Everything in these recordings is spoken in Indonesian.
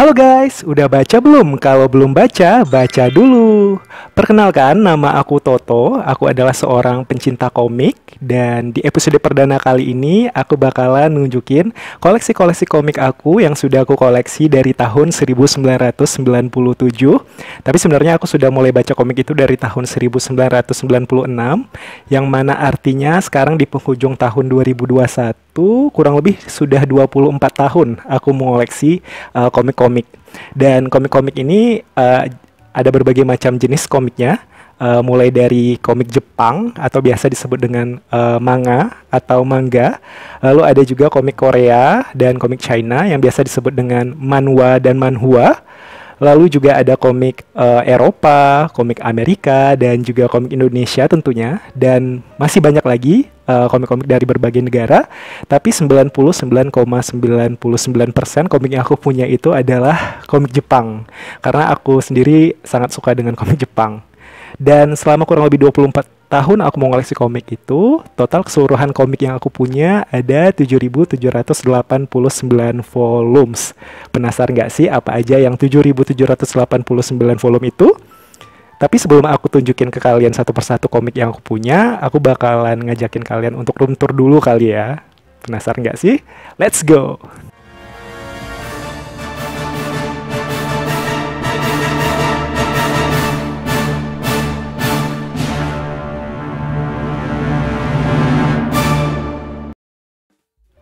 Halo guys, udah baca belum? Kalau belum baca, baca dulu. Perkenalkan, nama aku Toto. Aku adalah seorang pencinta komik dan di episode perdana kali ini aku bakalan nunjukin koleksi-koleksi komik aku yang sudah aku koleksi dari tahun 1997. Tapi sebenarnya aku sudah mulai baca komik itu dari tahun 1996 yang mana artinya sekarang di penghujung tahun 2021 kurang lebih sudah 24 tahun aku mengoleksi komik eh, komik-komik komik. Dan komik-komik ini uh, ada berbagai macam jenis komiknya, uh, mulai dari komik Jepang atau biasa disebut dengan uh, manga atau manga. Lalu ada juga komik Korea dan komik China yang biasa disebut dengan manhwa dan manhua. Lalu juga ada komik uh, Eropa, komik Amerika dan juga komik Indonesia tentunya dan masih banyak lagi Eh, komik-komik uh, dari berbagai negara, tapi 99,99% komik yang aku punya itu adalah komik Jepang. Karena aku sendiri sangat suka dengan komik Jepang. Dan selama kurang lebih 24 tahun aku mengoleksi komik itu, total keseluruhan komik yang aku punya ada 7.789 volumes. Penasaran nggak sih apa aja yang 7.789 volume itu? Tapi sebelum aku tunjukin ke kalian satu persatu komik yang aku punya, aku bakalan ngajakin kalian untuk room tour dulu kali ya. Penasaran nggak sih? Let's go!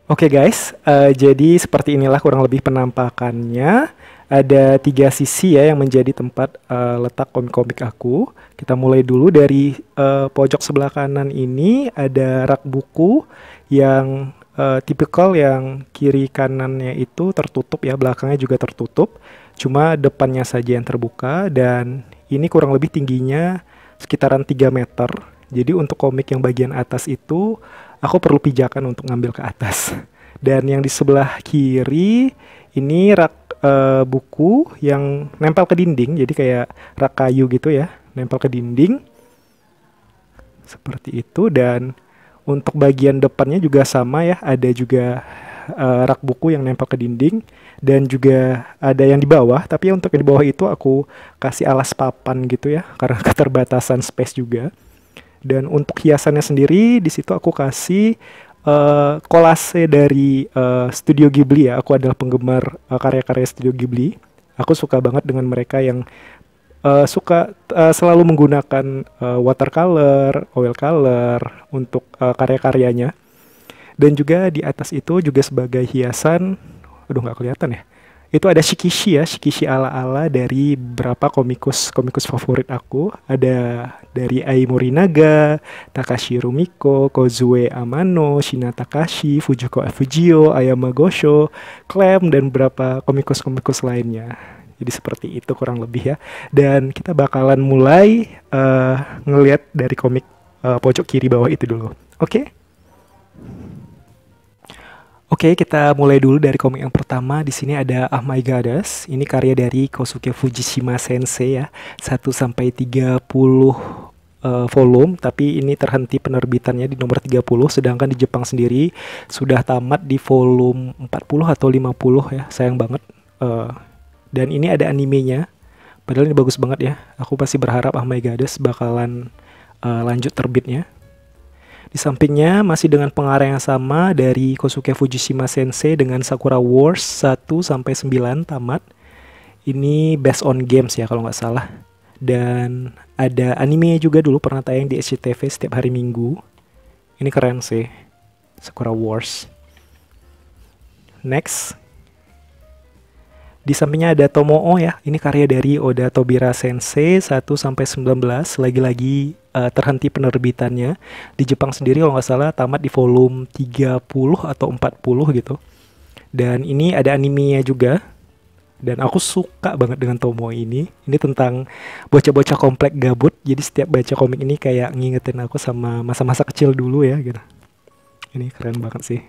Oke okay guys, uh, jadi seperti inilah kurang lebih penampakannya ada tiga sisi ya yang menjadi tempat uh, letak komik-komik aku. Kita mulai dulu dari uh, pojok sebelah kanan ini ada rak buku yang uh, tipikal yang kiri kanannya itu tertutup ya, belakangnya juga tertutup. Cuma depannya saja yang terbuka dan ini kurang lebih tingginya sekitaran 3 meter. Jadi untuk komik yang bagian atas itu aku perlu pijakan untuk ngambil ke atas. Dan yang di sebelah kiri ini rak uh, buku yang nempel ke dinding, jadi kayak rak kayu gitu ya, nempel ke dinding seperti itu dan untuk bagian depannya juga sama ya, ada juga uh, rak buku yang nempel ke dinding dan juga ada yang di bawah, tapi untuk yang di bawah itu aku kasih alas papan gitu ya karena keterbatasan space juga. Dan untuk hiasannya sendiri di situ aku kasih Eh, kolase dari uh, Studio Ghibli ya. Aku adalah penggemar eh, karya-karya uh, Studio Ghibli. Aku suka banget dengan mereka yang uh, suka uh, selalu menggunakan uh, watercolor, oil color untuk uh, karya-karyanya. Dan juga di atas itu juga sebagai hiasan. Aduh nggak kelihatan ya itu ada shikishi ya shikishi ala ala dari berapa komikus komikus favorit aku ada dari Ai Morinaga, Takashi Rumiko, Kozue Amano, Shina Takashi, Fujiko Fujio, Ayama Gosho, Clem dan berapa komikus-komikus lainnya. Jadi seperti itu kurang lebih ya. Dan kita bakalan mulai uh, ngelihat dari komik uh, pojok kiri bawah itu dulu. Oke? Okay? Oke, okay, kita mulai dulu dari komik yang pertama. Di sini ada Ah My Goddess. Ini karya dari Kosuke Fujishima Sensei ya. 1 sampai 30 uh, eh, volume, tapi ini terhenti penerbitannya di nomor 30 sedangkan di Jepang sendiri sudah tamat di volume 40 atau 50 ya. Sayang banget. Uh, dan ini ada animenya. Padahal ini bagus banget ya. Aku pasti berharap Ah My Goddess bakalan uh, lanjut terbitnya di sampingnya masih dengan pengarang yang sama dari Kosuke Fujishima Sensei dengan Sakura Wars 1 sampai 9 tamat. Ini based on games ya kalau nggak salah. Dan ada anime juga dulu pernah tayang di SCTV setiap hari Minggu. Ini keren sih. Sakura Wars. Next, di sampingnya ada Tomoo ya. Ini karya dari Oda Tobira Sensei 1 sampai 19. Lagi-lagi uh, terhenti penerbitannya. Di Jepang sendiri kalau nggak salah tamat di volume 30 atau 40 gitu. Dan ini ada animenya juga. Dan aku suka banget dengan Tomo ini. Ini tentang bocah-bocah komplek gabut. Jadi setiap baca komik ini kayak ngingetin aku sama masa-masa kecil dulu ya gitu. Ini keren banget sih.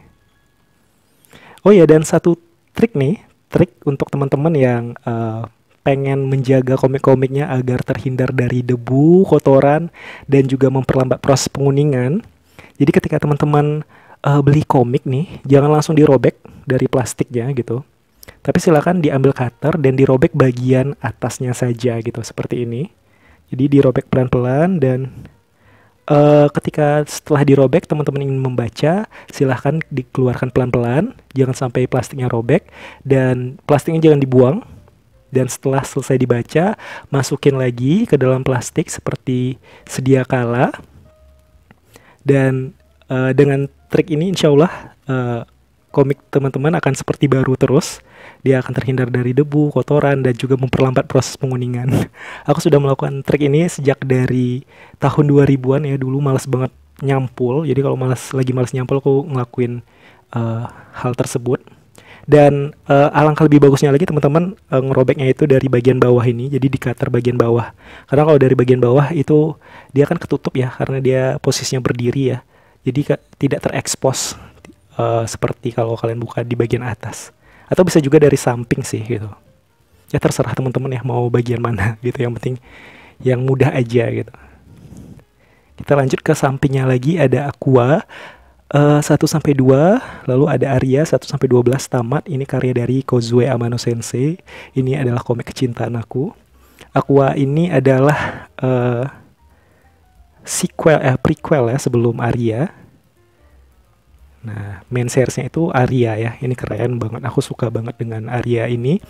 Oh ya dan satu trik nih, trik untuk teman-teman yang uh, pengen menjaga komik-komiknya agar terhindar dari debu, kotoran, dan juga memperlambat proses penguningan. Jadi ketika teman-teman uh, beli komik nih, jangan langsung dirobek dari plastiknya gitu. Tapi silakan diambil cutter dan dirobek bagian atasnya saja gitu, seperti ini. Jadi dirobek pelan-pelan dan uh, ketika setelah dirobek teman-teman ingin membaca silahkan dikeluarkan pelan-pelan jangan sampai plastiknya robek dan plastiknya jangan dibuang dan setelah selesai dibaca masukin lagi ke dalam plastik seperti sedia kala dan uh, dengan trik ini insya Allah uh, komik teman-teman akan seperti baru terus dia akan terhindar dari debu kotoran dan juga memperlambat proses penguningan aku sudah melakukan trik ini sejak dari tahun 2000-an ya dulu males banget nyampul jadi kalau males lagi males nyampul aku ngelakuin uh, hal tersebut dan uh, alangkah lebih bagusnya lagi teman-teman uh, ngerobeknya itu dari bagian bawah ini jadi di cutter bagian bawah karena kalau dari bagian bawah itu dia akan ketutup ya karena dia posisinya berdiri ya jadi tidak terekspos uh, seperti kalau kalian buka di bagian atas atau bisa juga dari samping sih gitu ya terserah teman-teman ya mau bagian mana gitu yang penting yang mudah aja gitu kita lanjut ke sampingnya lagi ada aqua 1 eh, sampai 2, lalu ada Arya 1 sampai 12 tamat. Ini karya dari Kozue Amano Sensei. Ini adalah komik kecintaan aku. Aqua ini adalah uh, sequel eh prequel ya sebelum Arya. Nah, main seriesnya itu Arya ya. Ini keren banget. Aku suka banget dengan Arya ini.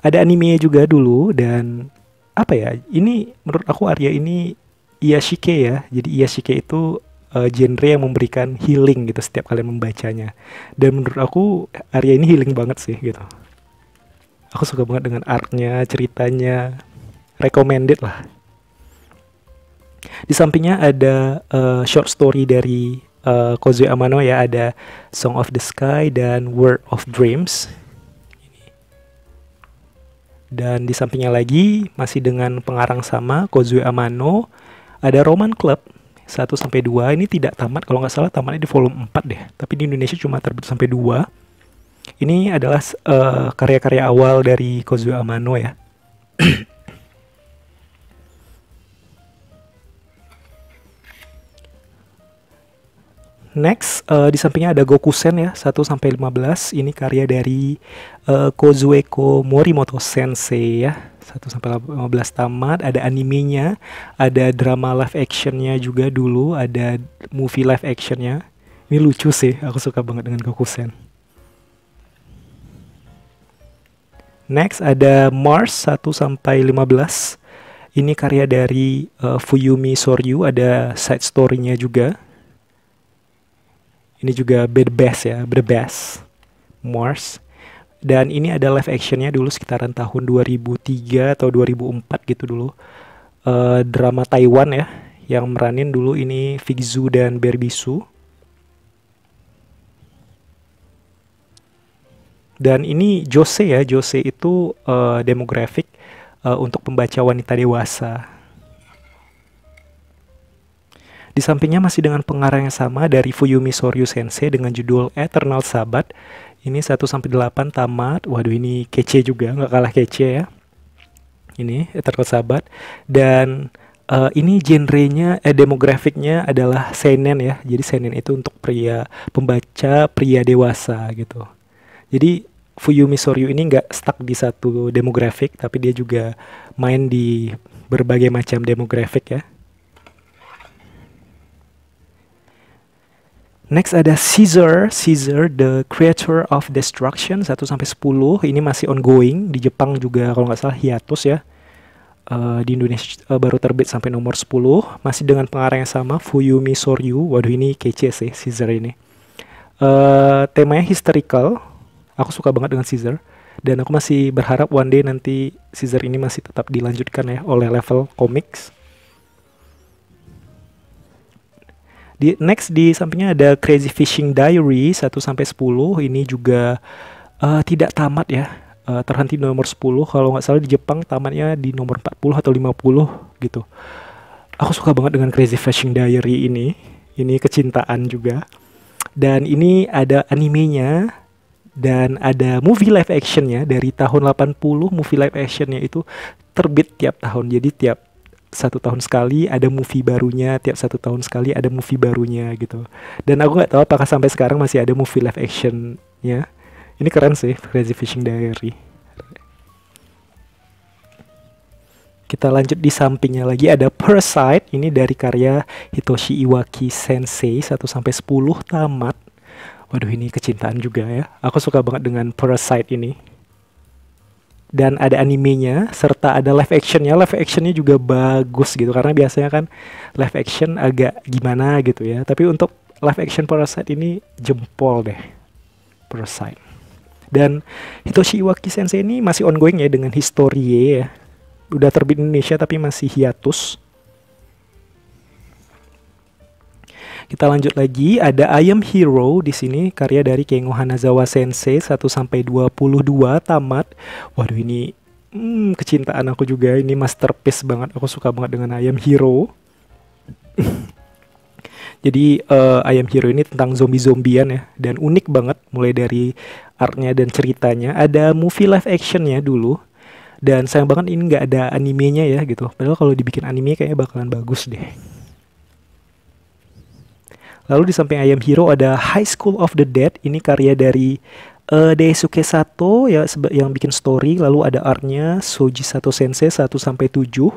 Ada anime juga dulu dan apa ya? Ini menurut aku Arya ini Iyashike ya. Jadi Iyashike itu uh, genre yang memberikan healing gitu setiap kalian membacanya dan menurut aku Arya ini healing banget sih gitu aku suka banget dengan artnya ceritanya recommended lah di sampingnya ada uh, short story dari uh, eh, Kozue Amano ya ada Song of the Sky dan World of Dreams. Dan di sampingnya lagi masih dengan pengarang sama Kozue Amano ada Roman Club 1 sampai 2 ini tidak tamat kalau nggak salah tamatnya di volume 4 deh tapi di Indonesia cuma terbit sampai 2 ini adalah eh, karya-karya uh, awal dari Kozuo Amano ya Next, uh, di sampingnya ada Goku Sen ya, 1 sampai 15. Ini karya dari uh, Kozueko Morimoto sensei ya. 1 sampai 15 tamat, ada animenya, ada drama live actionnya juga dulu, ada movie live actionnya. Ini lucu sih, aku suka banget dengan Goku Sen. Next ada Mars 1 sampai 15. Ini karya dari uh, Fuyumi Soryu, ada side story-nya juga ini juga The Best ya, The Best. Mars. Dan ini ada live actionnya dulu sekitaran tahun 2003 atau 2004 gitu dulu. Uh, drama Taiwan ya, yang meranin dulu ini Figzu dan Berbisu. Dan ini Jose ya, Jose itu uh, eh, demografik uh, eh, untuk pembaca wanita dewasa di sampingnya masih dengan pengarang yang sama dari Fuyumi Soryu Sensei dengan judul Eternal Sabat. Ini 1 sampai 8 tamat. Waduh ini kece juga, nggak kalah kece ya. Ini Eternal Sabat dan uh, ini genrenya eh, demografiknya adalah seinen ya. Jadi seinen itu untuk pria pembaca pria dewasa gitu. Jadi Fuyumi Soryu ini nggak stuck di satu demografik, tapi dia juga main di berbagai macam demografik ya. Next ada Caesar, Caesar the Creator of Destruction 1 sampai 10. Ini masih ongoing di Jepang juga kalau nggak salah hiatus ya. Uh, di Indonesia uh, baru terbit sampai nomor 10 masih dengan pengarang yang sama Fuyumi Soryu. Waduh ini kece sih Caesar ini. Uh, temanya historical. Aku suka banget dengan Caesar dan aku masih berharap one day nanti Caesar ini masih tetap dilanjutkan ya oleh level comics Di, next di sampingnya ada Crazy Fishing Diary 1 sampai 10. Ini juga uh, tidak tamat ya. Uh, terhenti di nomor 10 kalau nggak salah di Jepang tamatnya di nomor 40 atau 50 gitu. Aku suka banget dengan Crazy Fishing Diary ini. Ini kecintaan juga. Dan ini ada animenya dan ada movie live actionnya dari tahun 80 movie live actionnya itu terbit tiap tahun jadi tiap satu tahun sekali ada movie barunya tiap satu tahun sekali ada movie barunya gitu dan aku nggak tahu apakah sampai sekarang masih ada movie live actionnya ini keren sih Crazy Fishing Diary kita lanjut di sampingnya lagi ada Parasite ini dari karya Hitoshi Iwaki Sensei 1 sampai sepuluh tamat waduh ini kecintaan juga ya aku suka banget dengan Parasite ini dan ada animenya serta ada live actionnya live actionnya juga bagus gitu karena biasanya kan live action agak gimana gitu ya tapi untuk live action Parasite ini jempol deh Parasite dan Hitoshi Iwaki Sensei ini masih ongoing ya dengan Historie ya udah terbit Indonesia tapi masih hiatus Kita lanjut lagi, ada I Am Hero di sini karya dari Kengo Hanazawa Sensei 1 sampai 22 tamat. Waduh ini hmm, kecintaan aku juga, ini masterpiece banget. Aku suka banget dengan I Am Hero. Jadi uh, eh, Ayam Hero ini tentang zombie-zombian ya dan unik banget mulai dari artnya dan ceritanya. Ada movie live actionnya dulu dan sayang banget ini nggak ada animenya ya gitu. Padahal kalau dibikin anime kayaknya bakalan bagus deh. Lalu di samping Ayam Hero ada High School of the Dead. Ini karya dari uh, eh, Daisuke Sato ya yang bikin story. Lalu ada artnya Soji Sato Sensei 1 sampai 7. Uh,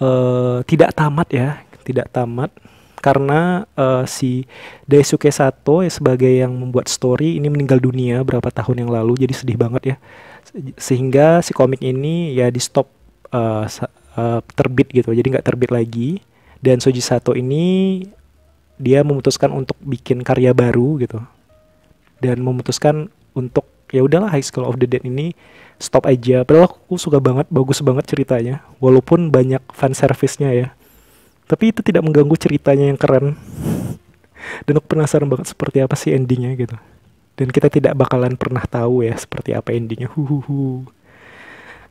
eh, tidak tamat ya, tidak tamat karena uh, si Daisuke Sato ya, sebagai yang membuat story ini meninggal dunia berapa tahun yang lalu jadi sedih banget ya sehingga si komik ini ya di stop uh, uh, terbit gitu jadi nggak terbit lagi dan Soji Sato ini dia memutuskan untuk bikin karya baru gitu dan memutuskan untuk ya udahlah High School of the Dead ini stop aja padahal aku suka banget bagus banget ceritanya walaupun banyak fan service-nya ya tapi itu tidak mengganggu ceritanya yang keren dan aku penasaran banget seperti apa sih endingnya gitu dan kita tidak bakalan pernah tahu ya seperti apa endingnya huhuhu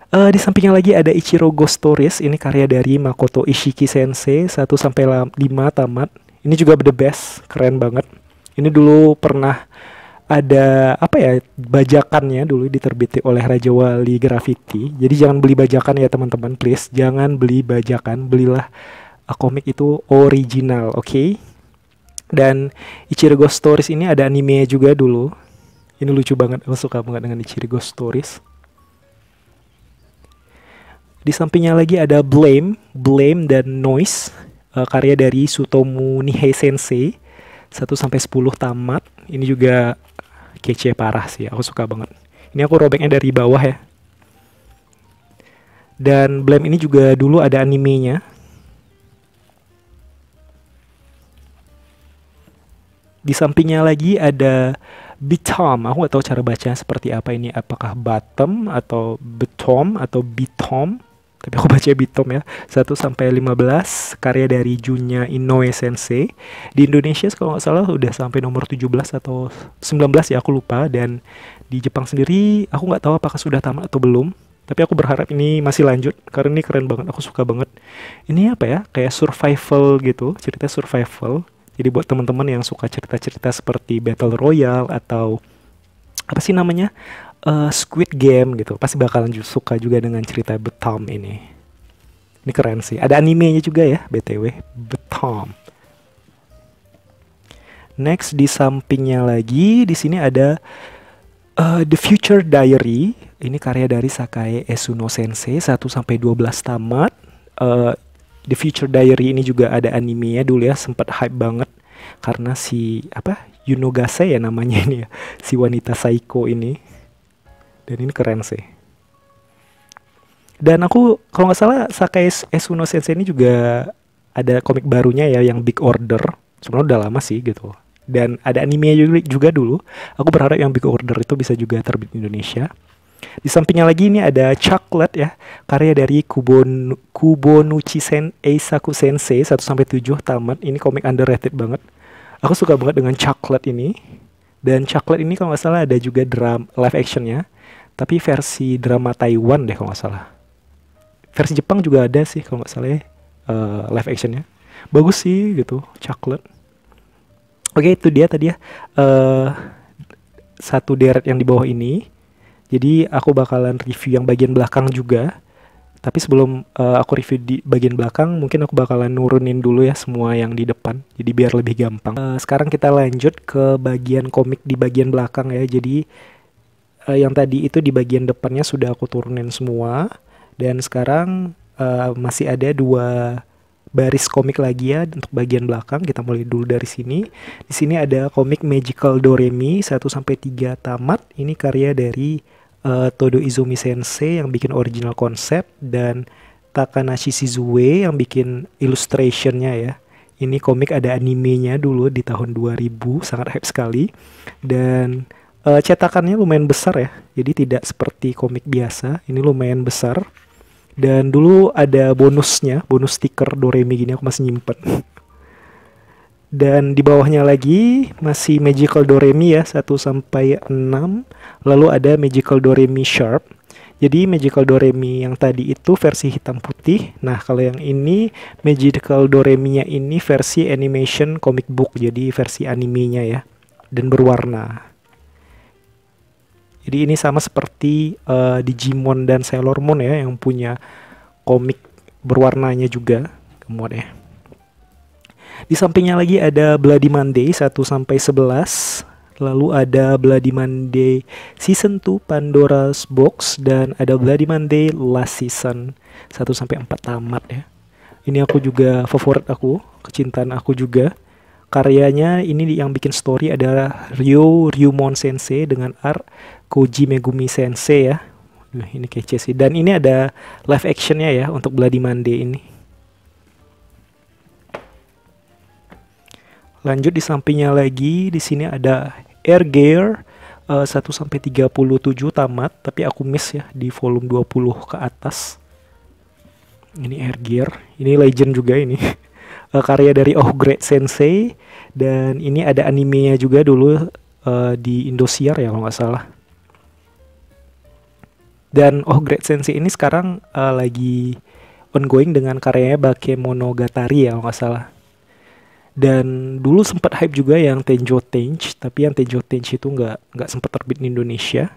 Uh, eh, di sampingnya lagi ada Ichiro Ghost Stories, ini karya dari Makoto Ishiki Sensei, 1 sampai 5 tamat. Ini juga the best, keren banget. Ini dulu pernah ada apa ya bajakannya dulu diterbiti oleh Raja Wali Graffiti. Jadi jangan beli bajakan ya teman-teman, please. Jangan beli bajakan, belilah uh, komik itu original, oke? Okay? Dan Ichirigo Stories ini ada anime juga dulu. Ini lucu banget, aku suka banget dengan Ichirigo Stories. Di sampingnya lagi ada Blame, Blame dan Noise uh, karya dari Sutomu Nihei Sensei 1 sampai 10 tamat. Ini juga kece parah sih, aku suka banget. Ini aku robeknya dari bawah ya. Dan Blame ini juga dulu ada animenya. Di sampingnya lagi ada Bitom. Aku nggak tahu cara bacanya seperti apa ini. Apakah bottom atau Bitom atau Bitom tapi aku baca Bitom ya 1 sampai 15 karya dari Junya Inoue Sensei di Indonesia kalau nggak salah udah sampai nomor 17 atau 19 ya aku lupa dan di Jepang sendiri aku nggak tahu apakah sudah tamat atau belum tapi aku berharap ini masih lanjut karena ini keren banget aku suka banget ini apa ya kayak survival gitu cerita survival jadi buat teman-teman yang suka cerita-cerita seperti battle royale atau apa sih namanya uh, Squid Game gitu pasti bakalan suka juga dengan cerita Betom ini ini keren sih ada animenya juga ya btw Betom next di sampingnya lagi di sini ada uh, The Future Diary ini karya dari Sakae Esuno Sensei 1 sampai 12 tamat uh, The Future Diary ini juga ada animenya dulu ya sempat hype banget karena si apa Yunogase ya namanya ini ya si wanita psycho ini dan ini keren sih dan aku kalau nggak salah Sakai Esuno Sensei ini juga ada komik barunya ya yang Big Order sebenarnya udah lama sih gitu dan ada anime juga, dulu aku berharap yang Big Order itu bisa juga terbit di Indonesia di sampingnya lagi ini ada Chocolate ya, karya dari Kubon Kubonuchi Sen Eisaku Sensei 1 sampai 7 tamat. Ini komik underrated banget. Aku suka banget dengan Chocolate ini. Dan Chocolate ini kalau nggak salah ada juga drama live actionnya tapi versi drama Taiwan deh kalau nggak salah versi Jepang juga ada sih kalau nggak salah ya, uh, live actionnya bagus sih gitu Chocolate. oke okay, itu dia tadi ya uh, satu deret yang di bawah ini jadi aku bakalan review yang bagian belakang juga tapi sebelum uh, aku review di bagian belakang mungkin aku bakalan nurunin dulu ya semua yang di depan jadi biar lebih gampang uh, sekarang kita lanjut ke bagian komik di bagian belakang ya jadi uh, yang tadi itu di bagian depannya sudah aku turunin semua dan sekarang uh, masih ada dua baris komik lagi ya untuk bagian belakang kita mulai dulu dari sini di sini ada komik Magical Doremi 1 sampai tiga tamat ini karya dari uh, Todo Izumi Sensei yang bikin original konsep dan Takanashi Shizue yang bikin illustrationnya ya ini komik ada animenya dulu di tahun 2000 sangat hype sekali dan uh, cetakannya lumayan besar ya. Jadi tidak seperti komik biasa. Ini lumayan besar. Dan dulu ada bonusnya, bonus stiker Doremi gini aku masih nyimpen. Dan di bawahnya lagi masih Magical Doremi ya, 1 sampai 6. Lalu ada Magical Doremi Sharp. Jadi Magical Doremi yang tadi itu versi hitam putih. Nah, kalau yang ini Magical Doremi-nya ini versi animation comic book, jadi versi animenya ya dan berwarna. Jadi ini sama seperti uh, Digimon dan Sailor Moon ya yang punya komik berwarnanya juga kemudian. Ya. Di sampingnya lagi ada Bloody Monday 1 sampai 11. Lalu ada Bloody Monday Season 2 Pandora's Box dan ada Bloody Monday Last Season 1 sampai 4 tamat ya. Ini aku juga favorit aku, kecintaan aku juga karyanya ini yang bikin story Rio Ryo Ryumon Sensei dengan art Koji Megumi Sensei ya. Duh, nah, ini kece sih. Dan ini ada live actionnya ya untuk Bloody Monday ini. Lanjut di sampingnya lagi, di sini ada Air Gear uh, eh, 1 sampai 37 tamat, tapi aku miss ya di volume 20 ke atas. Ini Air Gear, ini legend juga ini. uh, karya dari Oh Great Sensei dan ini ada animenya juga dulu uh, di Indosiar ya kalau nggak salah. Dan oh Great Sensei ini sekarang uh, lagi ongoing dengan karyanya Bakemonogatari ya kalau nggak salah. Dan dulu sempat hype juga yang Tenjo Tench, tapi yang Tenjo Tench itu nggak nggak sempat terbit di Indonesia.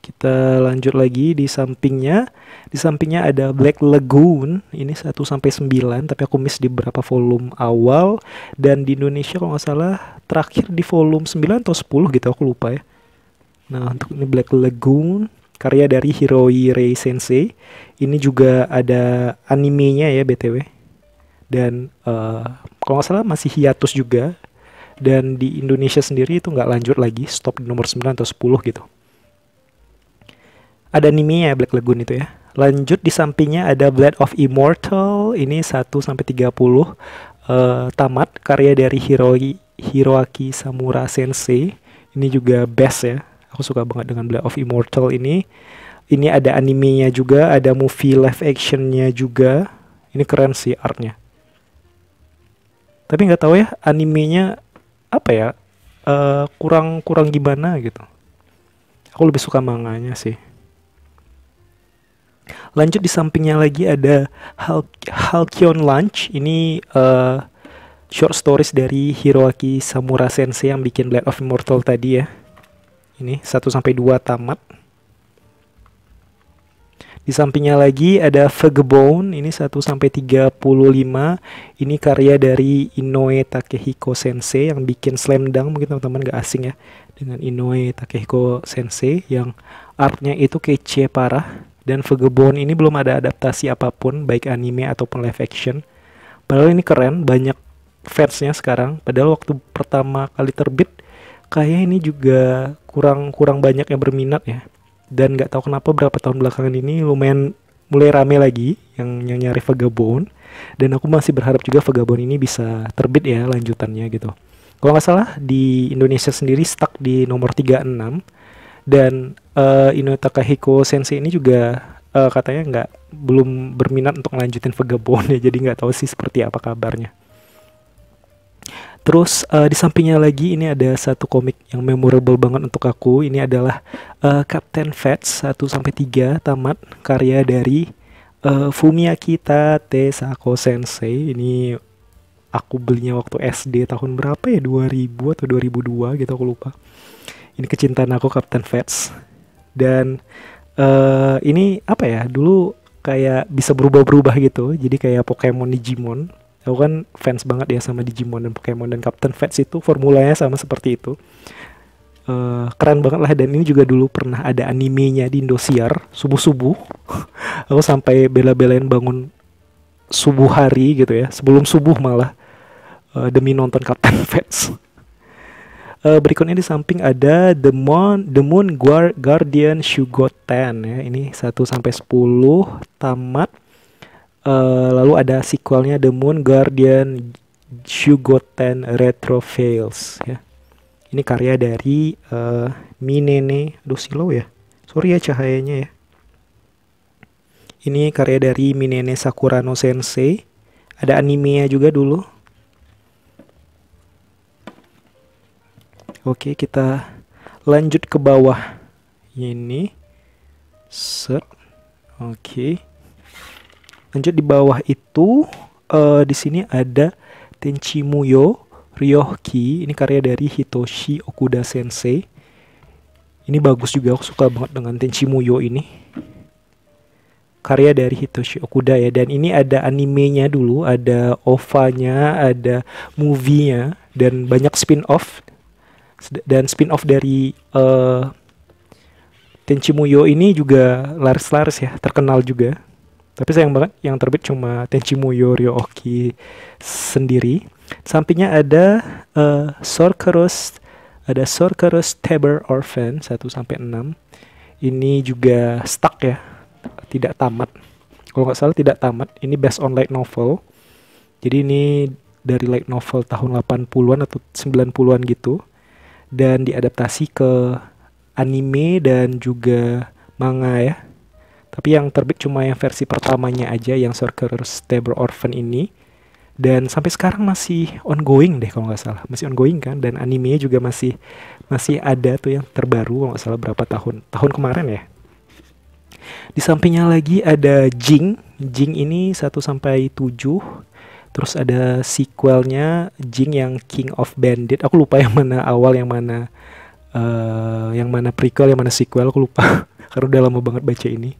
Kita lanjut lagi di sampingnya. Di sampingnya ada Black Lagoon. Ini 1 sampai 9 tapi aku miss di beberapa volume awal dan di Indonesia kalau nggak salah terakhir di volume 9 atau 10 gitu aku lupa ya. Nah, untuk ini Black Lagoon karya dari Hiroi Rei Sensei. Ini juga ada animenya ya BTW. Dan uh, kalau nggak salah masih hiatus juga. Dan di Indonesia sendiri itu nggak lanjut lagi, stop di nomor 9 atau 10 gitu. Ada animenya ya Black Lagoon itu ya. Lanjut di sampingnya ada Blade of Immortal, ini 1 sampai 30 uh, eh, tamat karya dari Hiroi Hiroaki Samura Sensei. Ini juga best ya Aku suka banget dengan Blade of Immortal ini. Ini ada animenya juga, ada movie live actionnya juga. Ini keren sih artnya. Tapi nggak tahu ya animenya apa ya uh, kurang kurang gimana gitu. Aku lebih suka manganya sih. Lanjut di sampingnya lagi ada Hal Halcyon Lunch. Ini uh, short stories dari Hiroaki Samura Sensei yang bikin Blade of Immortal tadi ya. Ini 1 sampai 2 tamat. Di sampingnya lagi ada Vagabone, ini 1 sampai 35. Ini karya dari Inoue Takehiko Sensei yang bikin Slam Dunk, mungkin teman-teman gak asing ya dengan Inoue Takehiko Sensei yang artnya itu kece parah dan Vagabone ini belum ada adaptasi apapun baik anime ataupun live action. Padahal ini keren, banyak fansnya sekarang. Padahal waktu pertama kali terbit kayak ini juga kurang kurang banyak yang berminat ya dan nggak tahu kenapa berapa tahun belakangan ini lumayan mulai rame lagi yang yang nyari vagabond dan aku masih berharap juga vagabond ini bisa terbit ya lanjutannya gitu kalau nggak salah di Indonesia sendiri stuck di nomor 36 dan uh, Ino Takahiko Sensei ini juga uh, katanya nggak belum berminat untuk lanjutin vagabond ya jadi nggak tahu sih seperti apa kabarnya Terus uh, di sampingnya lagi ini ada satu komik yang memorable banget untuk aku. Ini adalah uh, Captain Fats 1 sampai 3 tamat karya dari uh, Fumiaki Tate Sako Sensei. Ini aku belinya waktu SD tahun berapa ya? 2000 atau 2002 gitu aku lupa. Ini kecintaan aku Captain Fats. Dan uh, ini apa ya? Dulu kayak bisa berubah-berubah gitu. Jadi kayak Pokemon Digimon Aku kan fans banget ya sama Digimon dan Pokemon dan Captain Fats itu formulanya sama seperti itu. Uh, keren banget lah dan ini juga dulu pernah ada animenya di Indosiar subuh-subuh. aku sampai bela-belain bangun subuh hari gitu ya, sebelum subuh malah uh, demi nonton Captain Fats. Uh, berikutnya di samping ada The Moon The Moon Guard, Guardian Shugoten ya. Ini 1 sampai 10 tamat Eh, lalu ada sequelnya The Moon Guardian Shugoten Retro Fails ya. Ini karya dari uh, Minene Dosilo ya. Sorry ya cahayanya ya. Ini karya dari Minene Sakurano Sensei. Ada animenya juga dulu. Oke, kita lanjut ke bawah. Ini set. Oke. Lanjut di bawah itu uh, di sini ada Tenchimuyo Ryohki. Ini karya dari Hitoshi Okuda Sensei. Ini bagus juga, aku suka banget dengan Tenchimuyo ini. Karya dari Hitoshi Okuda ya. Dan ini ada animenya dulu, ada ova ada movie-nya, dan banyak spin-off. Dan spin-off dari uh, Tenchimuyo ini juga laris-laris ya, terkenal juga tapi sayang banget yang terbit cuma Tenchi Muyo Ryoki sendiri. Sampingnya ada uh, eh, Sorcerer's ada Sorcerer's Taber Orphan 1 sampai 6. Ini juga stuck ya. Tidak tamat. Kalau nggak salah tidak tamat. Ini based on light novel. Jadi ini dari light novel tahun 80-an atau 90-an gitu dan diadaptasi ke anime dan juga manga ya tapi yang terbit cuma yang versi pertamanya aja yang Sorcerer's Stable Orphan ini. Dan sampai sekarang masih ongoing deh kalau nggak salah. Masih ongoing kan dan animenya juga masih masih ada tuh yang terbaru kalau nggak salah berapa tahun. Tahun kemarin ya. Di sampingnya lagi ada Jing. Jing ini 1 sampai 7 Terus ada sequelnya Jing yang King of Bandit. Aku lupa yang mana awal, yang mana uh, yang mana prequel, yang mana sequel. Aku lupa karena udah lama banget baca ini.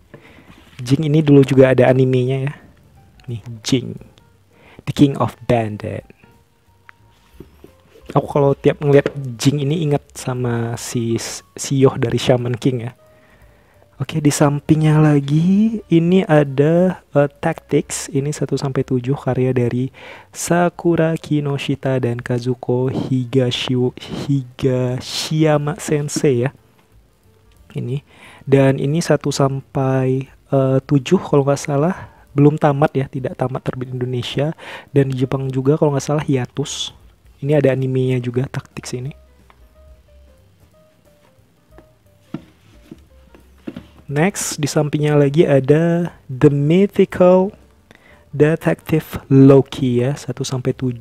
Jing ini dulu juga ada animenya ya. Nih, Jing. The King of Bandit. Aku kalau tiap ngeliat Jing ini ingat sama si Sioh dari Shaman King ya. Oke, di sampingnya lagi ini ada uh, Tactics. Ini 1 sampai 7 karya dari Sakura Kinoshita dan Kazuko Higashiyama Sensei ya. Ini dan ini 1 sampai Eh, uh, 7 kalau nggak salah belum tamat ya tidak tamat terbit Indonesia dan di Jepang juga kalau nggak salah hiatus ini ada animenya juga taktik sini Next, di sampingnya lagi ada The Mythical Detective Loki ya, 1 sampai 7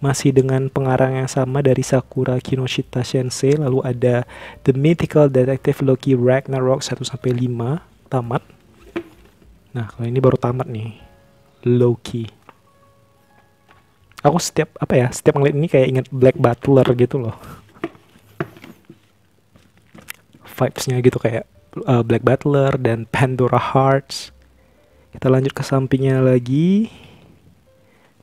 masih dengan pengarang yang sama dari Sakura Kinoshita Sensei, lalu ada The Mythical Detective Loki Ragnarok 1 sampai 5 tamat. Nah, kalau ini baru tamat nih. Low key. Aku setiap apa ya? Setiap ngeliat ini kayak inget Black Butler gitu loh. Vibes-nya gitu kayak uh, Black Butler dan Pandora Hearts. Kita lanjut ke sampingnya lagi.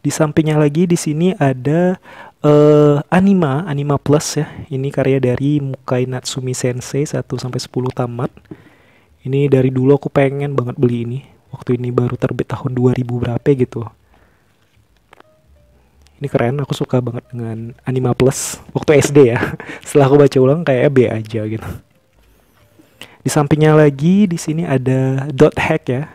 Di sampingnya lagi di sini ada uh, Anima, Anima Plus ya. Ini karya dari Mukai Natsumi Sensei 1 sampai 10 tamat. Ini dari dulu aku pengen banget beli ini waktu ini baru terbit tahun 2000 berapa gitu ini keren aku suka banget dengan Anima Plus waktu SD ya setelah aku baca ulang kayak B aja gitu di sampingnya lagi di sini ada dot hack ya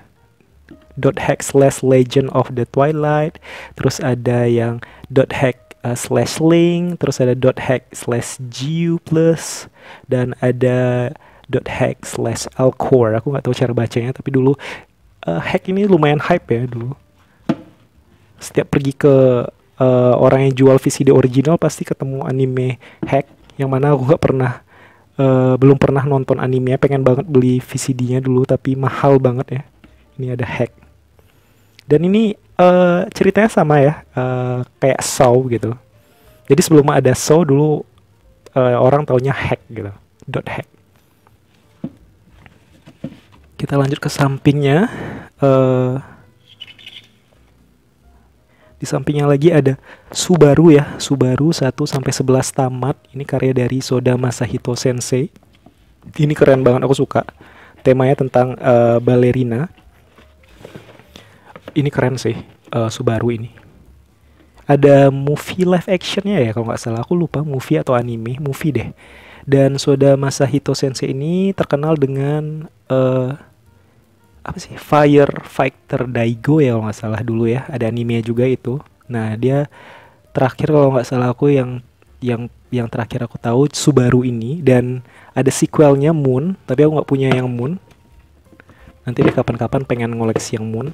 dot hack slash legend of the twilight terus ada yang dot hack uh, slash link terus ada dot hack slash gu plus dan ada dot hack slash alcor aku nggak tahu cara bacanya tapi dulu uh, hack ini lumayan hype ya dulu. Setiap pergi ke uh, orang yang jual VCD original pasti ketemu anime hack yang mana aku gak pernah uh, belum pernah nonton anime. pengen banget beli VCD-nya dulu tapi mahal banget ya. Ini ada hack. Dan ini uh, ceritanya sama ya, uh, kayak Saw gitu. Jadi sebelum ada Saw dulu uh, orang taunya hack gitu, dot hack kita lanjut ke sampingnya uh, di sampingnya lagi ada Subaru ya Subaru 1 sampai 11 tamat ini karya dari Soda Masahito Sensei ini keren banget aku suka temanya tentang uh, balerina ini keren sih uh, Subaru ini ada movie live actionnya ya kalau nggak salah aku lupa movie atau anime movie deh dan Soda Masahito Sensei ini terkenal dengan uh, apa sih Fire Fighter Daigo ya kalau nggak salah dulu ya ada anime juga itu nah dia terakhir kalau nggak salah aku yang yang yang terakhir aku tahu Subaru ini dan ada sequelnya Moon tapi aku nggak punya yang Moon nanti deh kapan-kapan pengen ngoleksi yang Moon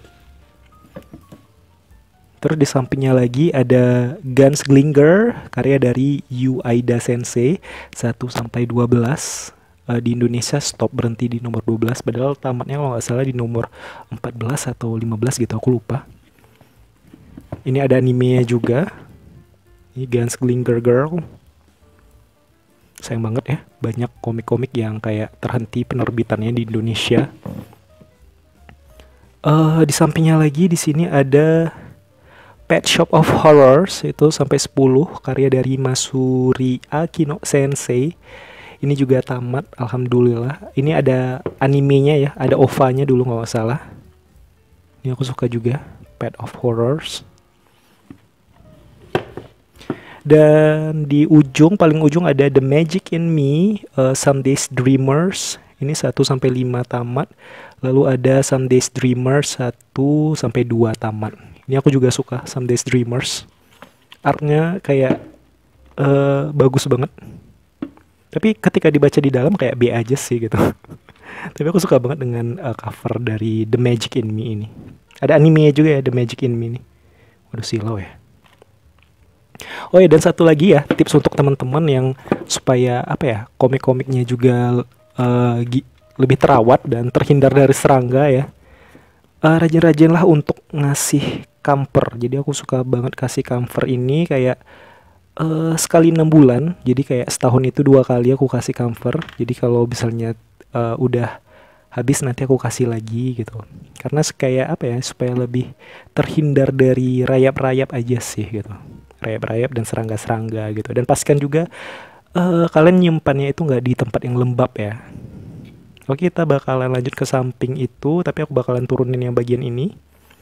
terus di sampingnya lagi ada Gunslinger karya dari Aida Sensei 1 sampai 12 uh, di Indonesia stop berhenti di nomor 12 padahal tamatnya kalau nggak salah di nomor 14 atau 15 gitu aku lupa ini ada animenya juga ini Glinger Girl sayang banget ya banyak komik-komik yang kayak terhenti penerbitannya di Indonesia uh, di sampingnya lagi di sini ada Pet Shop of Horrors itu sampai 10 karya dari Masuri Akino Sensei ini juga tamat alhamdulillah ini ada animenya ya ada ovanya dulu nggak salah ini aku suka juga Pet of Horrors dan di ujung paling ujung ada The Magic in Me uh, Some Days Dreamers ini 1 sampai 5 tamat lalu ada Some Days Dreamers 1 sampai 2 tamat ini aku juga suka Some Days Dreamers artnya kayak uh, bagus banget tapi ketika dibaca di dalam kayak B aja sih gitu tapi aku suka banget dengan uh, cover dari The Magic in Me ini ada anime juga ya The Magic in Me ini waduh silau ya Oh ya dan satu lagi ya tips untuk teman-teman yang supaya apa ya komik-komiknya juga uh, lebih terawat dan terhindar dari serangga ya uh, rajin-rajinlah untuk ngasih kamper. Jadi aku suka banget kasih kamper ini kayak uh, sekali enam bulan jadi kayak setahun itu dua kali aku kasih cover jadi kalau misalnya uh, udah habis nanti aku kasih lagi gitu karena kayak apa ya supaya lebih terhindar dari rayap-rayap aja sih gitu rayap-rayap dan serangga-serangga gitu dan pastikan juga uh, kalian nyimpannya itu nggak di tempat yang lembab ya oke kita bakalan lanjut ke samping itu tapi aku bakalan turunin yang bagian ini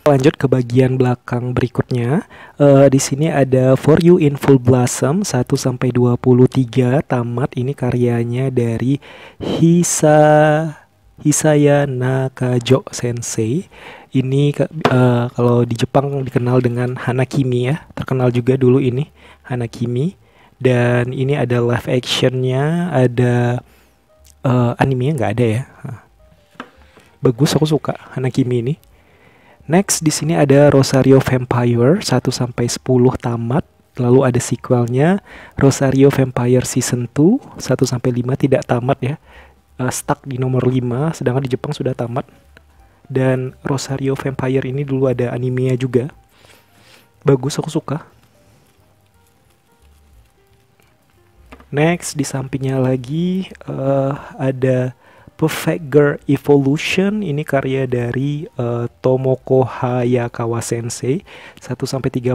Lanjut ke bagian belakang berikutnya. Uh, di sini ada For You in Full Blossom 1 sampai 23 tamat ini karyanya dari Hisa Hisaya Nakajo Sensei. Ini uh, kalau di Jepang dikenal dengan Hanakimi ya. Terkenal juga dulu ini Hanakimi dan ini ada live actionnya, ada uh, animenya nggak ada ya. Bagus aku suka Hanakimi ini. Next di sini ada Rosario Vampire 1 sampai 10 tamat. Lalu ada sequelnya Rosario Vampire Season 2 1 sampai 5 tidak tamat ya. Uh, stuck di nomor 5 sedangkan di Jepang sudah tamat. Dan Rosario Vampire ini dulu ada animenya juga. Bagus aku suka. Next di sampingnya lagi uh, ada Perfect Girl Evolution ini karya dari uh, Tomoko Hayakawa Sensei 1 sampai 35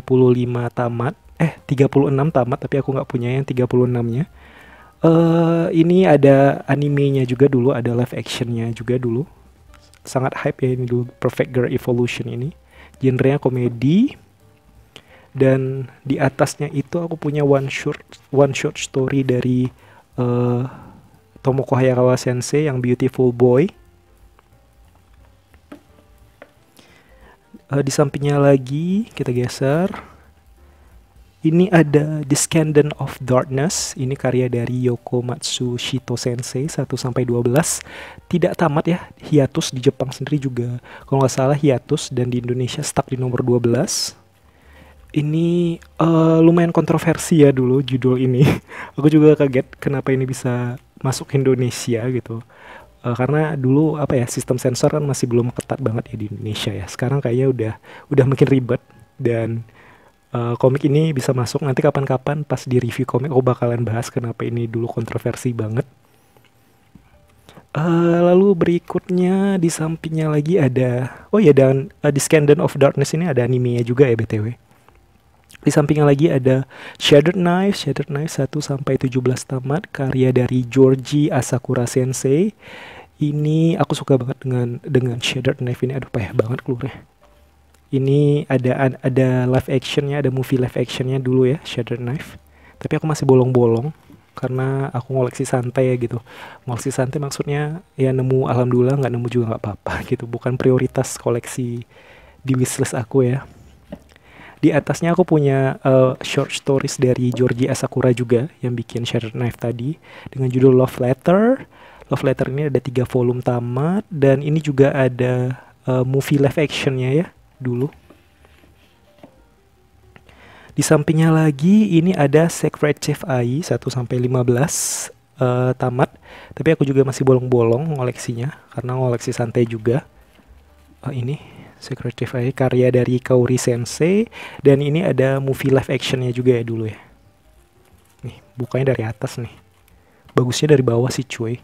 tamat eh 36 tamat tapi aku nggak punya yang 36-nya. Uh, eh, ini ada animenya juga dulu, ada live actionnya juga dulu. Sangat hype ya ini dulu Perfect Girl Evolution ini. Genrenya komedi dan di atasnya itu aku punya one short one short story dari uh, Tomoko Hayakawa Sensei yang Beautiful Boy. Uh, di sampingnya lagi kita geser. Ini ada Descendant of Darkness. Ini karya dari Yoko Matsushito Sensei 1 sampai 12. Tidak tamat ya, hiatus di Jepang sendiri juga. Kalau nggak salah hiatus dan di Indonesia stuck di nomor 12 ini uh, lumayan kontroversi ya dulu judul ini. Aku juga kaget kenapa ini bisa masuk Indonesia gitu uh, karena dulu apa ya sistem sensor kan masih belum ketat banget ya di Indonesia ya sekarang kayaknya udah udah makin ribet dan uh, komik ini bisa masuk nanti kapan-kapan pas di review komik aku oh, bakalan bahas kenapa ini dulu kontroversi banget Uh, lalu berikutnya di sampingnya lagi ada oh ya dan uh, di Scandal of Darkness ini ada animenya juga ya btw. Di sampingnya lagi ada Shattered Knife, Shattered Knife 1 sampai 17 tamat karya dari Georgie Asakura Sensei. Ini aku suka banget dengan dengan Shattered Knife ini, aduh payah banget keluarnya. Ini ada ada live actionnya, ada movie live actionnya dulu ya Shattered Knife. Tapi aku masih bolong-bolong karena aku ngoleksi santai ya gitu ngoleksi santai maksudnya ya nemu alhamdulillah nggak nemu juga nggak apa-apa gitu bukan prioritas koleksi di wishlist aku ya di atasnya aku punya uh, short stories dari Georgie Asakura juga yang bikin Share Knife tadi dengan judul Love Letter. Love Letter ini ada tiga volume tamat dan ini juga ada uh, movie live actionnya ya dulu. Di sampingnya lagi ini ada Sacred Chef AI 1 sampai 15 uh, eh, tamat, tapi aku juga masih bolong-bolong koleksinya karena koleksi santai juga. Uh, ini Life Eye karya dari Kaori Sensei dan ini ada movie live actionnya juga ya dulu ya nih bukanya dari atas nih bagusnya dari bawah sih cuy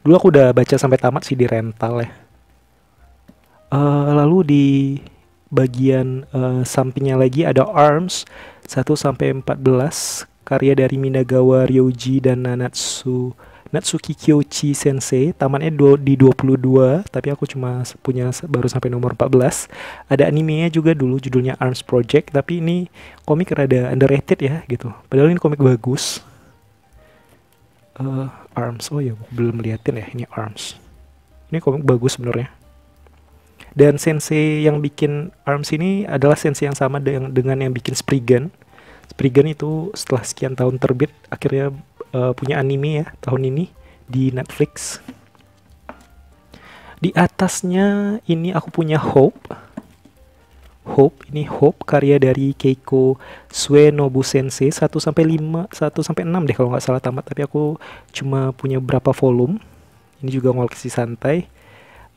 dulu aku udah baca sampai tamat sih di rental ya uh, lalu di bagian uh, sampingnya lagi ada Arms 1 sampai 14 karya dari Minagawa Ryoji dan Nanatsu Natsuki Kyochi Sensei, tamannya di 22, tapi aku cuma punya baru sampai nomor 14. Ada animenya juga dulu judulnya Arms Project, tapi ini komik rada underrated ya gitu. Padahal ini komik bagus. Uh, Arms, oh ya belum liatin ya ini Arms. Ini komik bagus sebenarnya. Dan sensei yang bikin Arms ini adalah sensei yang sama dengan yang bikin Spriggan. Spriggan itu setelah sekian tahun terbit akhirnya uh, punya anime ya tahun ini di Netflix. Di atasnya ini aku punya Hope. Hope ini Hope karya dari Keiko Suenobu Sensei 1 sampai 5 1 sampai 6 deh kalau nggak salah tamat tapi aku cuma punya berapa volume. Ini juga ngoleksi santai.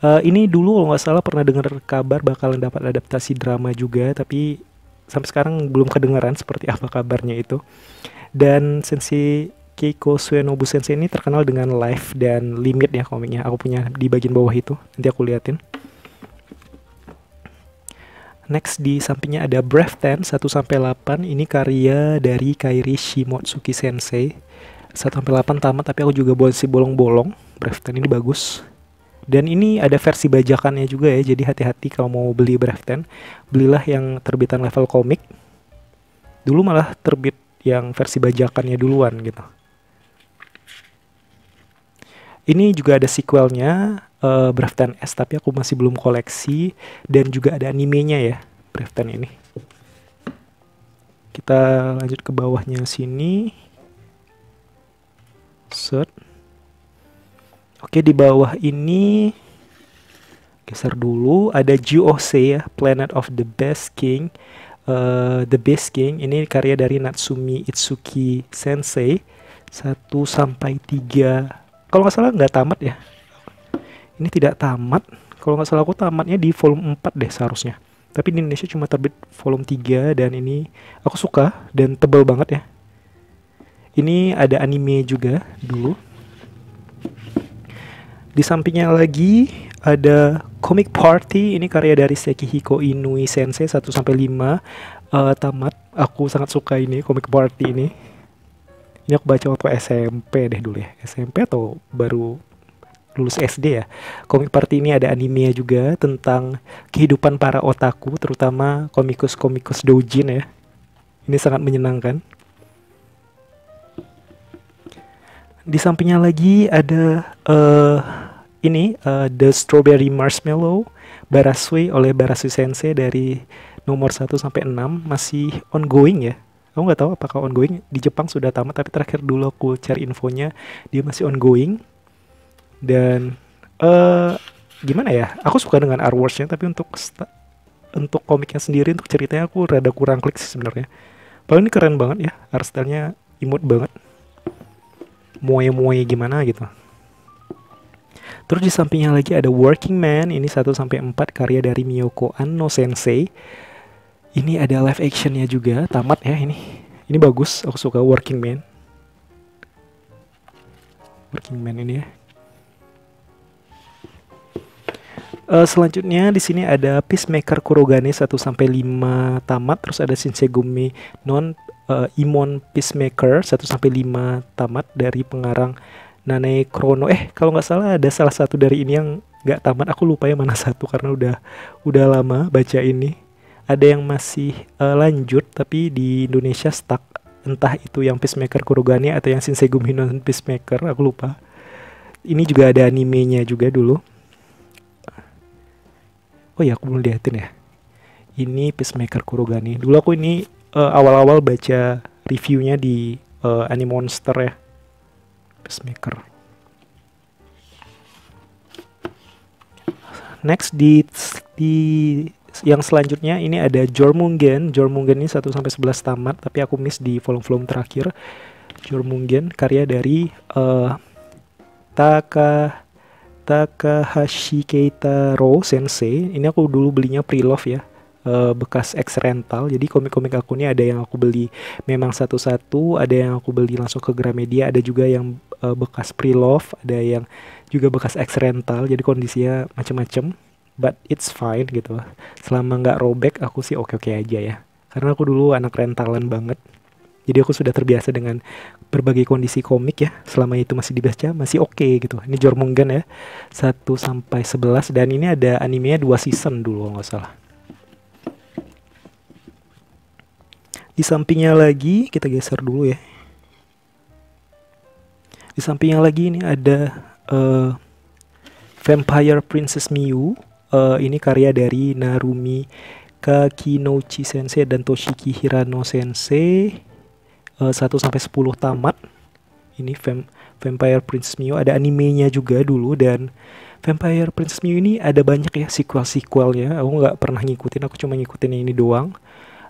Uh, ini dulu kalau nggak salah pernah dengar kabar bakalan dapat adaptasi drama juga tapi sampai sekarang belum kedengeran seperti apa kabarnya itu. Dan Sensei Keiko Suenobu Sensei ini terkenal dengan life dan limit ya komiknya. Aku punya di bagian bawah itu. Nanti aku liatin. Next di sampingnya ada Breath 10 1 sampai 8. Ini karya dari Kairi Shimotsuki Sensei. 1 sampai 8 tamat tapi aku juga bolong bolong-bolong. Breath 10 ini bagus. Dan ini ada versi bajakannya juga ya. Jadi hati-hati kalau mau beli Breath 10, belilah yang terbitan level komik. Dulu malah terbit yang versi bajakannya duluan gitu. Ini juga ada sequelnya, uh, eh, Breath S, tapi aku masih belum koleksi. Dan juga ada animenya ya, Breath ini. Kita lanjut ke bawahnya sini. Set. Oke, di bawah ini geser dulu ada GOC ya Planet of the Best King uh, The Best King ini karya dari Natsumi Itsuki Sensei 1 sampai 3 kalau nggak salah nggak tamat ya ini tidak tamat kalau nggak salah aku tamatnya di volume 4 deh seharusnya tapi di Indonesia cuma terbit volume 3 dan ini aku suka dan tebal banget ya ini ada anime juga dulu di sampingnya lagi ada Comic Party, ini karya dari Sekihiko Inui Sensei 1 sampai 5. Uh, eh, tamat, aku sangat suka ini Comic Party ini ini aku baca waktu SMP deh dulu ya SMP atau baru lulus SD ya komik party ini ada anime juga tentang kehidupan para otaku terutama komikus-komikus doujin ya ini sangat menyenangkan di sampingnya lagi ada uh, ini uh, The Strawberry Marshmallow Barasui oleh Barasui Sensei dari nomor 1 sampai 6 masih ongoing ya Aku nggak tahu apakah ongoing di Jepang sudah tamat, tapi terakhir dulu aku cari infonya dia masih ongoing. Dan uh, gimana ya? Aku suka dengan artworksnya tapi untuk untuk komiknya sendiri, untuk ceritanya aku rada kurang klik sih sebenarnya. Paling ini keren banget ya, art stylenya imut banget. Moe-moe gimana gitu. Terus di sampingnya lagi ada Working Man, ini satu sampai empat karya dari Miyoko Anno Sensei ini ada live actionnya juga, tamat ya ini. Ini bagus, aku suka Working Man. Working Man ini ya. Uh, selanjutnya di sini ada Peacemaker Kurogane 1 sampai 5 tamat, terus ada Shinsegumi Non uh, Imon Peacemaker 1 sampai 5 tamat dari pengarang Nane Krono. Eh, kalau nggak salah ada salah satu dari ini yang nggak tamat. Aku lupa ya mana satu karena udah udah lama baca ini ada yang masih uh, lanjut tapi di Indonesia stuck entah itu yang Peacemaker Kurugani atau yang Shinsei Guminon Peacemaker aku lupa ini juga ada animenya juga dulu oh ya aku belum liatin ya ini Peacemaker Kurugani dulu aku ini eh, awal-awal uh, baca reviewnya di uh, Monster ya Peacemaker next di di yang selanjutnya ini ada Jormunggen Jormunggen ini 1 sampai 11 tamat, tapi aku miss di volume-volume terakhir. Jormunggen karya dari uh, Taka Takahashi Keitaro Sensei. Ini aku dulu belinya pre-love ya. Eh, bekas ex rental jadi komik-komik aku ini ada yang aku beli memang satu-satu ada yang aku beli langsung ke Gramedia ada juga yang eh, bekas pre-love ada yang juga bekas ex rental jadi kondisinya macam-macam but it's fine gitu selama nggak robek aku sih oke oke aja ya karena aku dulu anak rentalan banget jadi aku sudah terbiasa dengan berbagai kondisi komik ya. Selama itu masih dibaca masih oke okay, gitu. Ini Jormungan ya. satu sampai sebelas dan ini ada animenya dua season dulu nggak salah. Di sampingnya lagi kita geser dulu ya. Di sampingnya lagi ini ada uh, Vampire Princess Miu uh, ini karya dari Narumi Kakinouchi Sensei dan Toshiki Hirano Sensei uh, eh, 1 sampai sepuluh tamat. Ini Vamp Vampire Princess Mio ada animenya juga dulu dan Vampire Princess Mio ini ada banyak ya sequel-sequelnya. Aku nggak pernah ngikutin, aku cuma ngikutin ini doang.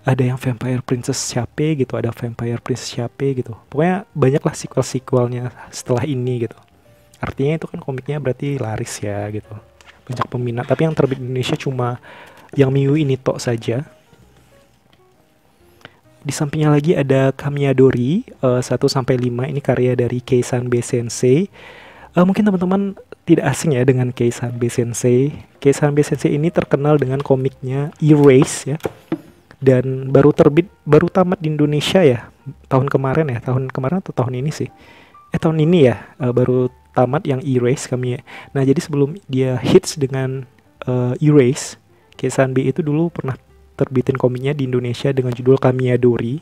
Ada yang Vampire Princess siapa gitu, ada Vampire Princess siapa gitu. Pokoknya banyaklah sequel-sequelnya setelah ini gitu artinya itu kan komiknya berarti laris ya gitu banyak peminat tapi yang terbit di Indonesia cuma yang Miyu ini tok saja di sampingnya lagi ada Kamiadori uh, eh, 1 sampai 5 ini karya dari Keisan B Sensei. Uh, mungkin teman-teman tidak asing ya dengan Keisan B Sensei. Keisan B Sensei ini terkenal dengan komiknya Erase ya. Dan baru terbit baru tamat di Indonesia ya tahun kemarin ya, tahun kemarin atau tahun ini sih. Eh tahun ini ya uh, baru tamat yang erase kami ya. Nah jadi sebelum dia hits dengan uh, erase, B itu dulu pernah terbitin komiknya di Indonesia dengan judul Kamiya Dori.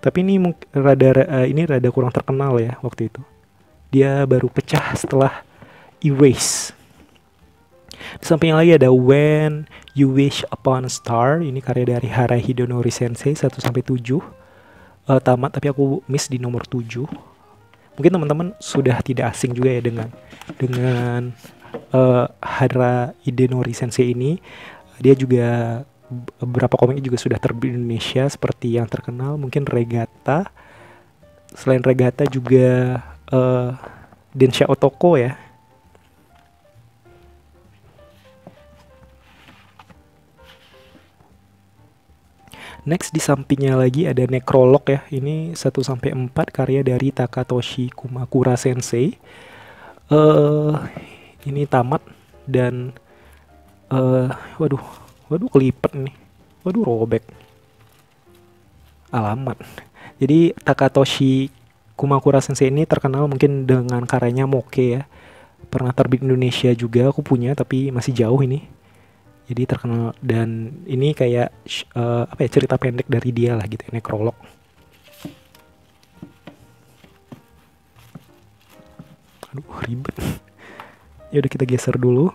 Tapi ini rada uh, ini rada kurang terkenal ya waktu itu. Dia baru pecah setelah Erase. Di samping lagi ada When You Wish Upon a Star, ini karya dari Harahide Nori Sensei 1 sampai 7. Uh, eh, tamat tapi aku miss di nomor 7 mungkin teman-teman sudah tidak asing juga ya dengan dengan uh, eh, Hara Idenori Sensei ini. Dia juga beberapa komiknya juga sudah terbit di Indonesia seperti yang terkenal mungkin Regatta. Selain Regatta juga uh, Densha Otoko ya Next di sampingnya lagi ada Necrolog ya. Ini 1 sampai 4 karya dari Takatoshi Kumakura Sensei. Uh, ini tamat dan uh, waduh, waduh kelipet nih. Waduh robek. Alamat. Jadi Takatoshi Kumakura Sensei ini terkenal mungkin dengan karyanya Moke ya. Pernah terbit Indonesia juga aku punya tapi masih jauh ini jadi terkenal dan ini kayak uh, apa ya cerita pendek dari dia lah gitu nekrolog aduh ribet ya udah kita geser dulu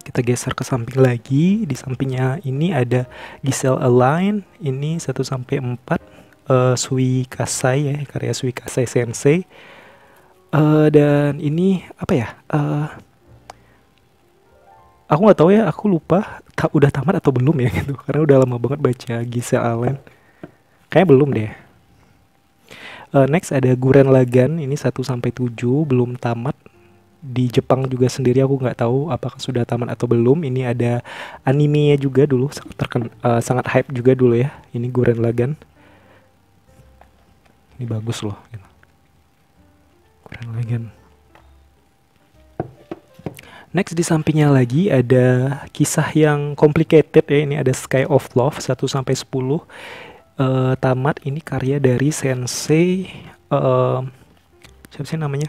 kita geser ke samping lagi di sampingnya ini ada Giselle Align ini 1 sampai empat uh, Sui Kasai ya karya Sui Kasai Sensei uh, dan ini apa ya uh, aku nggak tahu ya aku lupa ta udah tamat atau belum ya gitu karena udah lama banget baca Giselle Allen kayaknya belum deh uh, next ada Guren Lagan ini 1 sampai tujuh belum tamat di Jepang juga sendiri aku nggak tahu apakah sudah tamat atau belum. Ini ada animenya juga dulu terken, uh, sangat hype juga dulu ya. Ini Guren Lagan. Ini bagus loh. Gitu. Guren Lagan. Next di sampingnya lagi ada kisah yang complicated ya ini ada Sky of Love 1 sampai 10. Uh, eh, tamat ini karya dari Sensei uh, siapa sih namanya?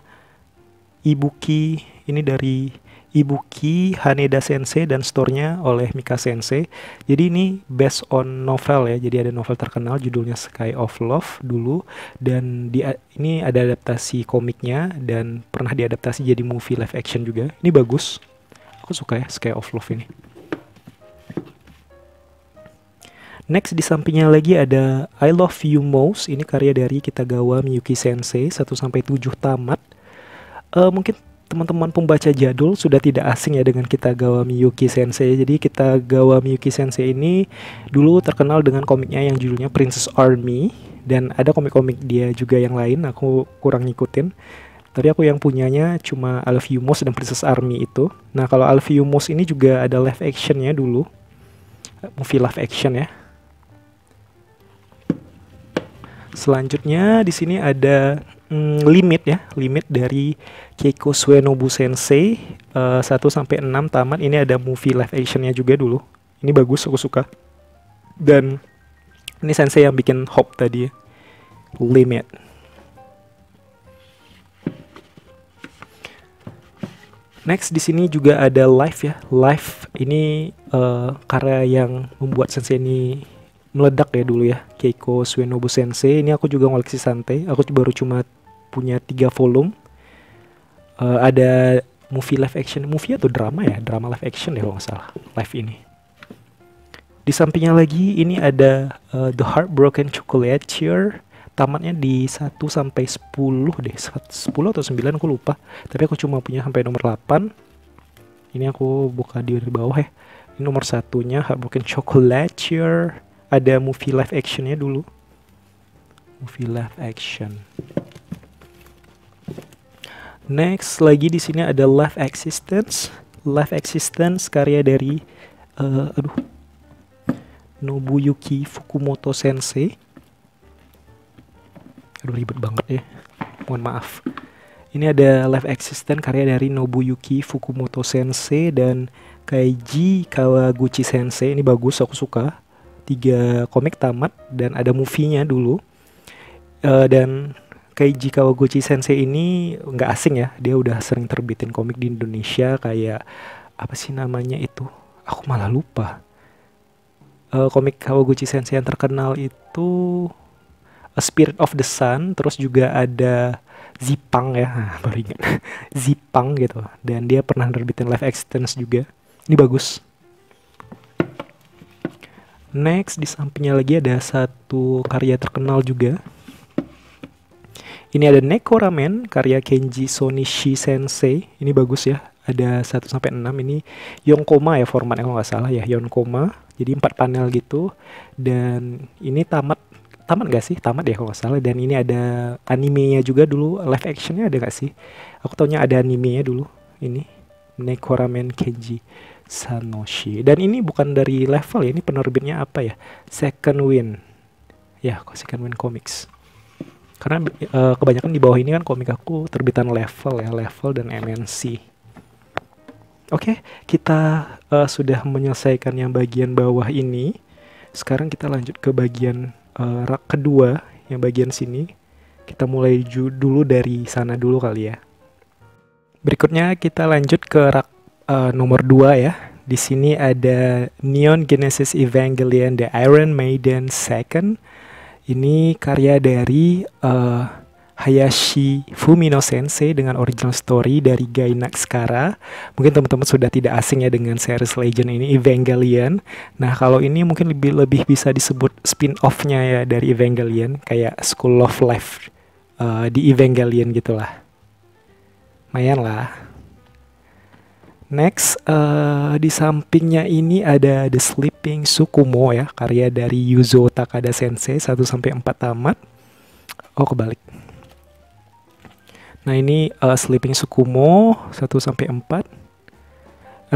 Ibuki ini dari Ibuki Haneda Sensei dan store-nya oleh Mika Sensei. Jadi ini based on novel ya. Jadi ada novel terkenal judulnya Sky of Love dulu dan di, ini ada adaptasi komiknya dan pernah diadaptasi jadi movie live action juga. Ini bagus. Aku suka ya Sky of Love ini. Next di sampingnya lagi ada I Love You Most. Ini karya dari Kitagawa Miyuki Sensei 1 sampai 7 tamat. Uh, mungkin teman-teman pembaca jadul sudah tidak asing ya dengan kita Gawa Miyuki Sensei. Jadi kita Gawa Miyuki Sensei ini dulu terkenal dengan komiknya yang judulnya Princess Army dan ada komik-komik dia juga yang lain aku kurang ngikutin. Tapi aku yang punyanya cuma Alfiumus dan Princess Army itu. Nah, kalau Alfiumus ini juga ada live actionnya dulu. Movie live action ya. Selanjutnya di sini ada hmm, limit ya, limit dari Keiko Suenobu Sensei uh, eh, 1 sampai 6 tamat. Ini ada movie live actionnya juga dulu. Ini bagus aku suka. Dan ini sensei yang bikin hop tadi ya. Limit. Next di sini juga ada live ya. Live ini uh, karya yang membuat sensei ini meledak ya dulu ya. Keiko Suenobu Sensei ini aku juga ngoleksi santai. Aku baru cuma punya tiga volume. Uh, ada movie live action, movie atau drama ya, drama live action ya kalau nggak salah, live ini. Di sampingnya lagi ini ada uh, The Heartbroken Chocolate Cheer. tamatnya di 1 sampai 10 deh, 10 atau 9 aku lupa, tapi aku cuma punya sampai nomor 8. Ini aku buka di bawah ya. Ini nomor satunya Heartbroken Cheer. ada movie live actionnya dulu. Movie live action. Next lagi di sini ada Life Existence. Life Existence karya dari uh, aduh Nobuyuki Fukumoto Sensei. Aduh ribet banget ya. Mohon maaf. Ini ada Life Existence karya dari Nobuyuki Fukumoto Sensei dan Kaiji Kawaguchi Sensei. Ini bagus, aku suka. Tiga komik tamat dan ada movie-nya dulu. Uh, dan Keiji Kawaguchi Sensei ini nggak asing ya. Dia udah sering terbitin komik di Indonesia kayak apa sih namanya itu? Aku malah lupa. Uh, komik Kawaguchi Sensei yang terkenal itu A Spirit of the Sun, terus juga ada Zipang ya, ah, baru ingat. Zipang gitu. Dan dia pernah terbitin Life Existence juga. Ini bagus. Next di sampingnya lagi ada satu karya terkenal juga ini ada Neko Ramen karya Kenji Sonishi Sensei. Ini bagus ya. Ada 1 sampai 6 ini Yonkoma ya formatnya kalau nggak salah ya, Yonkoma. Jadi empat panel gitu dan ini tamat tamat gak sih? Tamat ya kalau nggak salah. Dan ini ada animenya juga dulu, live actionnya ada gak sih? Aku taunya ada animenya dulu. Ini Neko Ramen Kenji. Sanoshi. Dan ini bukan dari level ya, ini penerbitnya apa ya? Second Win. Ya, Second Win Comics karena uh, kebanyakan di bawah ini kan komik aku terbitan level ya level dan MNC oke okay, kita uh, sudah menyelesaikan yang bagian bawah ini sekarang kita lanjut ke bagian uh, rak kedua yang bagian sini kita mulai dulu dari sana dulu kali ya berikutnya kita lanjut ke rak uh, nomor dua ya di sini ada Neon Genesis Evangelion The Iron Maiden Second ini karya dari uh, Hayashi Fumino Sensei dengan original story dari Gainax Kara. Mungkin teman-teman sudah tidak asing ya dengan series Legend ini Evangelion. Nah, kalau ini mungkin lebih lebih bisa disebut spin offnya ya dari Evangelion kayak School of Life uh, di Evangelion gitulah. Mayan lah. Next, uh, di sampingnya ini ada The Sleeping Sukumo ya, karya dari Yuzo Takada Sensei 1 sampai 4 tamat. Oh, kebalik. Nah, ini uh, Sleeping Sukumo 1 sampai 4. Uh,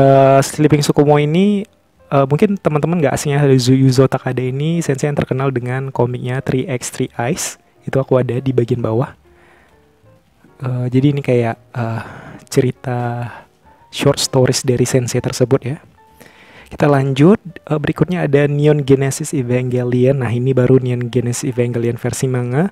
eh, Sleeping Sukumo ini uh, mungkin teman-teman nggak asingnya dari Yuzo Takada ini sensei yang terkenal dengan komiknya 3x3 Eyes. Itu aku ada di bagian bawah. Uh, jadi ini kayak uh, cerita short stories dari sensei tersebut ya. Kita lanjut, uh, berikutnya ada Neon Genesis Evangelion. Nah, ini baru Neon Genesis Evangelion versi manga.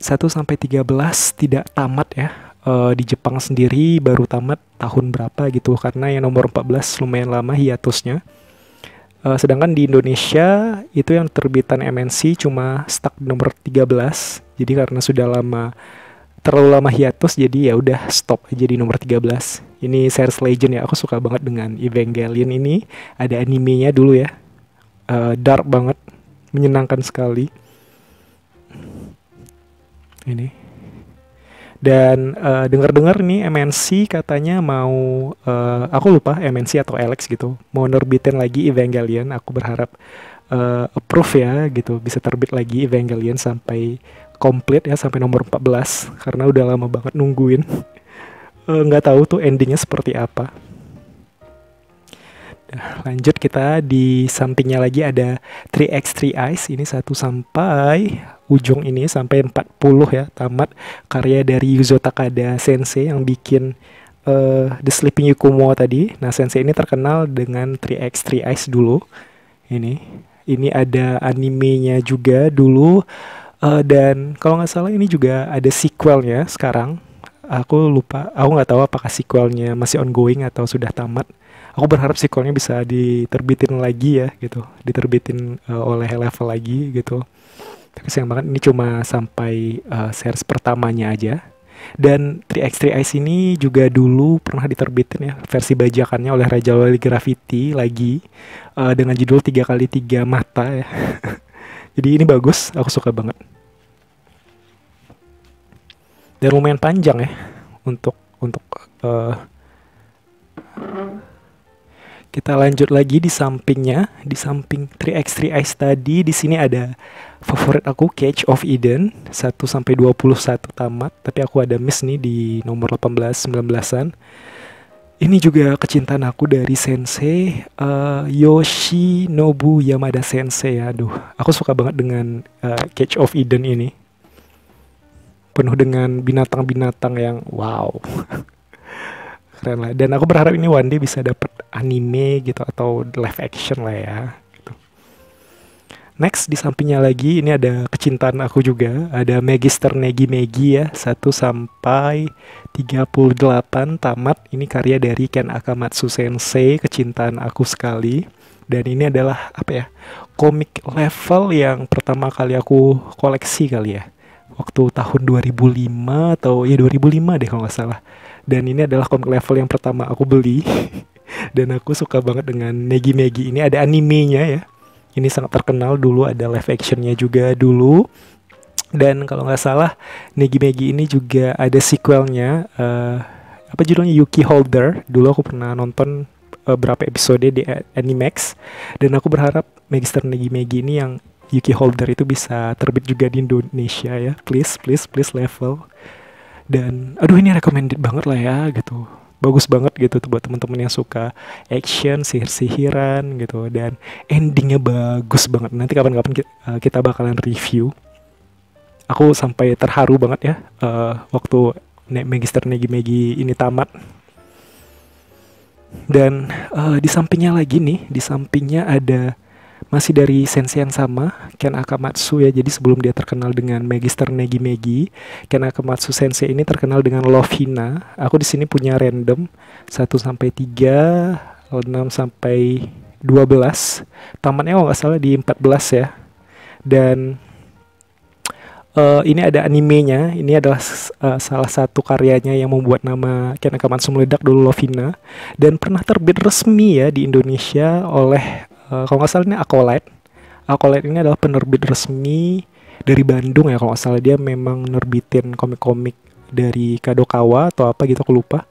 1 sampai 13 tidak tamat ya. Uh, di Jepang sendiri baru tamat tahun berapa gitu karena yang nomor 14 lumayan lama hiatusnya. Uh, sedangkan di Indonesia itu yang terbitan MNC cuma stuck nomor 13. Jadi karena sudah lama terlalu lama hiatus jadi ya udah stop aja di nomor 13 ini series legend ya aku suka banget dengan Evangelion ini ada animenya dulu ya uh, dark banget menyenangkan sekali ini dan uh, dengar-dengar nih MNC katanya mau uh, aku lupa MNC atau Alex gitu mau nerbitin lagi Evangelion aku berharap uh, approve ya gitu bisa terbit lagi Evangelion sampai komplit ya sampai nomor 14 karena udah lama banget nungguin Eh, nggak tahu tuh endingnya seperti apa. Nah, lanjut kita di sampingnya lagi ada 3x3 eyes ini satu sampai ujung ini sampai 40 ya tamat karya dari Yuzo Takada Sensei yang bikin uh, The Sleeping Yukumo tadi. Nah, Sensei ini terkenal dengan 3x3 eyes dulu. Ini ini ada animenya juga dulu uh, dan kalau nggak salah ini juga ada sequelnya sekarang aku lupa aku nggak tahu apakah sequelnya masih ongoing atau sudah tamat aku berharap sequelnya bisa diterbitin lagi ya gitu diterbitin uh, oleh level lagi gitu tapi sayang banget ini cuma sampai uh, series pertamanya aja dan 3x3 Ice ini juga dulu pernah diterbitin ya versi bajakannya oleh Raja Wali Graffiti lagi uh, dengan judul 3 kali 3 mata ya jadi ini bagus aku suka banget dan lumayan panjang ya untuk untuk uh, kita lanjut lagi di sampingnya, di samping 3x3 Ice tadi, di sini ada favorit aku Catch of Eden 1 sampai 21 tamat, tapi aku ada miss nih di nomor 18 19-an. Ini juga kecintaan aku dari sensei uh, Yoshinobu Yamada sensei. Aduh, aku suka banget dengan uh, Cage of Eden ini penuh dengan binatang-binatang yang wow keren lah dan aku berharap ini one day bisa dapat anime gitu atau live action lah ya gitu. next di sampingnya lagi ini ada kecintaan aku juga ada Magister Negi Megi ya 1 sampai 38 tamat ini karya dari Ken Akamatsu Sensei kecintaan aku sekali dan ini adalah apa ya komik level yang pertama kali aku koleksi kali ya waktu tahun 2005 atau ya 2005 deh kalau nggak salah dan ini adalah komik level yang pertama aku beli dan aku suka banget dengan Negi Megi ini ada animenya ya ini sangat terkenal dulu ada live actionnya juga dulu dan kalau nggak salah Negi Megi ini juga ada sequelnya uh, apa judulnya Yuki Holder dulu aku pernah nonton uh, berapa episode di Animax dan aku berharap Magister Negi Megi ini yang Yuki Holder itu bisa terbit juga di Indonesia ya please please please level dan aduh ini recommended banget lah ya gitu bagus banget gitu tuh buat teman-teman yang suka action sihir-sihiran gitu dan endingnya bagus banget nanti kapan-kapan kita, uh, eh, kita bakalan review aku sampai terharu banget ya uh, waktu Magister Negi Megi ini tamat dan uh, di sampingnya lagi nih di sampingnya ada masih dari sensei yang sama Ken Akamatsu ya jadi sebelum dia terkenal dengan Magister Negi Megi Ken Akamatsu sensei ini terkenal dengan Lovina aku di sini punya random 1 sampai 3 6 sampai 12 tamannya kalau nggak salah di 14 ya dan uh, ini ada animenya. Ini adalah uh, salah satu karyanya yang membuat nama Ken Akamatsu meledak dulu Lovina dan pernah terbit resmi ya di Indonesia oleh uh, kalau nggak salah ini Acolyte. Acolyte ini adalah penerbit resmi dari Bandung ya kalau nggak salah dia memang nerbitin komik-komik dari Kadokawa atau apa gitu aku lupa.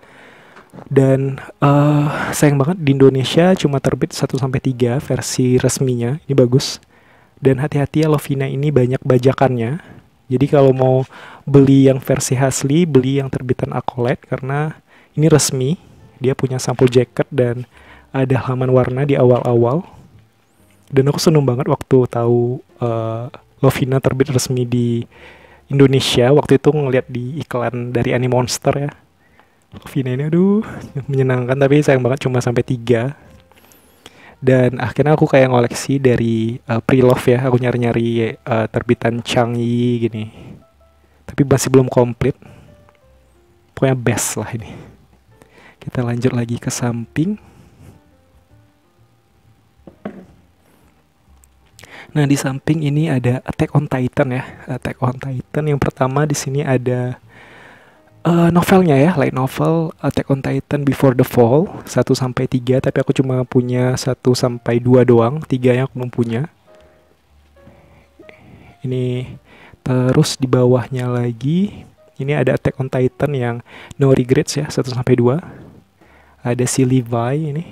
Dan uh, sayang banget di Indonesia cuma terbit 1 sampai 3 versi resminya. Ini bagus. Dan hati-hati ya Lovina ini banyak bajakannya. Jadi kalau mau beli yang versi asli, beli yang terbitan Akolet karena ini resmi. Dia punya sampul jaket dan ada halaman warna di awal-awal dan aku seneng banget waktu tahu uh, Lovina terbit resmi di Indonesia waktu itu ngeliat di iklan dari Anime Monster ya Lovina ini aduh menyenangkan tapi sayang banget cuma sampai tiga dan akhirnya aku kayak ngoleksi dari uh, pre-love ya aku nyari-nyari uh, terbitan Changi gini tapi masih belum komplit pokoknya best lah ini kita lanjut lagi ke samping Nah di samping ini ada Attack on Titan ya. Attack on Titan yang pertama di sini ada uh, novelnya ya, light novel Attack on Titan Before the Fall 1 sampai 3 tapi aku cuma punya 1 sampai 2 doang, 3 yang aku belum punya. Ini terus di bawahnya lagi ini ada Attack on Titan yang No Regrets ya, 1 sampai 2. Ada si Levi ini.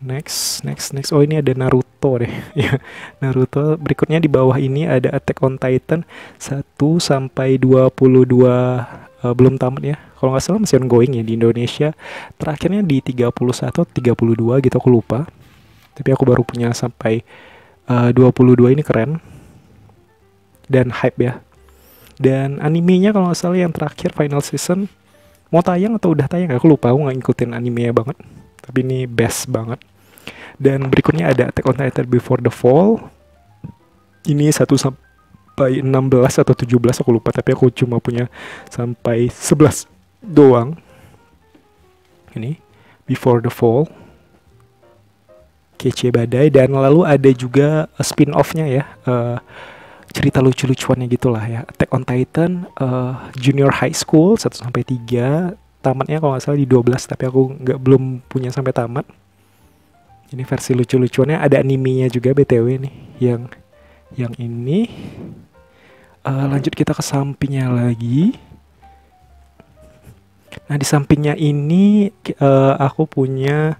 Next, next, next. Oh ini ada Naruto Naruto deh ya Naruto berikutnya di bawah ini ada Attack on Titan 1 sampai 22 uh, eh, belum tamat ya kalau nggak salah masih ongoing ya di Indonesia terakhirnya di 31 puluh 32 gitu aku lupa tapi aku baru punya sampai eh, uh, 22 ini keren dan hype ya dan animenya kalau nggak salah yang terakhir final season mau tayang atau udah tayang ya? aku lupa aku nggak ngikutin animenya banget tapi ini best banget dan berikutnya ada Attack on Titan Before the Fall. Ini satu sampai 16 atau 17 aku lupa tapi aku cuma punya sampai 11 doang. Ini Before the Fall. Kece badai dan lalu ada juga spin-off-nya ya. Uh, cerita lucu-lucuannya gitulah ya. Attack on Titan uh, Junior High School 1 sampai 3 tamatnya kalau nggak salah di 12 tapi aku nggak belum punya sampai tamat ini versi lucu-lucuannya ada animenya juga btw nih yang yang ini uh, lanjut kita ke sampingnya lagi nah di sampingnya ini uh, aku punya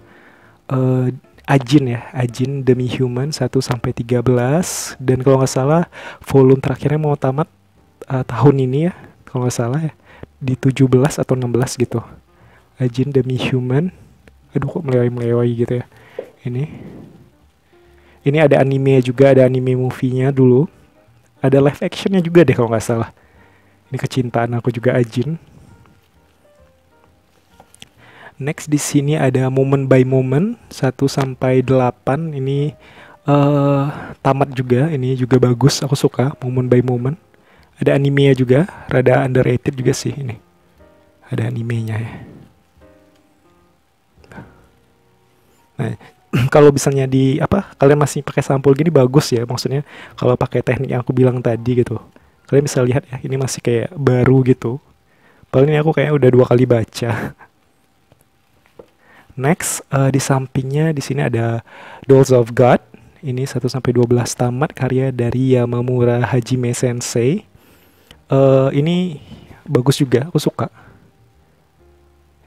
uh, Ajin ya, Ajin Demi Human 1 sampai 13 dan kalau nggak salah volume terakhirnya mau tamat uh, tahun ini ya, kalau nggak salah ya di 17 atau 16 gitu. Ajin Demi Human. Aduh kok melewai-melewai gitu ya ini ini ada anime juga ada anime movie-nya dulu ada live actionnya juga deh kalau nggak salah ini kecintaan aku juga Ajin next di sini ada moment by moment 1 sampai 8 ini uh, tamat juga ini juga bagus aku suka moment by moment ada animenya juga rada underrated juga sih ini ada animenya ya Nah, kalau misalnya di apa kalian masih pakai sampul gini bagus ya maksudnya kalau pakai teknik yang aku bilang tadi gitu kalian bisa lihat ya ini masih kayak baru gitu paling ini aku kayak udah dua kali baca next uh, di sampingnya di sini ada Dolls of God ini 1 sampai 12 tamat karya dari Yamamura Hajime Sensei uh, ini bagus juga aku suka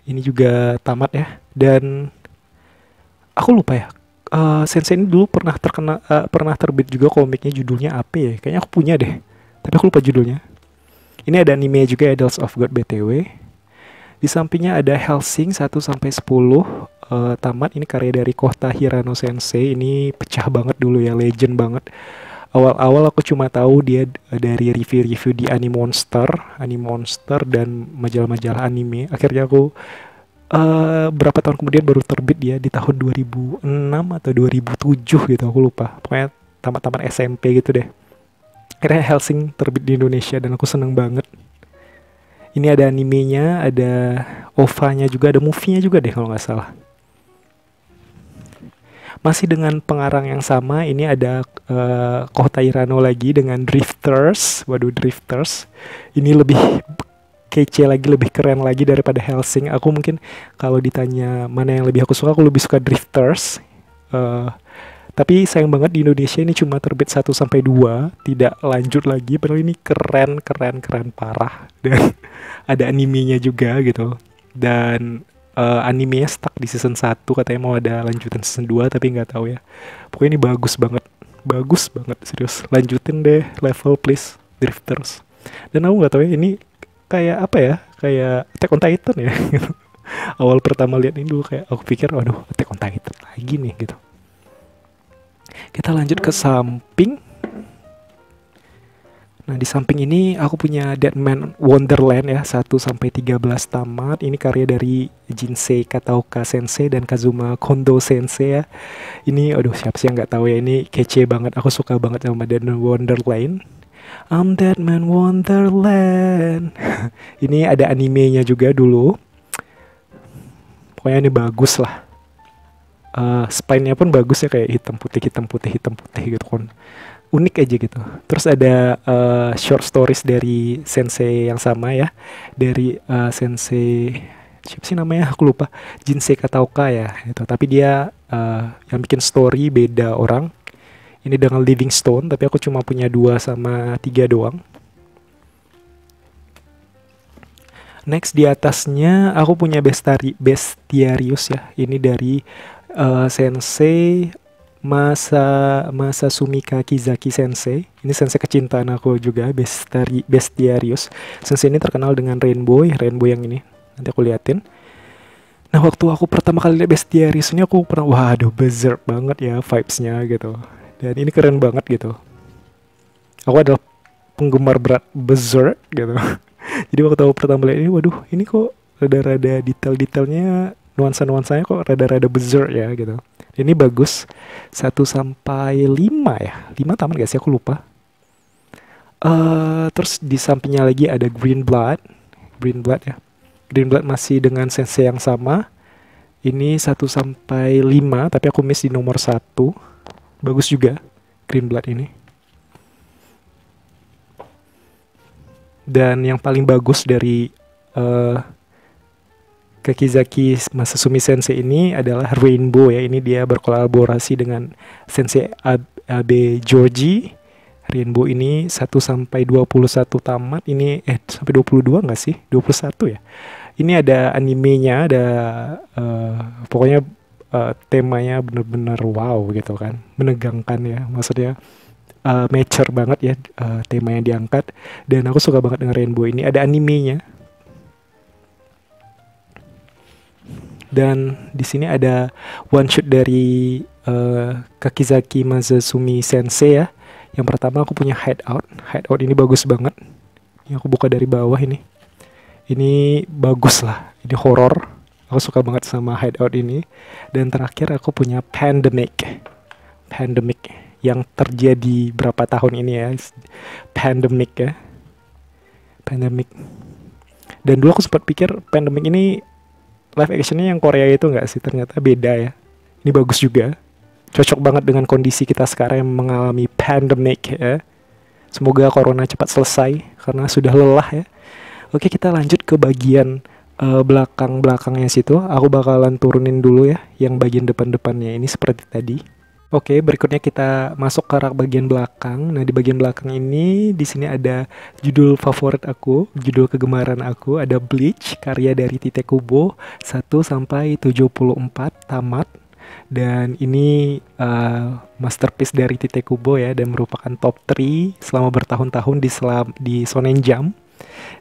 ini juga tamat ya dan aku lupa ya uh, Sensei ini dulu pernah terkena uh, pernah terbit juga komiknya judulnya apa ya kayaknya aku punya deh tapi aku lupa judulnya ini ada anime juga Idols of God BTW di sampingnya ada Helsing 1 sampai 10 uh, eh, tamat ini karya dari Kota Hirano Sensei ini pecah banget dulu ya legend banget awal-awal aku cuma tahu dia dari review-review di Anime Monster, Anime Monster dan majalah-majalah anime. Akhirnya aku Eh, berapa tahun kemudian baru terbit dia di tahun 2006 atau 2007 gitu aku lupa pokoknya tamat-tamat SMP gitu deh akhirnya Helsing terbit di Indonesia dan aku seneng banget ini ada animenya ada ova juga ada movie-nya juga deh kalau nggak salah masih dengan pengarang yang sama ini ada uh, Kota Irano lagi dengan Drifters waduh Drifters ini lebih kece lagi lebih keren lagi daripada Helsing aku mungkin kalau ditanya mana yang lebih aku suka aku lebih suka Drifters uh, tapi sayang banget di Indonesia ini cuma terbit 1 sampai dua, tidak lanjut lagi. Padahal ini keren, keren, keren parah dan ada animenya juga gitu. Dan uh, animenya stuck di season 1 katanya mau ada lanjutan season 2 tapi nggak tahu ya. Pokoknya ini bagus banget. Bagus banget serius. Lanjutin deh level please Drifters. Dan aku nggak tahu ya ini kayak apa ya kayak Attack on Titan ya gitu. awal pertama lihat ini dulu kayak aku pikir waduh Attack on Titan lagi nih gitu kita lanjut ke samping Nah, di samping ini aku punya Deadman Wonderland ya, 1 sampai 13 tamat. Ini karya dari Jinsei Kataoka Sensei dan Kazuma Kondo Sensei ya. Ini aduh siapa sih yang nggak tahu ya, ini kece banget. Aku suka banget sama Deadman Wonderland. I'm that man Wonderland. ini ada animenya juga dulu. Pokoknya ini bagus lah. Uh, eh, spine-nya pun bagus ya kayak hitam putih hitam putih hitam putih gitu kan unik aja gitu terus ada uh, short stories dari sensei yang sama ya dari uh, sensei siapa sih namanya aku lupa Jinsei Kataoka ya itu tapi dia uh, yang bikin story beda orang ini dengan Living Stone, tapi aku cuma punya dua sama tiga doang next di atasnya aku punya bestari bestiarius ya ini dari uh, sensei Masa Masa Sumika Kizaki Sensei. Ini sensei kecintaan aku juga, Bestari, Bestiarius. Sensei ini terkenal dengan Rainbow, ya, Rainbow yang ini. Nanti aku liatin. Nah, waktu aku pertama kali lihat Bestiarius ini aku pernah wah, waduh berserk banget ya vibesnya gitu dan ini keren banget gitu aku adalah penggemar berat Berserk gitu jadi waktu aku pertama lihat ini waduh ini kok rada-rada detail-detailnya nuansa-nuansanya kok rada-rada Berserk ya gitu ini bagus satu sampai lima ya lima taman gak sih aku lupa uh, terus di sampingnya lagi ada Green Blood Green Blood ya Green Blood masih dengan sensei yang sama ini satu sampai lima, tapi aku miss di nomor satu bagus juga Green Blood ini dan yang paling bagus dari uh, Kakizaki Masasumi Sensei ini adalah Rainbow ya ini dia berkolaborasi dengan Sensei Abe Joji. Rainbow ini 1 sampai 21 tamat ini eh sampai 22 enggak sih 21 ya ini ada animenya ada uh, pokoknya uh, temanya bener-bener wow gitu kan menegangkan ya maksudnya uh, mature banget ya uh, tema yang diangkat dan aku suka banget dengan Rainbow ini ada animenya dan di sini ada one shot dari uh, Kakizaki Mazasumi Sensei ya yang pertama aku punya hideout hideout ini bagus banget yang aku buka dari bawah ini ini bagus lah ini horor Aku suka banget sama hideout ini. Dan terakhir aku punya pandemic. Pandemic yang terjadi berapa tahun ini ya. Pandemic ya. Pandemic. Dan dulu aku sempat pikir pandemic ini live actionnya yang Korea itu nggak sih? Ternyata beda ya. Ini bagus juga. Cocok banget dengan kondisi kita sekarang yang mengalami pandemic ya. Semoga corona cepat selesai karena sudah lelah ya. Oke, kita lanjut ke bagian uh, belakang-belakangnya situ aku bakalan turunin dulu ya yang bagian depan-depannya ini seperti tadi. Oke, berikutnya kita masuk ke rak bagian belakang. Nah, di bagian belakang ini di sini ada judul favorit aku, judul kegemaran aku, ada Bleach karya dari Tite Kubo 1 sampai 74 tamat. Dan ini uh, masterpiece dari Tite Kubo ya dan merupakan top 3 selama bertahun-tahun di selam, di Sonen Jump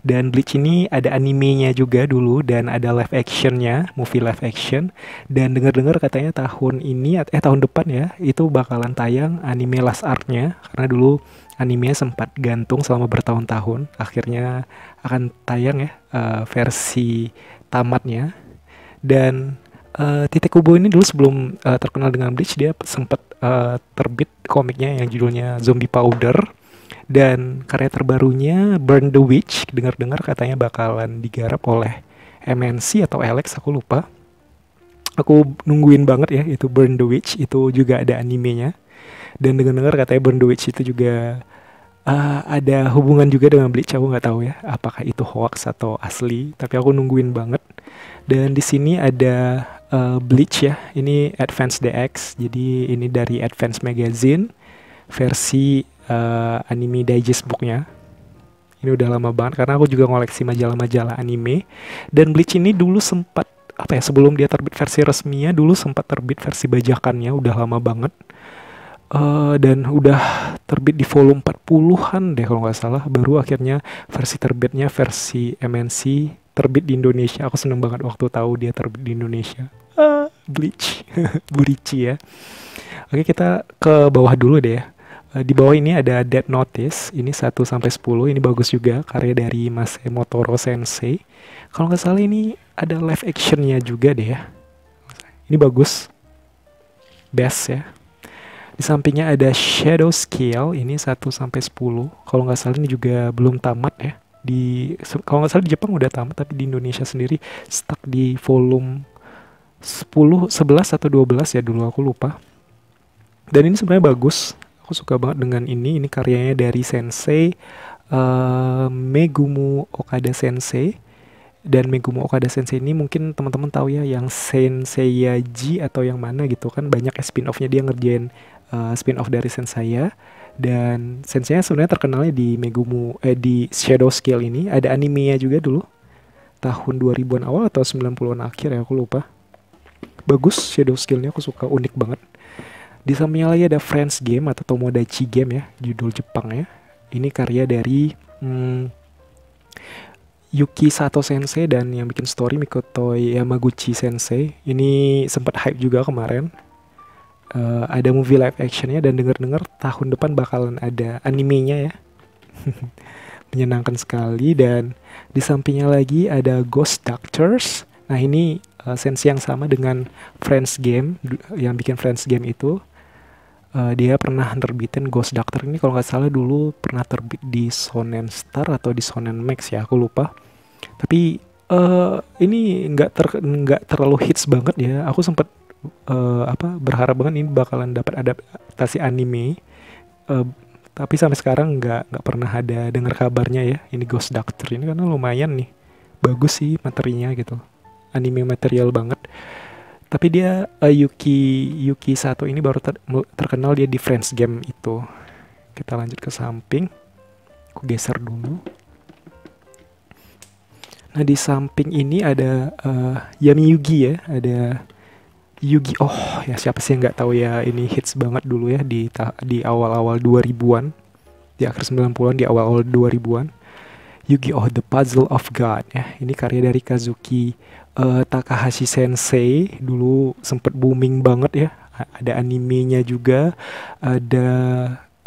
dan Bleach ini ada animenya juga dulu dan ada live actionnya, movie live action. Dan dengar-dengar katanya tahun ini eh tahun depan ya itu bakalan tayang anime last artnya, karena dulu animenya sempat gantung selama bertahun-tahun. Akhirnya akan tayang ya uh, versi tamatnya. Dan uh, Titik Kubo ini dulu sebelum uh, terkenal dengan Bleach dia sempat uh, terbit komiknya yang judulnya Zombie Powder dan karya terbarunya Burn the Witch dengar-dengar katanya bakalan digarap oleh MNC atau Alex aku lupa aku nungguin banget ya itu Burn the Witch itu juga ada animenya dan dengar-dengar katanya Burn the Witch itu juga uh, ada hubungan juga dengan Bleach aku nggak tahu ya apakah itu hoax atau asli tapi aku nungguin banget dan di sini ada uh, Bleach ya ini Advance DX jadi ini dari Advance Magazine versi uh, anime digest booknya ini udah lama banget karena aku juga ngoleksi majalah-majalah anime dan Bleach ini dulu sempat apa ya sebelum dia terbit versi resminya dulu sempat terbit versi bajakannya udah lama banget uh, dan udah terbit di volume 40-an deh kalau nggak salah baru akhirnya versi terbitnya versi MNC terbit di Indonesia aku seneng banget waktu tahu dia terbit di Indonesia uh, Bleach Burici ya oke kita ke bawah dulu deh ya Eh, di bawah ini ada Dead Notice, ini 1 sampai 10, ini bagus juga karya dari Mas Motoro Sensei. Kalau nggak salah ini ada live actionnya juga deh ya. Ini bagus. Best ya. Di sampingnya ada Shadow Scale, ini 1 sampai 10. Kalau nggak salah ini juga belum tamat ya. Di kalau nggak salah di Jepang udah tamat tapi di Indonesia sendiri stuck di volume 10, 11 atau 12 ya dulu aku lupa. Dan ini sebenarnya bagus aku suka banget dengan ini. Ini karyanya dari Sensei uh, Megumu Okada Sensei. Dan megumu Okada Sensei ini mungkin teman-teman tahu ya yang Sensei Yaji atau yang mana gitu kan banyak spin offnya dia ngerjain uh, spin-off dari sensei ya dan Sensei sebenarnya terkenalnya di Megumu eh di Shadow Scale ini ada animenya juga dulu tahun 2000-an awal atau 90-an akhir ya aku lupa bagus Shadow scale aku suka unik banget di sampingnya lagi ada Friends Game atau Tomodachi Game ya, judul Jepang ya. Ini karya dari hmm, Yuki Sato Sensei dan yang bikin story Mikoto Yamaguchi Sensei. Ini sempat hype juga kemarin. Uh, ada movie live actionnya dan denger-dengar tahun depan bakalan ada animenya ya. menyenangkan sekali dan di sampingnya lagi ada Ghost Doctors. Nah, ini uh, sensi yang sama dengan Friends Game yang bikin Friends Game itu uh, dia pernah terbitin Ghost Doctor ini kalau nggak salah dulu pernah terbit di Sonen Star atau di Sonen Max ya aku lupa tapi uh, ini nggak ter nggak terlalu hits banget ya aku sempat uh, eh, apa berharap banget ini bakalan dapat adaptasi anime uh, tapi sampai sekarang nggak nggak pernah ada dengar kabarnya ya ini Ghost Doctor ini karena lumayan nih bagus sih materinya gitu anime material banget tapi dia uh, Yuki Yuki satu ini baru ter, terkenal dia di Friends game itu kita lanjut ke samping aku geser dulu nah di samping ini ada uh, Yami Yugi ya ada Yugi oh ya siapa sih yang nggak tahu ya ini hits banget dulu ya di di awal-awal 2000-an di akhir 90-an di awal-awal 2000-an Yugi Oh The Puzzle of God ya ini karya dari Kazuki uh, Takahashi Sensei dulu sempet booming banget ya ada animenya juga ada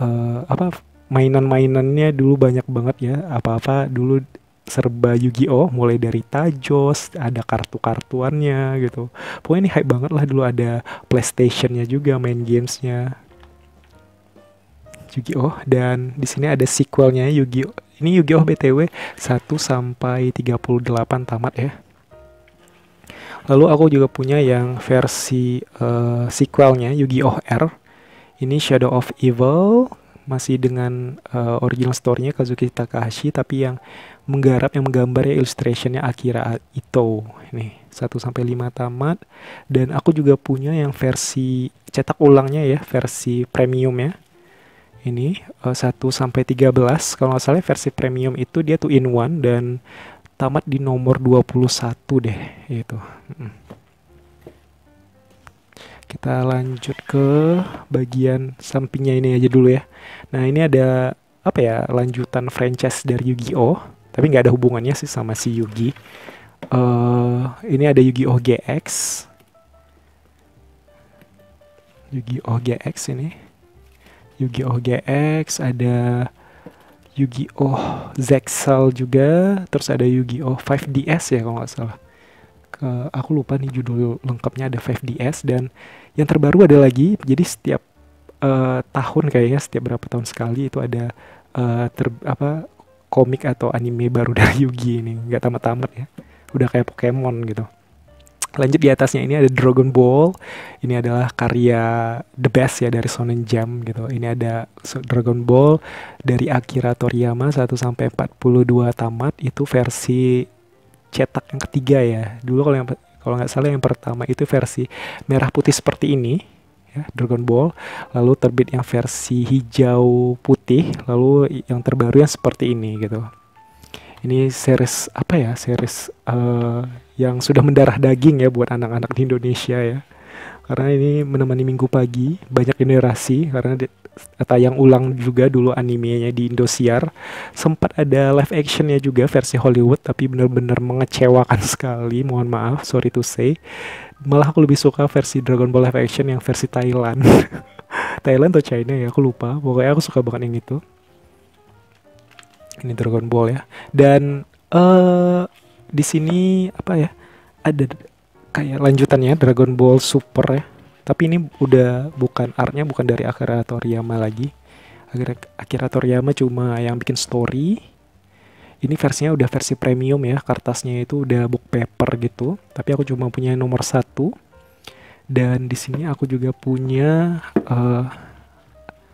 uh, apa mainan-mainannya dulu banyak banget ya apa-apa dulu serba Yu-Gi-Oh mulai dari Tajos ada kartu-kartuannya gitu pokoknya ini hype banget lah dulu ada PlayStationnya juga main gamesnya Yu-Gi-Oh dan di sini ada sequelnya Yu-Gi-Oh ini Yu-Gi-Oh BTW 1 sampai 38 tamat ya Lalu aku juga punya yang versi uh, sequelnya Yu-Gi-Oh R. Ini Shadow of Evil masih dengan uh, original storynya Kazuki Takahashi tapi yang menggarap yang menggambar ya illustrationnya Akira Ito nih satu sampai lima tamat dan aku juga punya yang versi cetak ulangnya ya versi premium ya ini uh, eh, 1 sampai 13 kalau nggak salah versi premium itu dia tuh in one dan tamat di nomor 21 deh itu kita lanjut ke bagian sampingnya ini aja dulu ya nah ini ada apa ya lanjutan franchise dari Yu-Gi-Oh tapi nggak ada hubungannya sih sama si Yugi uh, ini ada Yu-Gi-Oh GX Yu-Gi-Oh GX ini Yu-Gi-Oh GX ada Yu-Gi-Oh Zexal juga, terus ada Yu-Gi-Oh 5DS ya kalau nggak salah. Ke, aku lupa nih judul lengkapnya ada 5DS dan yang terbaru ada lagi. Jadi setiap uh, tahun kayaknya setiap berapa tahun sekali itu ada uh, ter, apa komik atau anime baru dari Yu-Gi ini, nggak tamat-tamat ya. Udah kayak Pokemon gitu. Lanjut di atasnya ini ada Dragon Ball. Ini adalah karya the best ya dari Shonen Jump gitu. Ini ada Dragon Ball dari Akira Toriyama 1 sampai 42 tamat itu versi cetak yang ketiga ya. Dulu kalau yang kalau nggak salah yang pertama itu versi merah putih seperti ini ya, Dragon Ball, lalu terbit yang versi hijau putih, lalu yang terbaru yang seperti ini gitu. Ini series apa ya? Series uh, yang sudah mendarah daging ya buat anak-anak di Indonesia ya. Karena ini menemani minggu pagi, banyak generasi karena di, tayang ulang juga dulu animenya di Indosiar. Sempat ada live actionnya juga versi Hollywood tapi benar-benar mengecewakan sekali, mohon maaf, sorry to say. Malah aku lebih suka versi Dragon Ball live action yang versi Thailand. Thailand atau China ya, aku lupa. Pokoknya aku suka banget yang itu. Ini Dragon Ball ya. Dan eh uh, di sini apa ya? Ada kayak lanjutannya Dragon Ball Super ya. Tapi ini udah bukan artnya bukan dari Akira Toriyama lagi. Akira Toriyama cuma yang bikin story. Ini versinya udah versi premium ya, kertasnya itu udah book paper gitu. Tapi aku cuma punya nomor satu. Dan di sini aku juga punya uh, eh,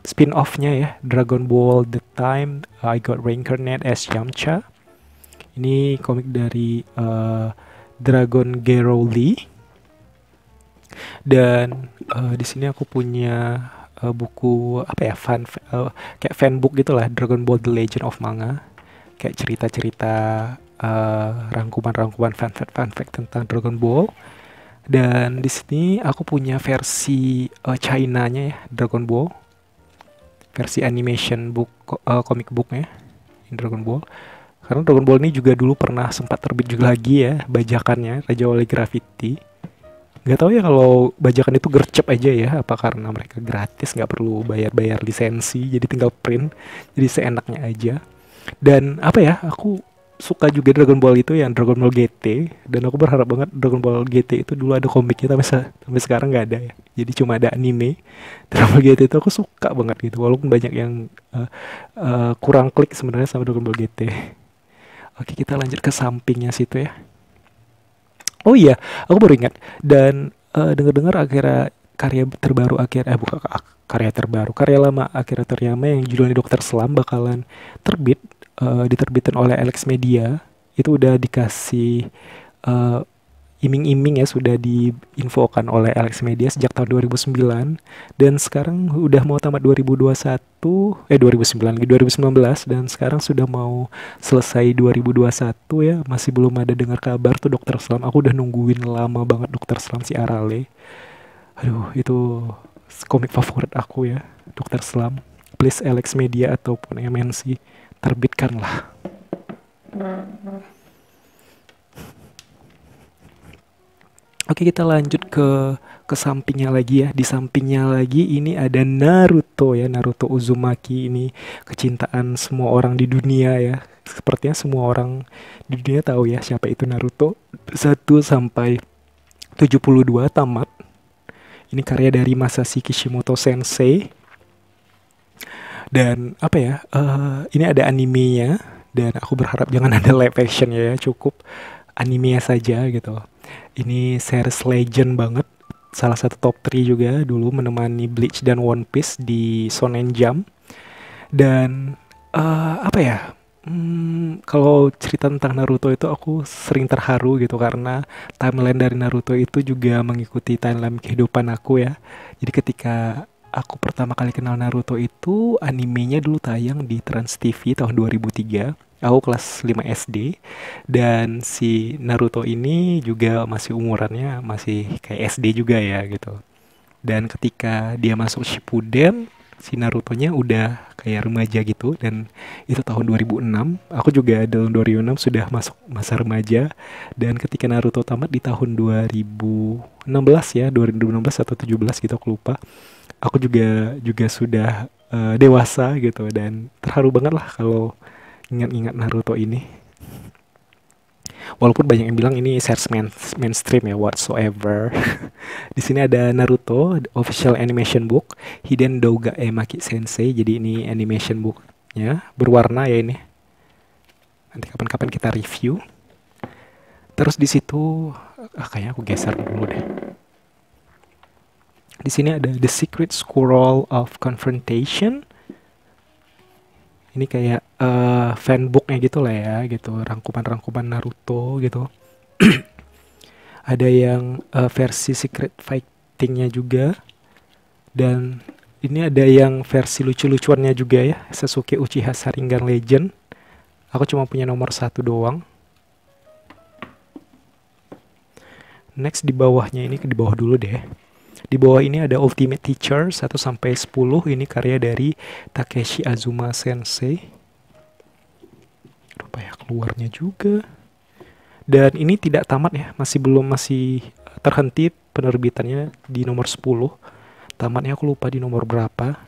spin offnya ya, Dragon Ball The Time I Got Reincarnated as Yamcha ini komik dari uh, Dragon Gero Lee. Dan uh, di sini aku punya uh, buku apa ya fan uh, kayak fanbook gitulah Dragon Ball The Legend of Manga. Kayak cerita-cerita uh, rangkuman-rangkuman fanfic-fanfic tentang Dragon Ball dan di sini aku punya versi uh, China-nya ya Dragon Ball versi animation book uh, comic book-nya Dragon Ball karena Dragon Ball ini juga dulu pernah sempat terbit juga lagi ya bajakannya Raja Wali Graffiti. Gak tau ya kalau bajakan itu gercep aja ya apa karena mereka gratis nggak perlu bayar-bayar lisensi jadi tinggal print jadi seenaknya aja. Dan apa ya aku suka juga Dragon Ball itu yang Dragon Ball GT dan aku berharap banget Dragon Ball GT itu dulu ada komiknya tapi se sampai sekarang nggak ada ya jadi cuma ada anime Dragon Ball GT itu aku suka banget gitu walaupun banyak yang uh, uh, kurang klik sebenarnya sama Dragon Ball GT Oke, kita lanjut ke sampingnya situ ya. Oh iya, aku baru ingat. Dan uh, eh, dengar-dengar akhirnya karya terbaru akhir eh bukan karya terbaru karya lama akhirnya Toriyama yang judulnya Dokter Selam bakalan terbit uh, eh, diterbitkan oleh Alex Media itu udah dikasih uh, iming-iming ya sudah diinfokan oleh Alex Media sejak tahun 2009 dan sekarang udah mau tamat 2021 eh 2009 lagi 2019 dan sekarang sudah mau selesai 2021 ya masih belum ada dengar kabar tuh dokter Slam aku udah nungguin lama banget dokter Slam si Arale aduh itu komik favorit aku ya dokter Slam please Alex Media ataupun MNC terbitkanlah Oke kita lanjut ke ke sampingnya lagi ya. Di sampingnya lagi ini ada Naruto ya. Naruto Uzumaki ini kecintaan semua orang di dunia ya. Sepertinya semua orang di dunia tahu ya siapa itu Naruto. 1 sampai 72 tamat. Ini karya dari Masashi Kishimoto Sensei. Dan apa ya? Uh, ini ada animenya dan aku berharap jangan ada live action ya, cukup animenya saja gitu. Ini series legend banget. Salah satu top 3 juga dulu menemani Bleach dan One Piece di Sonen Jump. Dan uh, apa ya? Hmm, kalau cerita tentang Naruto itu aku sering terharu gitu karena timeline dari Naruto itu juga mengikuti timeline kehidupan aku ya. Jadi ketika aku pertama kali kenal Naruto itu animenya dulu tayang di Trans TV tahun 2003 aku kelas 5 SD dan si Naruto ini juga masih umurannya masih kayak SD juga ya gitu. Dan ketika dia masuk Shippuden, si Naruto-nya udah kayak remaja gitu dan itu tahun 2006. Aku juga tahun 2006 sudah masuk masa remaja dan ketika Naruto tamat di tahun 2016 ya, 2016 atau 17 gitu aku lupa. Aku juga juga sudah uh, dewasa gitu dan terharu banget lah kalau ingat-ingat Naruto ini walaupun banyak yang bilang ini series main, mainstream ya whatsoever di sini ada Naruto official animation book Hidden Doga Emaki Sensei jadi ini animation book ya berwarna ya ini nanti kapan-kapan kita review terus di situ ah, kayaknya aku geser dulu deh di sini ada The Secret Squirrel of Confrontation ini kayak uh, fanbooknya gitu lah ya gitu rangkuman-rangkuman Naruto gitu ada yang uh, versi secret fightingnya juga dan ini ada yang versi lucu-lucuannya juga ya Sasuke Uchiha Sharingan Legend aku cuma punya nomor satu doang next di bawahnya ini ke di bawah dulu deh di bawah ini ada Ultimate Teacher 1 sampai 10 ini karya dari Takeshi Azuma Sensei. Lupa ya keluarnya juga. Dan ini tidak tamat ya, masih belum masih terhenti penerbitannya di nomor 10. Tamatnya aku lupa di nomor berapa.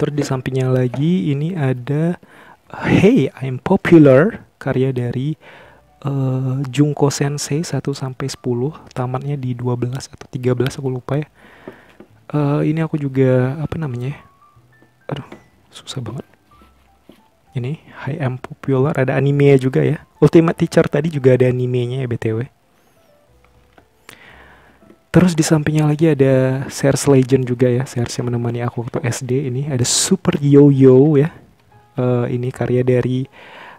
Terus di sampingnya lagi ini ada Hey, I'm Popular karya dari uh, eh, Junko Sensei 1 sampai 10, tamatnya di 12 atau 13 aku lupa ya. Uh, ini aku juga apa namanya? Ya? Aduh, susah banget. Ini High M Popular ada anime juga ya. Ultimate Teacher tadi juga ada animenya ya BTW. Terus di sampingnya lagi ada Sears Legend juga ya, Sears yang menemani aku waktu SD ini. Ada Super Yo-Yo ya. Uh, ini karya dari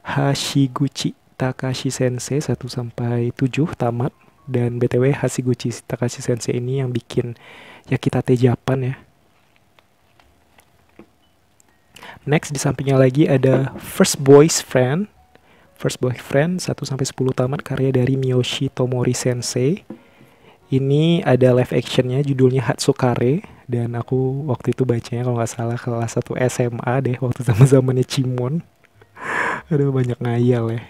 Hashiguchi Takashi Sensei 1 sampai 7 tamat dan BTW Hasiguchi Takashi Sensei ini yang bikin Yakitate Japan ya. Next di sampingnya lagi ada First Boy's Friend. First Boyfriend 1 sampai 10 tamat karya dari Miyoshi Tomori Sensei. Ini ada live actionnya judulnya Hatsukare dan aku waktu itu bacanya kalau nggak salah kelas 1 SMA deh waktu zaman zamannya Cimon. Aduh banyak ngayal ya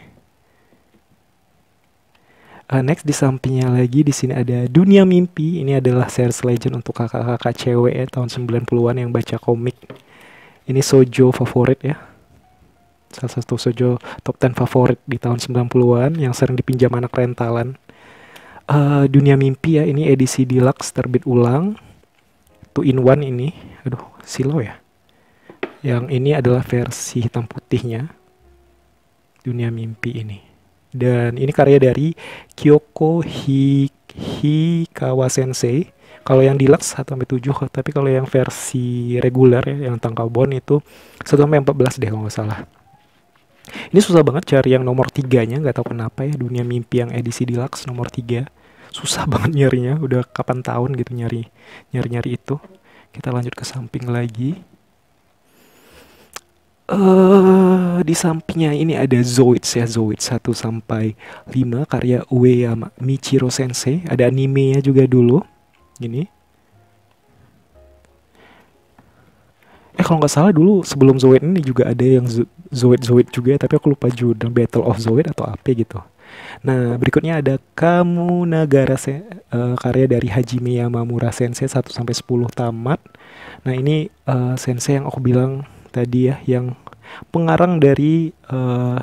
Uh, next di sampingnya lagi di sini ada Dunia Mimpi. Ini adalah series legend untuk kakak-kakak cewek ya, tahun 90-an yang baca komik. Ini sojo favorit ya. Salah satu sojo top 10 favorit di tahun 90-an yang sering dipinjam anak rentalan. Uh, Dunia Mimpi ya, ini edisi deluxe terbit ulang. Two in one ini. Aduh, silo ya. Yang ini adalah versi hitam putihnya. Dunia Mimpi ini dan ini karya dari Kyoko Hikawa Sensei. Kalau yang deluxe 1 sampai 7, tapi kalau yang versi reguler ya, yang tangkabon itu 1 sampai 14 deh kalau nggak salah. Ini susah banget cari yang nomor tiganya, nggak tahu kenapa ya dunia mimpi yang edisi deluxe nomor 3 susah banget nyarinya, udah kapan tahun gitu nyari nyari nyari itu. Kita lanjut ke samping lagi uh, di sampingnya ini ada Zoids ya Zoids 1 sampai 5 karya Ueya Michiro Sensei ada animenya juga dulu ini. eh kalau nggak salah dulu sebelum Zoid ini juga ada yang Zoid Zoid juga tapi aku lupa judul Battle of Zoid atau apa gitu nah berikutnya ada kamu Nagara uh, eh, karya dari Hajime Yamamura Sensei 1 sampai sepuluh tamat nah ini uh, sensei yang aku bilang tadi ya yang pengarang dari uh,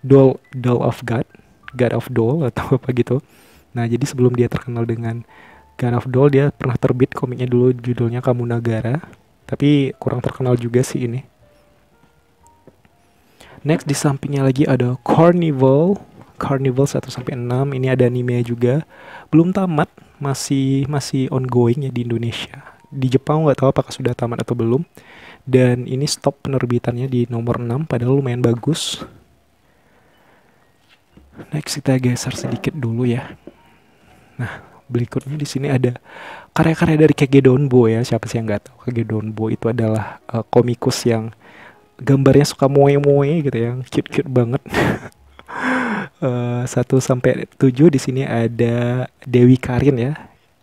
Doll Doll of God, God of Doll atau apa gitu. Nah, jadi sebelum dia terkenal dengan God of Doll, dia pernah terbit komiknya dulu judulnya Kamu Nagara, tapi kurang terkenal juga sih ini. Next di sampingnya lagi ada Carnival, Carnival 1 sampai 6. Ini ada anime juga. Belum tamat, masih masih ongoing ya di Indonesia. Di Jepang nggak tahu apakah sudah tamat atau belum dan ini stop penerbitannya di nomor 6 padahal lumayan bagus next kita geser sedikit dulu ya nah berikutnya di sini ada karya-karya dari KG Donbo ya siapa sih yang nggak tahu KG Donbo itu adalah uh, komikus yang gambarnya suka moe-moe gitu ya cute-cute banget eh, satu sampai tujuh di sini ada Dewi Karin ya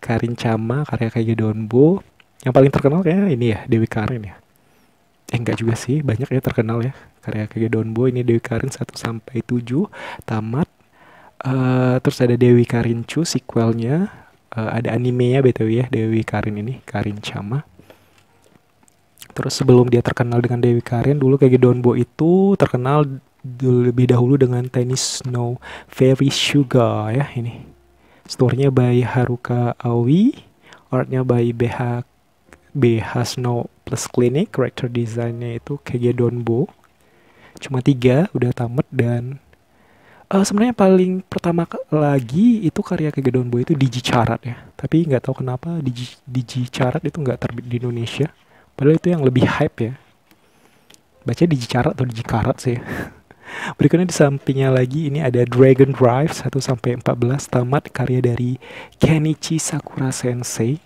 Karin Chama karya KG Donbo yang paling terkenal kayaknya ini ya Dewi Karin ya eh enggak juga sih banyak ya terkenal ya karya-karya Don Bo ini Dewi Karin 1 sampai 7 tamat uh, terus ada Dewi Karin Chu sequelnya uh, ada animenya btw ya Dewi Karin ini Karin Chama terus sebelum dia terkenal dengan Dewi Karin dulu kayak Don Bo itu terkenal lebih dahulu dengan Tennis Snow Fairy Sugar ya ini stornya nya by Haruka Aoi artnya by BH B. Hasno plus Clinic, karakter desainnya itu KG Donbo. Cuma tiga, udah tamat dan uh, sebenarnya paling pertama lagi itu karya KG Donbo itu Digi Carat ya. Tapi nggak tahu kenapa Digi, Digi Carat itu nggak terbit di Indonesia. Padahal itu yang lebih hype ya. Baca Digi Carat atau Digi Karat sih. Berikutnya di sampingnya lagi ini ada Dragon Drive 1 sampai 14 tamat karya dari Kenichi Sakura Sensei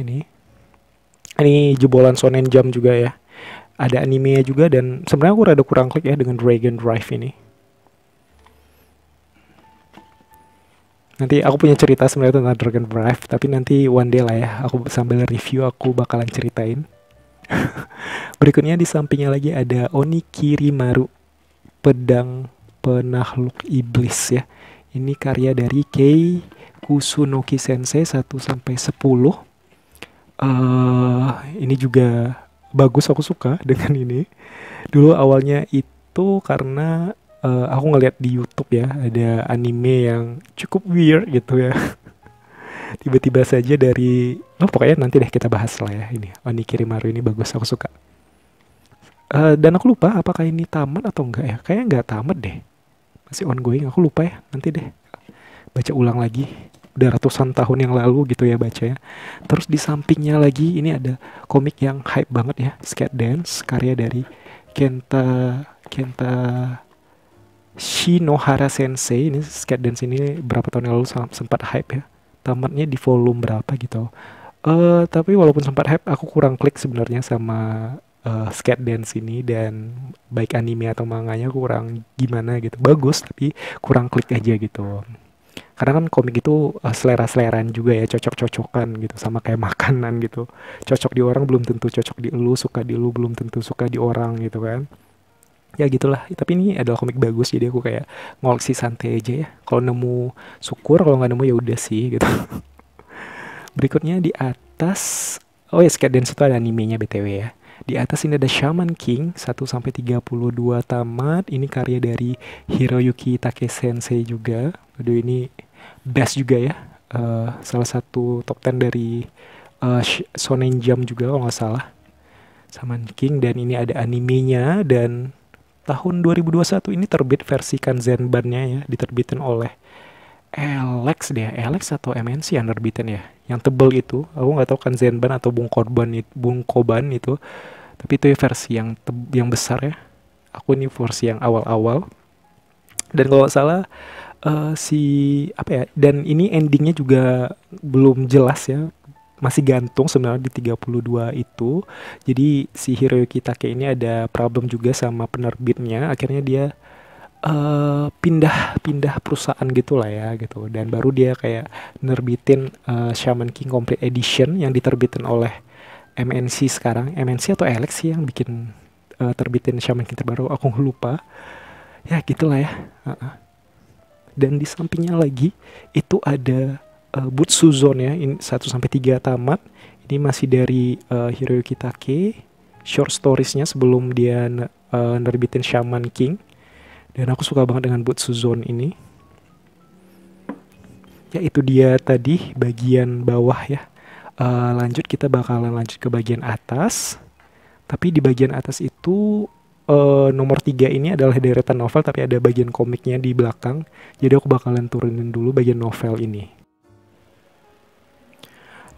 ini ini jebolan sonen jam juga ya ada anime juga dan sebenarnya aku rada kurang klik ya dengan Dragon Drive ini nanti aku punya cerita sebenarnya tentang Dragon Drive tapi nanti one day lah ya aku sambil review aku bakalan ceritain berikutnya di sampingnya lagi ada Onikiri Maru pedang penakluk iblis ya ini karya dari Kei Kusunoki Sensei 1 sampai 10 uh, ini juga bagus aku suka dengan ini dulu awalnya itu karena uh, aku ngeliat di YouTube ya ada anime yang cukup weird gitu ya tiba-tiba saja dari oh pokoknya nanti deh kita bahas lah ya ini oh, Kirimaru ini bagus aku suka uh, dan aku lupa apakah ini tamat atau enggak ya kayaknya enggak tamat deh masih ongoing aku lupa ya nanti deh baca ulang lagi udah ratusan tahun yang lalu gitu ya baca ya Terus di sampingnya lagi ini ada komik yang hype banget ya, Skate Dance karya dari Kenta Kenta Shinohara Sensei ini skate dance ini berapa tahun yang lalu sempat hype ya tamatnya di volume berapa gitu uh, tapi walaupun sempat hype aku kurang klik sebenarnya sama uh, skate dance ini dan baik anime atau manganya kurang gimana gitu bagus tapi kurang klik aja gitu karena kan komik itu uh, selera-seleran juga ya cocok-cocokan gitu sama kayak makanan gitu cocok di orang belum tentu cocok di lu suka di lu belum tentu suka di orang gitu kan ya gitulah tapi ini adalah komik bagus jadi aku kayak ngoleksi santai aja ya kalau nemu syukur kalau nggak nemu ya udah sih gitu berikutnya di atas oh ya Skate Dance itu ada animenya btw ya di atas ini ada Shaman King 1 sampai 32 tamat. Ini karya dari Hiroyuki Take Sensei juga. Aduh ini Best juga ya uh, salah satu top 10 dari uh, Shonen Jump juga kalau nggak salah sama King dan ini ada animenya dan tahun 2021 ini terbit versi kanzenban nya ya diterbitin oleh Alex deh Alex atau MNC yang terbitin ya yang tebel itu aku nggak tahu kanzenban atau bungkoban itu Bung itu tapi itu ya versi yang yang besar ya aku ini versi yang awal-awal dan kalau salah uh, si apa ya dan ini endingnya juga belum jelas ya masih gantung sebenarnya di 32 itu. Jadi si Hiroyuki Take ini ada problem juga sama penerbitnya. Akhirnya dia pindah-pindah eh, uh, perusahaan gitulah ya gitu. Dan baru dia kayak nerbitin uh, Shaman King Complete Edition yang diterbitin oleh MNC sekarang. MNC atau Alex sih yang bikin uh, terbitin Shaman King terbaru. Aku lupa. Ya gitulah ya. Uh -uh dan di sampingnya lagi itu ada uh, Butsu Zone ya, ini 1 sampai 3 tamat. Ini masih dari uh, Hiroyuki Take, short storiesnya sebelum dia uh, nerbitin Shaman King. Dan aku suka banget dengan Butsu Zone ini. Ya itu dia tadi bagian bawah ya. Uh, lanjut kita bakalan lanjut ke bagian atas. Tapi di bagian atas itu uh, nomor tiga ini adalah deretan novel tapi ada bagian komiknya di belakang. Jadi aku bakalan turunin dulu bagian novel ini.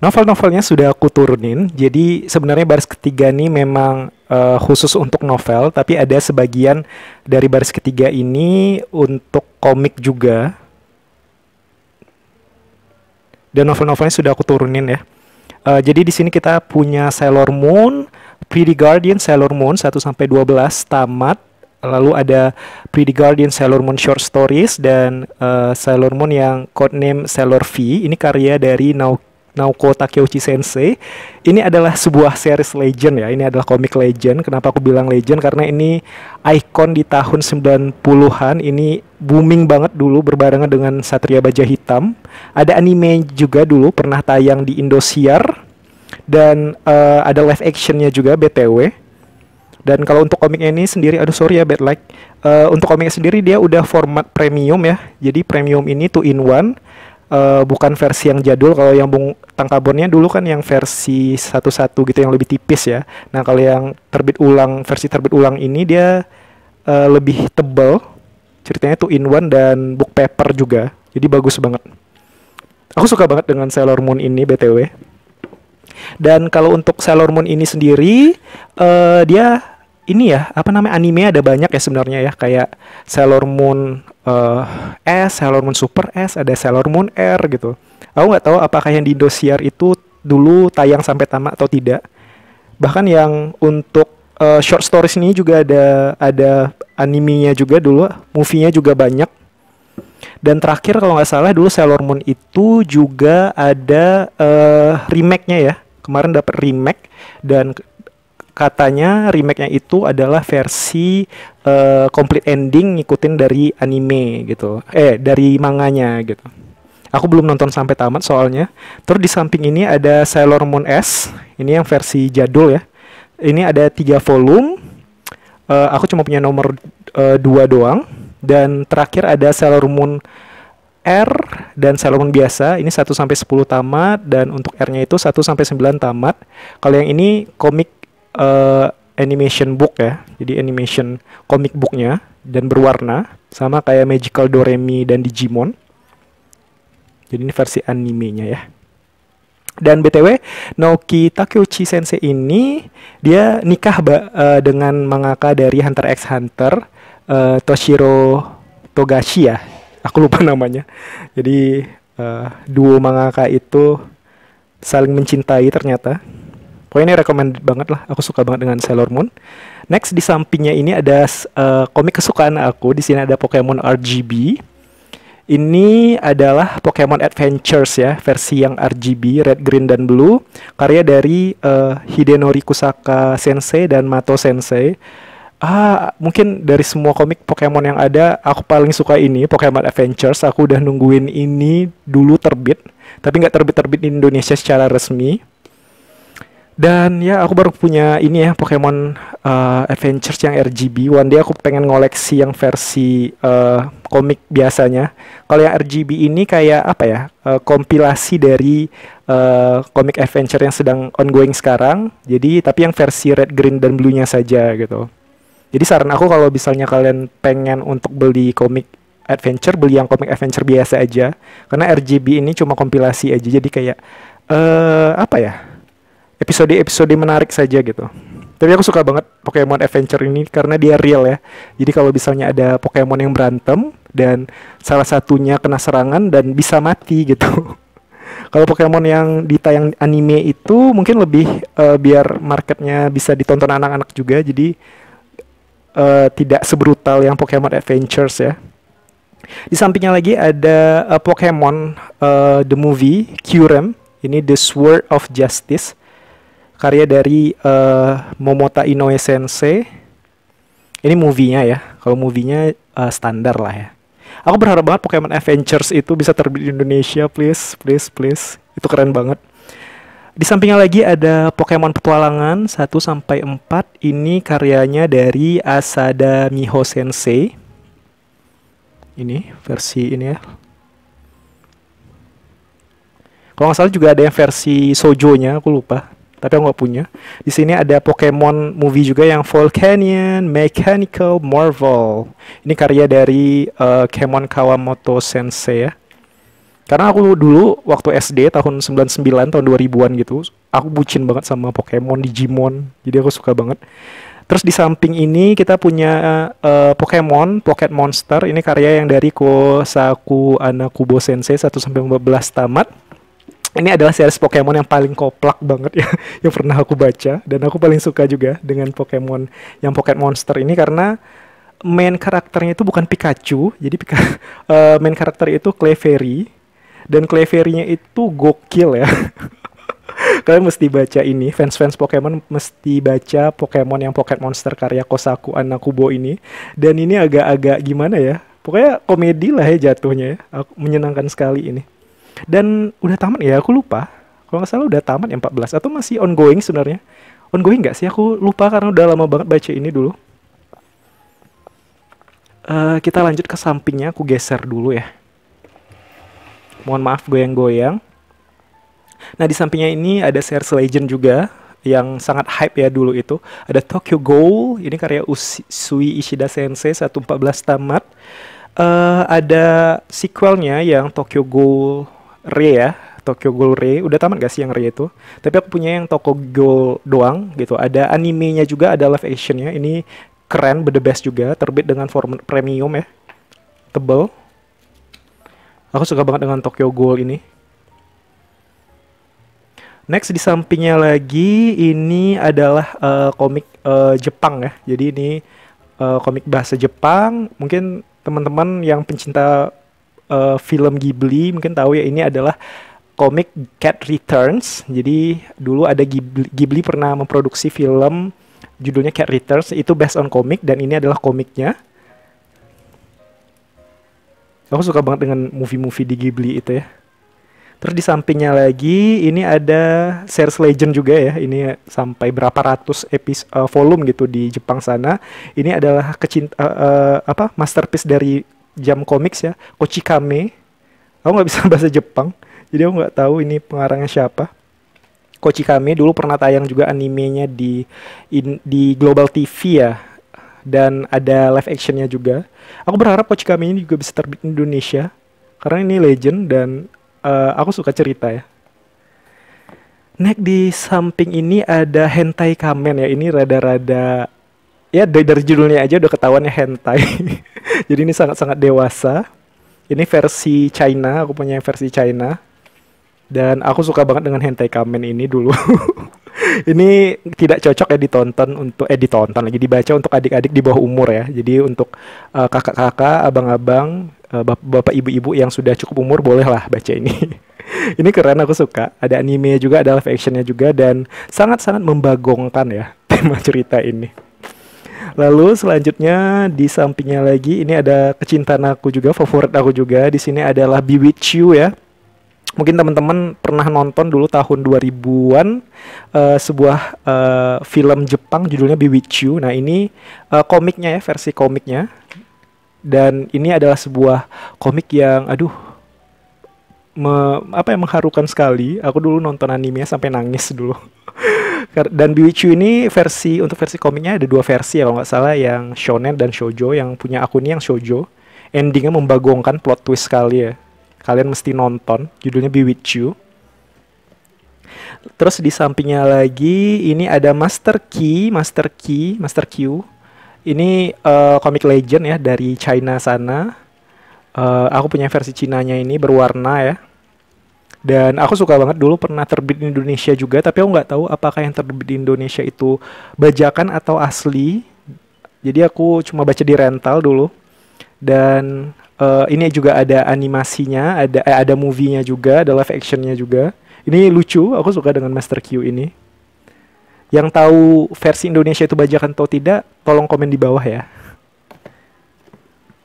Novel-novelnya sudah aku turunin, jadi sebenarnya baris ketiga ini memang uh, khusus untuk novel, tapi ada sebagian dari baris ketiga ini untuk komik juga. Dan novel-novelnya sudah aku turunin ya. Uh, jadi di sini kita punya Sailor Moon, Pretty Guardian Sailor Moon 1 sampai 12 tamat. Lalu ada Pretty Guardian Sailor Moon Short Stories dan uh, Sailor Moon yang codename Sailor V. Ini karya dari Naoki Naoko Takeuchi Sensei. Ini adalah sebuah series legend ya. Ini adalah komik legend. Kenapa aku bilang legend? Karena ini ikon di tahun 90-an. Ini booming banget dulu berbarengan dengan Satria Baja Hitam. Ada anime juga dulu pernah tayang di Indosiar dan uh, ada live actionnya juga btw dan kalau untuk komik ini sendiri aduh sorry ya bad like uh, untuk komiknya sendiri dia udah format premium ya jadi premium ini two in one uh, bukan versi yang jadul kalau yang bung tangkabonnya dulu kan yang versi satu-satu gitu yang lebih tipis ya nah kalau yang terbit ulang versi terbit ulang ini dia uh, lebih tebel. ceritanya tuh in one dan book paper juga jadi bagus banget aku suka banget dengan Sailor Moon ini btw dan kalau untuk Sailor Moon ini sendiri uh, dia ini ya apa namanya anime ada banyak ya sebenarnya ya kayak Sailor Moon uh, S, Sailor Moon Super S, ada Sailor Moon R gitu. Aku nggak tahu apakah yang di Indosiar itu dulu tayang sampai tamat atau tidak. Bahkan yang untuk uh, short stories ini juga ada ada animenya juga dulu, movie-nya juga banyak. Dan terakhir kalau nggak salah dulu Sailor Moon itu juga ada uh, remake-nya ya kemarin dapat remake dan katanya remake-nya itu adalah versi uh, complete ending ngikutin dari anime gitu. Eh, dari manganya gitu. Aku belum nonton sampai tamat soalnya. Terus di samping ini ada Sailor Moon S. Ini yang versi jadul ya. Ini ada tiga volume. Uh, aku cuma punya nomor uh, dua doang. Dan terakhir ada Sailor Moon R dan Salomon biasa ini 1 sampai 10 tamat dan untuk R-nya itu 1 sampai 9 tamat. Kalau yang ini komik uh, animation book ya. Jadi animation komik nya dan berwarna sama kayak Magical Doremi dan Digimon. Jadi ini versi animenya ya. Dan BTW, Noki Takeuchi Sensei ini dia nikah ba, uh, dengan mangaka dari Hunter x Hunter, uh, Toshiro Togashi ya aku lupa namanya jadi uh, duo mangaka itu saling mencintai ternyata pokoknya ini recommended banget lah aku suka banget dengan Sailor Moon next di sampingnya ini ada uh, komik kesukaan aku di sini ada Pokemon RGB ini adalah Pokemon Adventures ya, versi yang RGB, red, green, dan blue, karya dari uh, Hidenori Kusaka Sensei dan Mato Sensei ah mungkin dari semua komik Pokemon yang ada aku paling suka ini Pokemon Adventures aku udah nungguin ini dulu terbit tapi nggak terbit-terbit di Indonesia secara resmi dan ya aku baru punya ini ya Pokemon uh, Adventures yang RGB. One day aku pengen ngoleksi yang versi uh, komik biasanya. Kalau yang RGB ini kayak apa ya? Uh, kompilasi dari uh, komik adventure yang sedang ongoing sekarang. Jadi tapi yang versi red, green dan blue-nya saja gitu. Jadi saran aku kalau misalnya kalian pengen untuk beli komik adventure, beli yang komik adventure biasa aja. Karena RGB ini cuma kompilasi aja, jadi kayak uh, apa ya? Episode-episode menarik saja gitu. Tapi aku suka banget Pokemon Adventure ini karena dia real ya. Jadi kalau misalnya ada Pokemon yang berantem dan salah satunya kena serangan dan bisa mati gitu. kalau Pokemon yang ditayang anime itu mungkin lebih uh, biar marketnya bisa ditonton anak-anak juga. Jadi uh, tidak sebrutal yang Pokemon Adventures ya. Di sampingnya lagi ada uh, Pokemon uh, the movie Kyurem, ini The Sword of Justice karya dari uh, Momota Inoue Sensei. Ini movie-nya ya. Kalau movie-nya uh, standar lah ya. Aku berharap banget Pokemon Adventures itu bisa terbit di Indonesia, please, please, please. Itu keren banget. Di sampingnya lagi ada Pokemon Petualangan 1 sampai 4. Ini karyanya dari Asada Miho Sensei. Ini versi ini ya. Kalau nggak salah juga ada yang versi Sojo nya aku lupa. Tapi aku nggak punya. Di sini ada Pokemon movie juga yang Volcanion Mechanical Marvel. Ini karya dari uh, Kemon Kawamoto Sensei ya. Karena aku dulu waktu SD tahun 99 tahun 2000-an gitu, aku bucin banget sama Pokemon, Digimon. Jadi aku suka banget. Terus di samping ini kita punya uh, Pokemon Pocket Monster. Ini karya yang dari Kosaku Anakubo Sensei 1 sampai 14 tamat. Ini adalah series Pokemon yang paling koplak banget ya yang pernah aku baca dan aku paling suka juga dengan Pokemon yang Pocket Monster ini karena main karakternya itu bukan Pikachu. Jadi uh, main karakter itu Clefairy dan cleverinya itu gokil ya. Kalian mesti baca ini, fans-fans Pokemon mesti baca Pokemon yang Pocket Monster karya Kosaku Anakubo ini. Dan ini agak-agak gimana ya? Pokoknya komedi lah ya jatuhnya ya. Aku, menyenangkan sekali ini. Dan udah tamat ya, aku lupa. Kalau nggak salah udah tamat ya 14 atau masih ongoing sebenarnya. Ongoing nggak sih? Aku lupa karena udah lama banget baca ini dulu. Uh, kita lanjut ke sampingnya, aku geser dulu ya mohon maaf goyang-goyang. Nah di sampingnya ini ada Sears Legend juga yang sangat hype ya dulu itu. Ada Tokyo Ghoul, ini karya Usui Ishida Sensei 114 tamat. Uh, ada sequelnya yang Tokyo Ghoul Re ya, Tokyo Ghoul Re. Udah tamat gak sih yang Re itu? Tapi aku punya yang Tokyo Ghoul doang gitu. Ada animenya juga, ada live actionnya. Ini keren, the best juga. Terbit dengan format premium ya. Tebel. Aku suka banget dengan Tokyo Ghoul ini. Next di sampingnya lagi ini adalah uh, komik uh, Jepang ya. Jadi ini uh, komik bahasa Jepang. Mungkin teman-teman yang pencinta uh, film Ghibli mungkin tahu ya ini adalah komik Cat Returns. Jadi dulu ada Ghibli, Ghibli pernah memproduksi film judulnya Cat Returns itu based on komik dan ini adalah komiknya. Aku suka banget dengan movie-movie di Ghibli itu ya. Terus di sampingnya lagi ini ada Series Legend juga ya. Ini sampai berapa ratus epis uh, volume gitu di Jepang sana. Ini adalah kecinta uh, uh, apa masterpiece dari jam komik ya. Kochikame. Aku nggak bisa bahasa Jepang. Jadi aku nggak tahu ini pengarangnya siapa. Kochikame dulu pernah tayang juga animenya di in, di Global TV ya dan ada live actionnya juga. Aku berharap Coach kami ini juga bisa terbit di Indonesia karena ini legend dan uh, aku suka cerita ya. Next di samping ini ada hentai kamen ya ini rada-rada ya dari, dari judulnya aja udah ketahuan ya hentai. Jadi ini sangat-sangat dewasa. Ini versi China, aku punya versi China. Dan aku suka banget dengan hentai kamen ini dulu. ini tidak cocok ya ditonton untuk eh ditonton lagi dibaca untuk adik-adik di bawah umur ya. Jadi untuk uh, kakak-kakak, abang-abang, uh, bapak ibu-ibu yang sudah cukup umur bolehlah baca ini. ini keren aku suka. Ada anime juga, ada live actionnya juga dan sangat-sangat membagongkan ya tema cerita ini. Lalu selanjutnya di sampingnya lagi ini ada kecintaan aku juga, favorit aku juga. Di sini adalah Bewitch You ya mungkin teman-teman pernah nonton dulu tahun 2000-an uh, eh, sebuah uh, film Jepang judulnya Bewitch You. Nah, ini uh, komiknya ya, versi komiknya. Dan ini adalah sebuah komik yang aduh me, apa yang mengharukan sekali. Aku dulu nonton animenya sampai nangis dulu. dan Bewitch You ini versi untuk versi komiknya ada dua versi ya kalau nggak salah yang shonen dan shoujo yang punya aku ini yang shoujo endingnya membagongkan plot twist sekali ya Kalian mesti nonton. Judulnya Be With You. Terus di sampingnya lagi ini ada Master Key, Master Key, Master Q. Ini uh, comic legend ya dari China sana. Uh, aku punya versi Cinanya ini berwarna ya. Dan aku suka banget dulu pernah terbit di Indonesia juga, tapi aku nggak tahu apakah yang terbit di Indonesia itu bajakan atau asli. Jadi aku cuma baca di rental dulu. Dan uh, ini juga ada animasinya, ada eh, ada movie-nya juga, ada live action-nya juga. Ini lucu, aku suka dengan Master Q ini. Yang tahu versi Indonesia itu bajakan atau tidak, tolong komen di bawah ya.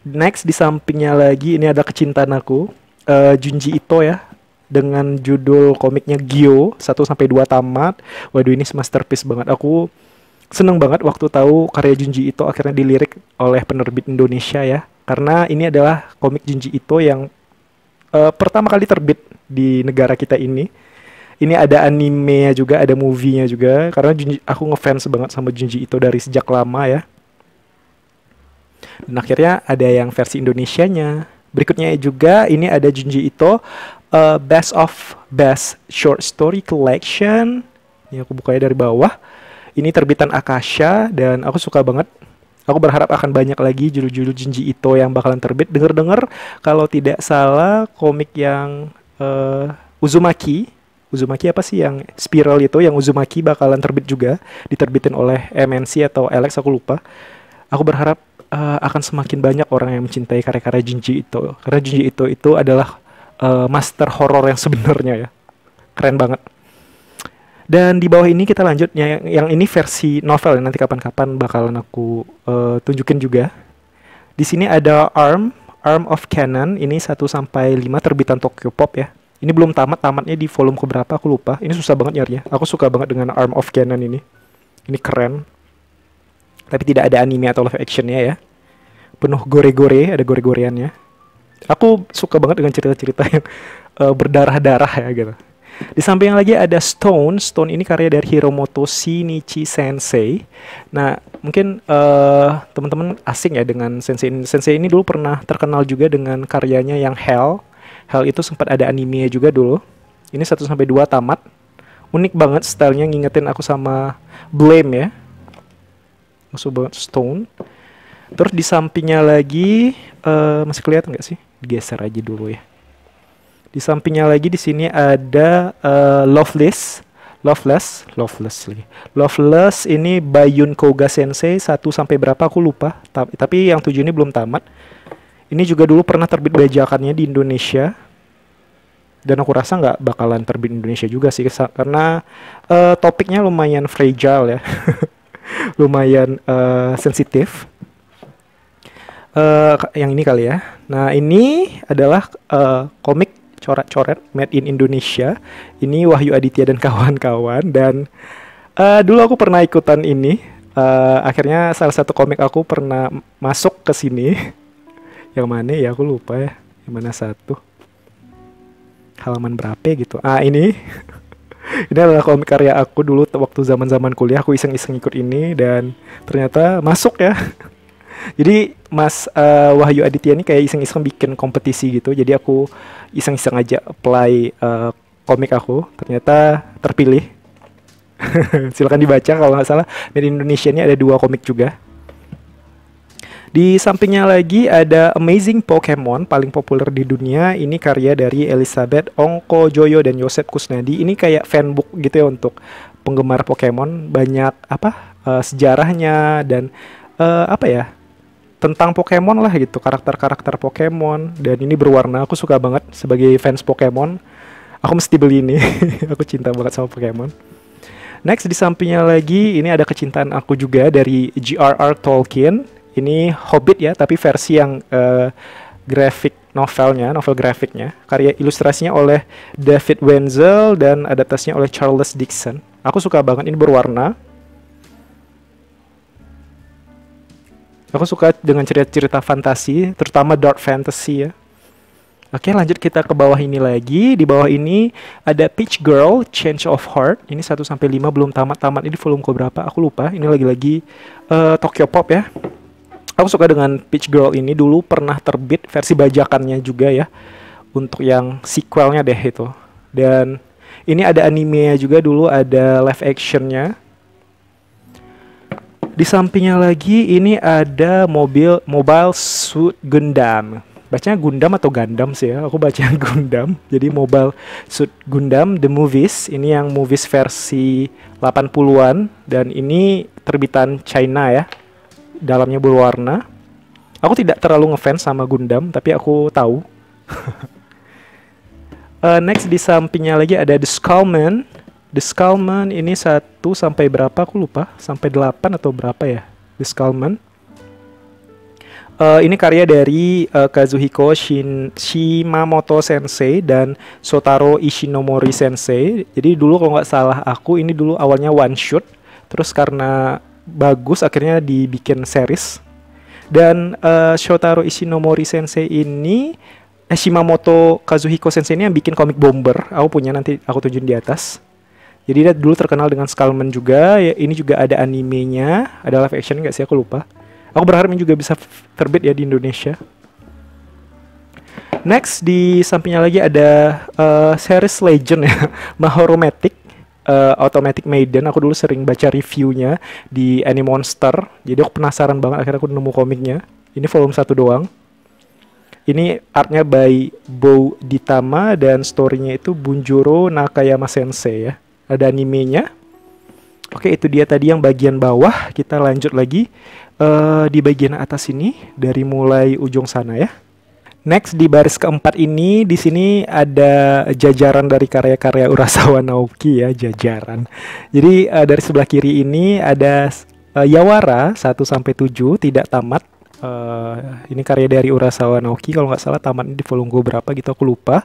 Next di sampingnya lagi ini ada kecintaan aku, uh, Junji Ito ya dengan judul komiknya Gyo 1 sampai 2 tamat. Waduh ini masterpiece banget. Aku seneng banget waktu tahu karya Junji Ito akhirnya dilirik oleh penerbit Indonesia ya karena ini adalah komik Junji Ito yang uh, pertama kali terbit di negara kita ini. Ini ada anime juga, ada movie-nya juga karena Junji aku ngefans banget sama Junji Ito dari sejak lama ya. Dan akhirnya ada yang versi Indonesianya. Berikutnya juga ini ada Junji Ito uh, Best of Best Short Story Collection. Ini aku bukanya dari bawah. Ini terbitan Akasha dan aku suka banget Aku berharap akan banyak lagi judul-judul Jinji Ito yang bakalan terbit. Dengar-dengar kalau tidak salah komik yang uh, Uzumaki Uzumaki apa sih yang spiral itu yang Uzumaki bakalan terbit juga diterbitin oleh MNC atau Alex aku lupa aku berharap uh, akan semakin banyak orang yang mencintai karya-karya Jinji Ito karena Jinji Ito itu adalah uh, master horor yang sebenarnya ya keren banget dan di bawah ini kita lanjutnya yang ini versi novel nanti kapan-kapan bakalan aku uh, tunjukin juga. Di sini ada Arm, Arm of Cannon ini 1 sampai 5 terbitan Tokyo Pop ya. Ini belum tamat, tamatnya di volume keberapa aku lupa. Ini susah banget nyarinya. Aku suka banget dengan Arm of Cannon ini. Ini keren. Tapi tidak ada anime atau live actionnya ya. Penuh gore-gore, ada gore-goreannya. Aku suka banget dengan cerita-cerita yang uh, berdarah-darah ya gitu di samping lagi ada Stone. Stone ini karya dari Hiromoto Shinichi Sensei. Nah, mungkin uh, teman-teman asing ya dengan Sensei ini. Sensei ini dulu pernah terkenal juga dengan karyanya yang Hell. Hell itu sempat ada anime juga dulu. Ini 1 sampai 2 tamat. Unik banget stylenya ngingetin aku sama Blame ya. Masuk banget Stone. Terus di sampingnya lagi uh, masih kelihatan nggak sih? Geser aja dulu ya. Di sampingnya lagi di sini ada uh, Loveless. Loveless, Loveless Loveless ini Bayun Koga Sensei satu sampai berapa aku lupa. Ta tapi yang tujuh ini belum tamat. Ini juga dulu pernah terbit bajakannya di Indonesia. Dan aku rasa nggak bakalan terbit Indonesia juga sih karena uh, topiknya lumayan fragile ya. lumayan uh, sensitif. Uh, yang ini kali ya. Nah, ini adalah uh, komik coret-coret made in Indonesia. Ini Wahyu Aditya dan kawan-kawan dan uh, dulu aku pernah ikutan ini. Uh, akhirnya salah satu komik aku pernah masuk ke sini. yang mana ya aku lupa ya. Yang mana satu? Halaman berapa gitu. Ah, ini. ini adalah komik karya aku dulu waktu zaman-zaman kuliah aku iseng-iseng ikut ini dan ternyata masuk ya. Jadi Mas uh, Wahyu Aditya ini kayak iseng-iseng bikin kompetisi gitu. Jadi aku iseng-iseng aja apply uh, eh, komik aku. Ternyata terpilih. Silahkan dibaca kalau nggak salah. Dari Indonesia ini ada dua komik juga. Di sampingnya lagi ada Amazing Pokemon paling populer di dunia. Ini karya dari Elizabeth Ongko Joyo dan Yosep Kusnadi. Ini kayak fanbook gitu ya untuk penggemar Pokemon. Banyak apa uh, sejarahnya dan uh, apa ya tentang Pokemon lah gitu karakter-karakter Pokemon dan ini berwarna aku suka banget sebagai fans Pokemon aku mesti beli ini aku cinta banget sama Pokemon next di sampingnya lagi ini ada kecintaan aku juga dari G.R.R. Tolkien ini Hobbit ya tapi versi yang uh, eh, grafik novelnya novel grafiknya karya ilustrasinya oleh David Wenzel dan adaptasinya oleh Charles Dixon aku suka banget ini berwarna Aku suka dengan cerita-cerita fantasi, terutama dark fantasy ya. Oke, lanjut kita ke bawah ini lagi. Di bawah ini ada Peach Girl, Change of Heart. Ini 1 sampai 5 belum tamat-tamat. Ini volume ke berapa? Aku lupa. Ini lagi-lagi uh, Tokyo Pop ya. Aku suka dengan Peach Girl ini dulu pernah terbit versi bajakannya juga ya. Untuk yang sequelnya deh itu. Dan ini ada animenya juga dulu, ada live actionnya di sampingnya lagi ini ada mobil Mobile Suit Gundam. Bacanya Gundam atau Gundam sih ya. Aku baca Gundam. Jadi Mobile Suit Gundam The Movies. Ini yang movies versi 80-an dan ini terbitan China ya. Dalamnya berwarna. Aku tidak terlalu ngefans sama Gundam, tapi aku tahu. uh, next di sampingnya lagi ada The Skullman The Discountment ini satu sampai berapa aku lupa, sampai delapan atau berapa ya? The Uh, ini karya dari uh, Kazuhiko Shin Shimamoto Sensei dan Sotaro Ishinomori Sensei. Jadi dulu kalau nggak salah aku ini dulu awalnya one shot, terus karena bagus akhirnya dibikin series. Dan uh, eh, Shotaro Ishinomori Sensei ini eh, Shimamoto Kazuhiko Sensei ini yang bikin komik Bomber. Aku punya nanti aku tunjukin di atas. Jadi dia dulu terkenal dengan Skullman juga. Ya, ini juga ada animenya, ada live action nggak sih aku lupa. Aku berharap ini juga bisa terbit ya di Indonesia. Next di sampingnya lagi ada uh, series Legend ya, Mahoromatic. Uh, eh, Automatic Maiden, aku dulu sering baca reviewnya di Anime Monster, jadi aku penasaran banget akhirnya aku nemu komiknya. Ini volume satu doang. Ini artnya by Bo Ditama dan storynya itu Bunjuro Nakayama Sensei ya ada animenya. Oke, itu dia tadi yang bagian bawah. Kita lanjut lagi uh, di bagian atas ini dari mulai ujung sana ya. Next di baris keempat ini di sini ada jajaran dari karya-karya Urasawa Naoki ya, jajaran. Jadi uh, dari sebelah kiri ini ada uh, Yawara 1 sampai 7 tidak tamat. Uh, ini karya dari Urasawa Naoki kalau nggak salah tamatnya di volume berapa gitu aku lupa.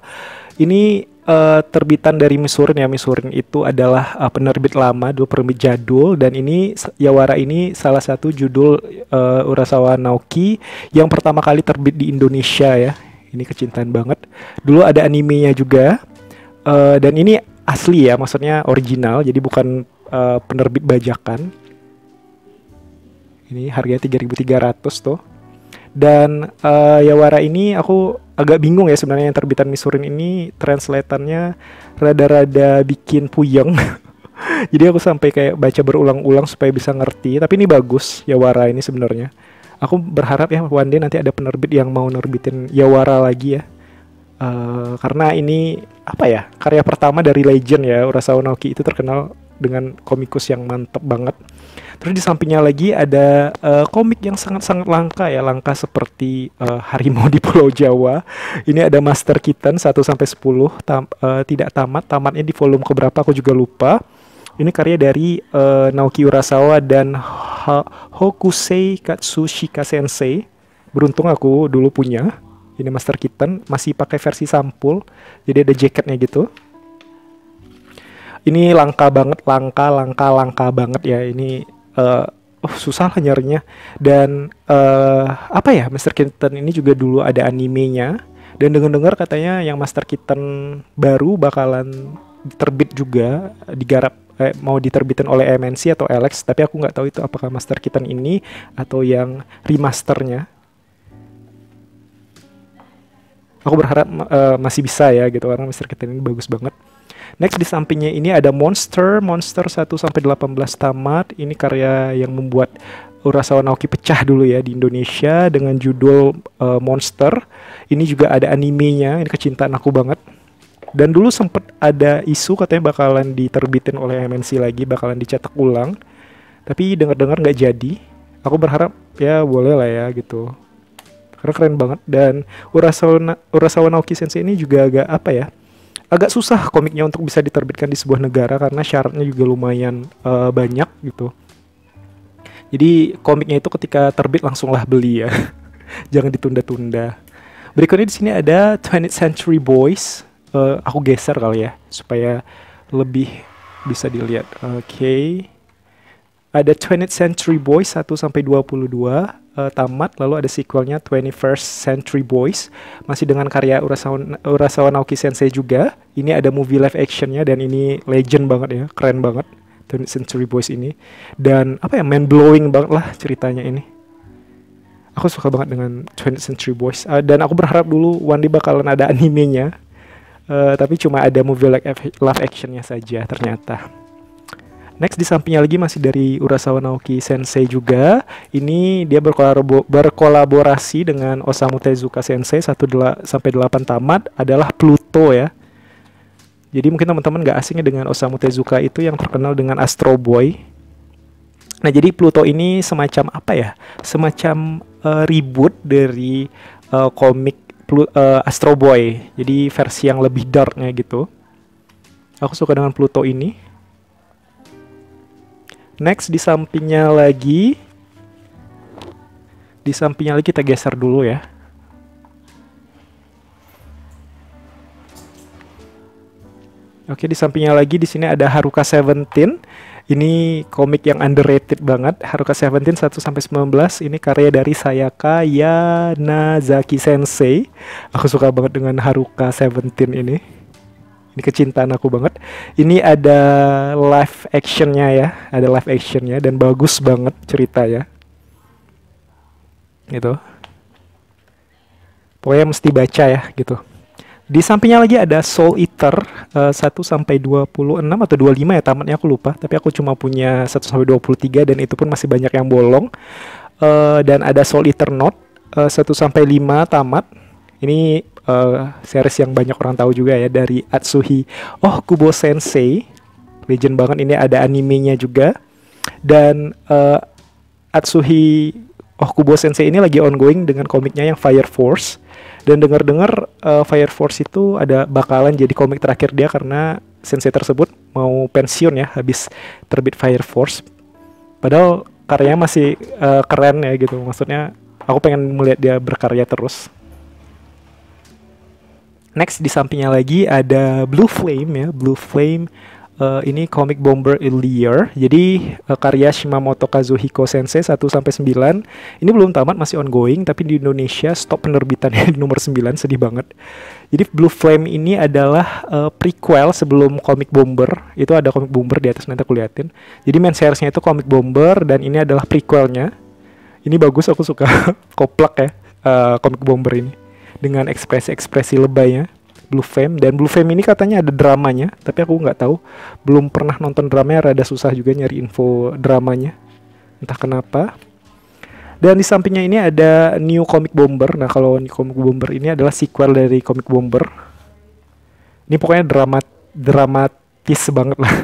Ini uh, terbitan dari Misurin ya Misurin itu adalah uh, penerbit lama dua penerbit jadul dan ini Yawara ini salah satu judul uh, Urasawa Naoki yang pertama kali terbit di Indonesia ya ini kecintaan banget dulu ada animenya juga uh, dan ini asli ya maksudnya original jadi bukan uh, penerbit bajakan ini harganya 3.300 tuh dan uh, Yawara ini aku agak bingung ya sebenarnya yang terbitan Misurin ini translatannya rada-rada bikin puyeng. Jadi aku sampai kayak baca berulang-ulang supaya bisa ngerti. Tapi ini bagus Yawara ini sebenarnya. Aku berharap ya one day nanti ada penerbit yang mau nerbitin Yawara lagi ya. Uh, karena ini apa ya karya pertama dari legend ya Urasawa Naoki itu terkenal dengan komikus yang mantep banget Terus di sampingnya lagi ada uh, komik yang sangat-sangat langka ya, langka seperti uh, harimau di Pulau Jawa. Ini ada Master Kitten 1 sampai 10 tam, uh, tidak tamat, tamatnya di volume ke berapa aku juga lupa. Ini karya dari uh, Naoki Urasawa dan H Hokusei Katsushika Sensei. Beruntung aku dulu punya. Ini Master Kitten masih pakai versi sampul. Jadi ada jaketnya gitu. Ini langka banget, langka, langka, langka banget ya. Ini uh, susah lah nyarinya dan uh, apa ya Master Kitten ini juga dulu ada animenya dan dengar-dengar katanya yang Master Kitten baru bakalan terbit juga digarap eh, mau diterbitin oleh MNC atau Alex tapi aku nggak tahu itu apakah Master Kitten ini atau yang remasternya aku berharap uh, masih bisa ya gitu karena Master Kitten ini bagus banget Next di sampingnya ini ada Monster, Monster 1 sampai 18 tamat. Ini karya yang membuat Urasawa Naoki pecah dulu ya di Indonesia dengan judul uh, Monster. Ini juga ada animenya, ini kecintaan aku banget. Dan dulu sempet ada isu katanya bakalan diterbitin oleh MNC lagi, bakalan dicetak ulang. Tapi dengar-dengar nggak jadi. Aku berharap ya boleh lah ya gitu. Karena keren banget dan Urasawa, Urasawa Naoki Sensei ini juga agak apa ya? agak susah komiknya untuk bisa diterbitkan di sebuah negara karena syaratnya juga lumayan uh, banyak gitu. Jadi komiknya itu ketika terbit langsunglah beli ya. Jangan ditunda-tunda. Berikutnya di sini ada 20th Century Boys. Uh, aku geser kali ya supaya lebih bisa dilihat. Oke. Okay. Ada 20th Century Boys 1 sampai 22 uh, tamat lalu ada sequelnya 21st Century Boys masih dengan karya Urasawa, Urasawa Naoki Sensei juga ini ada movie live actionnya dan ini legend banget ya keren banget Twenty Century Boys ini dan apa ya mind blowing banget lah ceritanya ini aku suka banget dengan Twenty Century Boys uh, dan aku berharap dulu Wandi bakalan ada animenya uh, tapi cuma ada movie live, live actionnya saja ternyata Next di sampingnya lagi masih dari Urasawa Naoki Sensei juga. Ini dia berkolaborasi dengan Osamu Tezuka Sensei 1 sampai 8 tamat adalah Pluto ya. Jadi mungkin teman-teman nggak asingnya dengan Osamu Tezuka itu yang terkenal dengan Astro Boy. Nah, jadi Pluto ini semacam apa ya? Semacam uh, reboot dari uh, komik Plu uh, Astro Boy. Jadi versi yang lebih darknya gitu. Aku suka dengan Pluto ini Next di sampingnya lagi di sampingnya lagi kita geser dulu ya. Oke, di sampingnya lagi di sini ada Haruka 17. Ini komik yang underrated banget. Haruka 17 1 sampai 19 ini karya dari Sayaka Yanazaki Sensei. Aku suka banget dengan Haruka 17 ini ini kecintaan aku banget ini ada live actionnya ya ada live actionnya dan bagus banget cerita ya gitu pokoknya mesti baca ya gitu di sampingnya lagi ada Soul Eater uh, eh, 1 sampai 26 atau 25 ya tamatnya aku lupa, tapi aku cuma punya 1 sampai 23 dan itu pun masih banyak yang bolong. Uh, dan ada Soul Eater Note uh, eh, 1 sampai 5 tamat. Ini uh, series yang banyak orang tahu juga ya dari Atsuhi Oh Kubo Sensei. Legend banget ini ada animenya juga. Dan uh, Atsuhi Oh Kubo Sensei ini lagi ongoing dengan komiknya yang Fire Force. Dan dengar-dengar uh, Fire Force itu ada bakalan jadi komik terakhir dia karena sensei tersebut mau pensiun ya habis terbit Fire Force. Padahal karyanya masih uh, keren ya gitu. Maksudnya aku pengen melihat dia berkarya terus. Next di sampingnya lagi ada Blue Flame ya, Blue Flame uh, ini comic Bomber Earlier. Jadi uh, karya Shimamoto Kazuhiko Sensei 1 sampai 9. Ini belum tamat, masih ongoing tapi di Indonesia stop penerbitannya di nomor 9, sedih banget. Jadi Blue Flame ini adalah uh, prequel sebelum comic Bomber. Itu ada comic Bomber di atas nanti aku liatin. Jadi main series itu comic Bomber dan ini adalah prequelnya. Ini bagus aku suka koplak ya uh, comic Bomber ini dengan ekspresi-ekspresi lebaynya Blue Fame dan Blue Fame ini katanya ada dramanya tapi aku nggak tahu belum pernah nonton dramanya rada susah juga nyari info dramanya entah kenapa dan di sampingnya ini ada New Comic Bomber nah kalau New Comic Bomber ini adalah sequel dari Comic Bomber ini pokoknya drama dramatis banget lah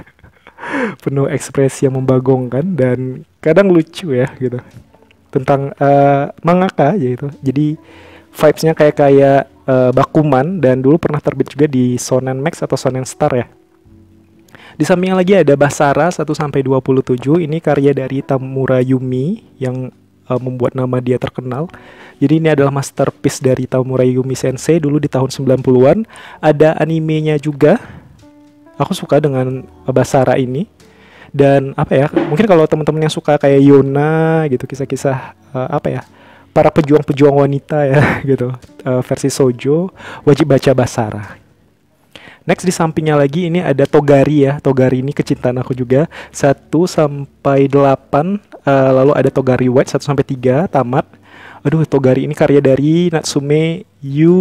penuh ekspresi yang membagongkan dan kadang lucu ya gitu tentang uh, mangaka yaitu jadi vibesnya kayak kayak uh, Bakuman dan dulu pernah terbit juga di Sonen Max atau Sonen Star ya. Di samping lagi ada Basara 1 sampai 27 ini karya dari Tamura Yumi yang uh, membuat nama dia terkenal. Jadi ini adalah masterpiece dari Tamura Yumi Sensei dulu di tahun 90-an. Ada animenya juga. Aku suka dengan Basara ini. Dan apa ya? Mungkin kalau teman-teman yang suka kayak Yona gitu kisah-kisah uh, apa ya? para pejuang-pejuang wanita ya gitu uh, versi Sojo wajib baca Basara. Next di sampingnya lagi ini ada Togari ya. Togari ini kecintaan aku juga. 1 sampai 8 uh, eh, lalu ada Togari White 1 sampai 3 tamat. Aduh Togari ini karya dari Natsume Yu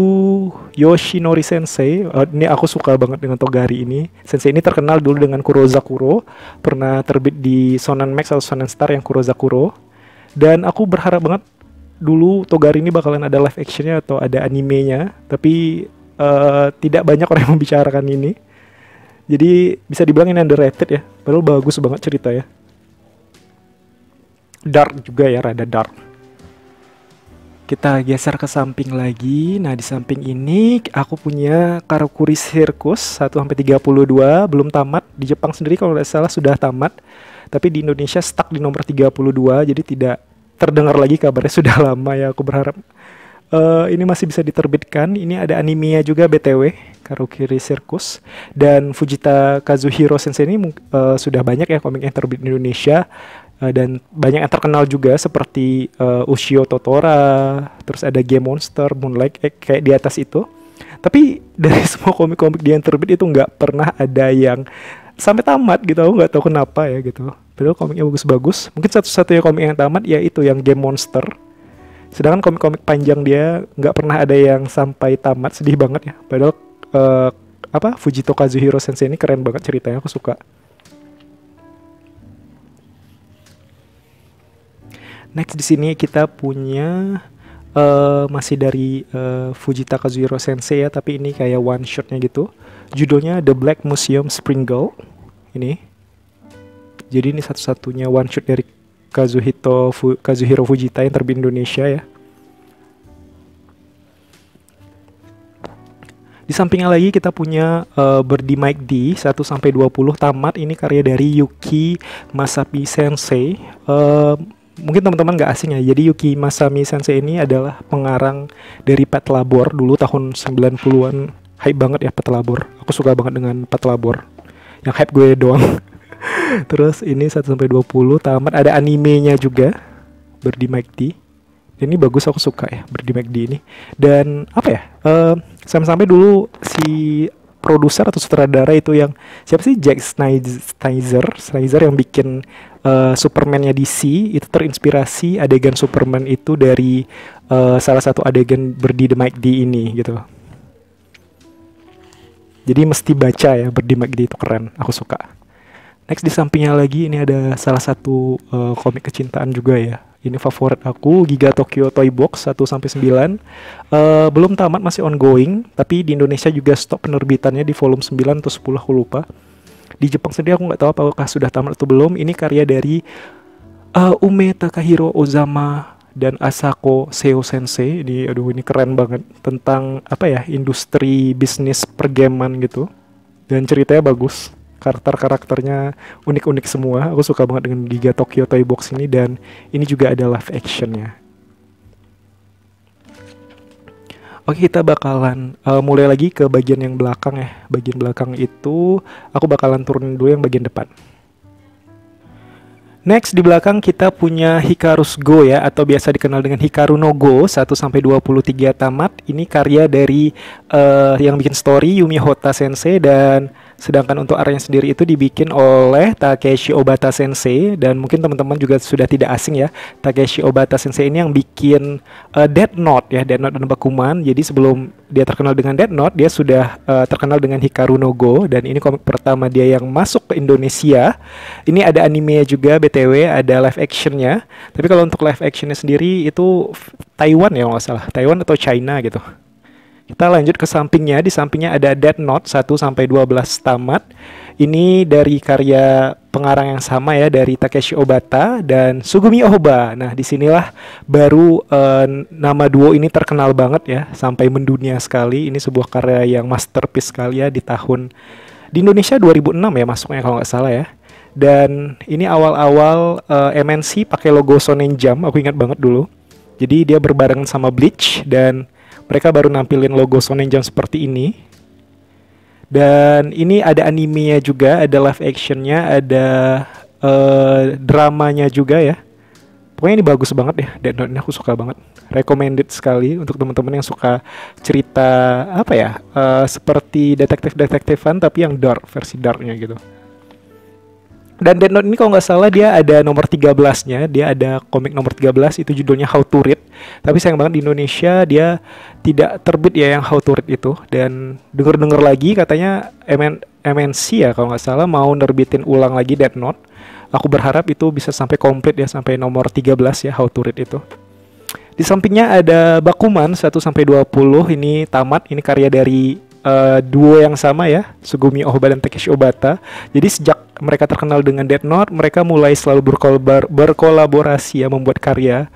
Yoshinori Sensei. Uh, ini aku suka banget dengan Togari ini. Sensei ini terkenal dulu dengan Kurozakuro, pernah terbit di Sonan Max atau Sonan Star yang Kurozakuro. Dan aku berharap banget dulu Togar ini bakalan ada live actionnya atau ada animenya, tapi uh, tidak banyak orang yang membicarakan ini. Jadi bisa dibilang ini underrated ya, padahal bagus banget cerita ya. Dark juga ya, rada dark. Kita geser ke samping lagi. Nah, di samping ini aku punya Karakuri Circus 1 sampai 32 belum tamat. Di Jepang sendiri kalau tidak salah sudah tamat, tapi di Indonesia stuck di nomor 32 jadi tidak terdengar lagi kabarnya sudah lama ya aku berharap uh, ini masih bisa diterbitkan. Ini ada animenya juga BTW, Karukiri Circus dan Fujita Kazuhiro Sensei ini uh, sudah banyak ya komik yang terbit di Indonesia uh, dan banyak yang terkenal juga seperti uh, Ushio Totora, terus ada Game Monster, Moonlight eh, kayak di atas itu. Tapi dari semua komik-komik dia yang terbit itu nggak pernah ada yang sampai tamat gitu. Aku nggak tahu kenapa ya gitu. Padahal komiknya bagus-bagus. Mungkin satu-satunya komik yang tamat yaitu yang Game Monster. Sedangkan komik-komik panjang dia nggak pernah ada yang sampai tamat, sedih banget ya. Padahal uh, apa Fujito Kazuhiro Sensei ini keren banget ceritanya, aku suka. Next di sini kita punya uh, masih dari uh, Fujita Kazuhiro Sensei ya, tapi ini kayak one shotnya gitu. Judulnya The Black Museum Springle. Ini jadi ini satu-satunya one shot dari Kazuhito Fu Kazuhiro Fujita yang terbit Indonesia ya. Di sampingnya lagi kita punya uh, Birdie Mike D 1 sampai 20 tamat ini karya dari Yuki Masapi Sensei. Uh, mungkin teman-teman nggak asing ya. Jadi Yuki Masami Sensei ini adalah pengarang dari Pet Labor dulu tahun 90-an. Hype banget ya Pet Labor. Aku suka banget dengan Pet Labor. Yang hype gue doang. Terus ini 1 sampai 20 tamat ada animenya juga Birdie McD. Ini bagus aku suka ya Birdie McD ini. Dan apa ya? Uh, sampai-sampai dulu si produser atau sutradara itu yang siapa sih Jack Snyder, Snyder yang bikin uh, Superman-nya DC itu terinspirasi adegan Superman itu dari uh, salah satu adegan Birdie the McD ini gitu. Jadi mesti baca ya Birdie McD itu keren, aku suka next di sampingnya lagi ini ada salah satu uh, komik kecintaan juga ya ini favorit aku Giga Tokyo Toy Box 1 sampai 9. Uh, eh, belum tamat masih ongoing, tapi di Indonesia juga stop penerbitannya di volume 9 atau 10 aku lupa. Di Jepang sendiri aku nggak tahu apakah sudah tamat atau belum. Ini karya dari uh, Ume Takahiro Ozama dan Asako Seo Sensei. Ini aduh ini keren banget tentang apa ya industri bisnis pergaman gitu. Dan ceritanya bagus karakter-karakternya unik-unik semua. Aku suka banget dengan Giga Tokyo Toy Box ini dan ini juga ada live actionnya. Oke kita bakalan uh, mulai lagi ke bagian yang belakang ya. Bagian belakang itu aku bakalan turunin dulu yang bagian depan. Next di belakang kita punya Hikaru's Go ya atau biasa dikenal dengan Hikaru no Go 1 sampai 23 tamat. Ini karya dari uh, yang bikin story Yumi Hota Sensei dan Sedangkan untuk area sendiri itu dibikin oleh Takeshi Obata Sensei dan mungkin teman-teman juga sudah tidak asing ya. Takeshi Obata Sensei ini yang bikin uh, eh, Dead Note ya, Dead Note dan Bakuman. Jadi sebelum dia terkenal dengan Dead Note, dia sudah uh, terkenal dengan Hikaru no Go dan ini komik pertama dia yang masuk ke Indonesia. Ini ada anime juga BTW, ada live actionnya. Tapi kalau untuk live actionnya sendiri itu Taiwan ya nggak salah, Taiwan atau China gitu. Kita lanjut ke sampingnya. Di sampingnya ada Dead Note 1 sampai 12 tamat. Ini dari karya pengarang yang sama ya dari Takeshi Obata dan Sugumi Ohba. Nah, disinilah baru uh, nama duo ini terkenal banget ya sampai mendunia sekali. Ini sebuah karya yang masterpiece kali ya di tahun di Indonesia 2006 ya masuknya kalau nggak salah ya dan ini awal-awal uh, eh, MNC pakai logo Sonen Jam. aku ingat banget dulu jadi dia berbarengan sama Bleach dan mereka baru nampilin logo Sonen Jump seperti ini. Dan ini ada animenya juga, ada live actionnya, ada uh, dramanya juga ya. Pokoknya ini bagus banget ya, dan ini aku suka banget. Recommended sekali untuk teman-teman yang suka cerita apa ya, uh, seperti detektif-detektifan tapi yang dark versi darknya gitu. Dan dead Note ini kalau nggak salah dia ada nomor 13-nya, dia ada komik nomor 13 itu judulnya How to Read. Tapi sayang banget di Indonesia dia tidak terbit ya yang How to Read itu. Dan denger-denger lagi katanya MN MNC ya kalau nggak salah mau nerbitin ulang lagi dead Note. Aku berharap itu bisa sampai komplit ya sampai nomor 13 ya How to Read itu. Di sampingnya ada Bakuman 1 sampai 20 ini tamat, ini karya dari uh, duo yang sama ya, Sugumi Ohba dan Takeshi Obata. Jadi sejak mereka terkenal dengan Dead Note, mereka mulai selalu berkol berkolaborasi ya membuat karya.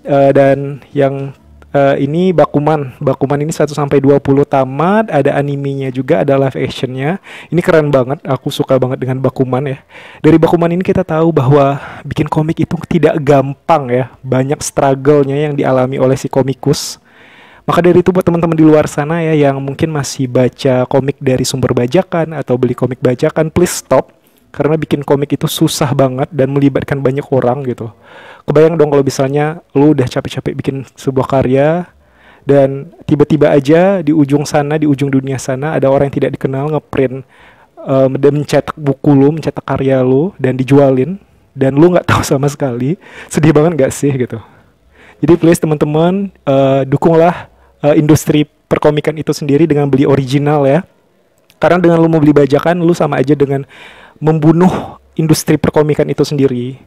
Uh, dan yang uh, ini Bakuman. Bakuman ini 1 sampai 20 tamat, ada animenya juga, ada live actionnya. Ini keren banget, aku suka banget dengan Bakuman ya. Dari Bakuman ini kita tahu bahwa bikin komik itu tidak gampang ya. Banyak struggle-nya yang dialami oleh si komikus maka dari itu buat teman-teman di luar sana ya yang mungkin masih baca komik dari sumber bajakan atau beli komik bajakan, please stop karena bikin komik itu susah banget dan melibatkan banyak orang gitu. Kebayang dong kalau misalnya lu udah capek-capek bikin sebuah karya dan tiba-tiba aja di ujung sana, di ujung dunia sana ada orang yang tidak dikenal ngeprint um, dan mencetak buku lu, mencetak karya lu dan dijualin dan lu nggak tahu sama sekali. Sedih banget gak sih gitu. Jadi please teman-teman uh, dukunglah uh, industri perkomikan itu sendiri dengan beli original ya. Karena dengan lu mau beli bajakan lu sama aja dengan membunuh industri perkomikan itu sendiri.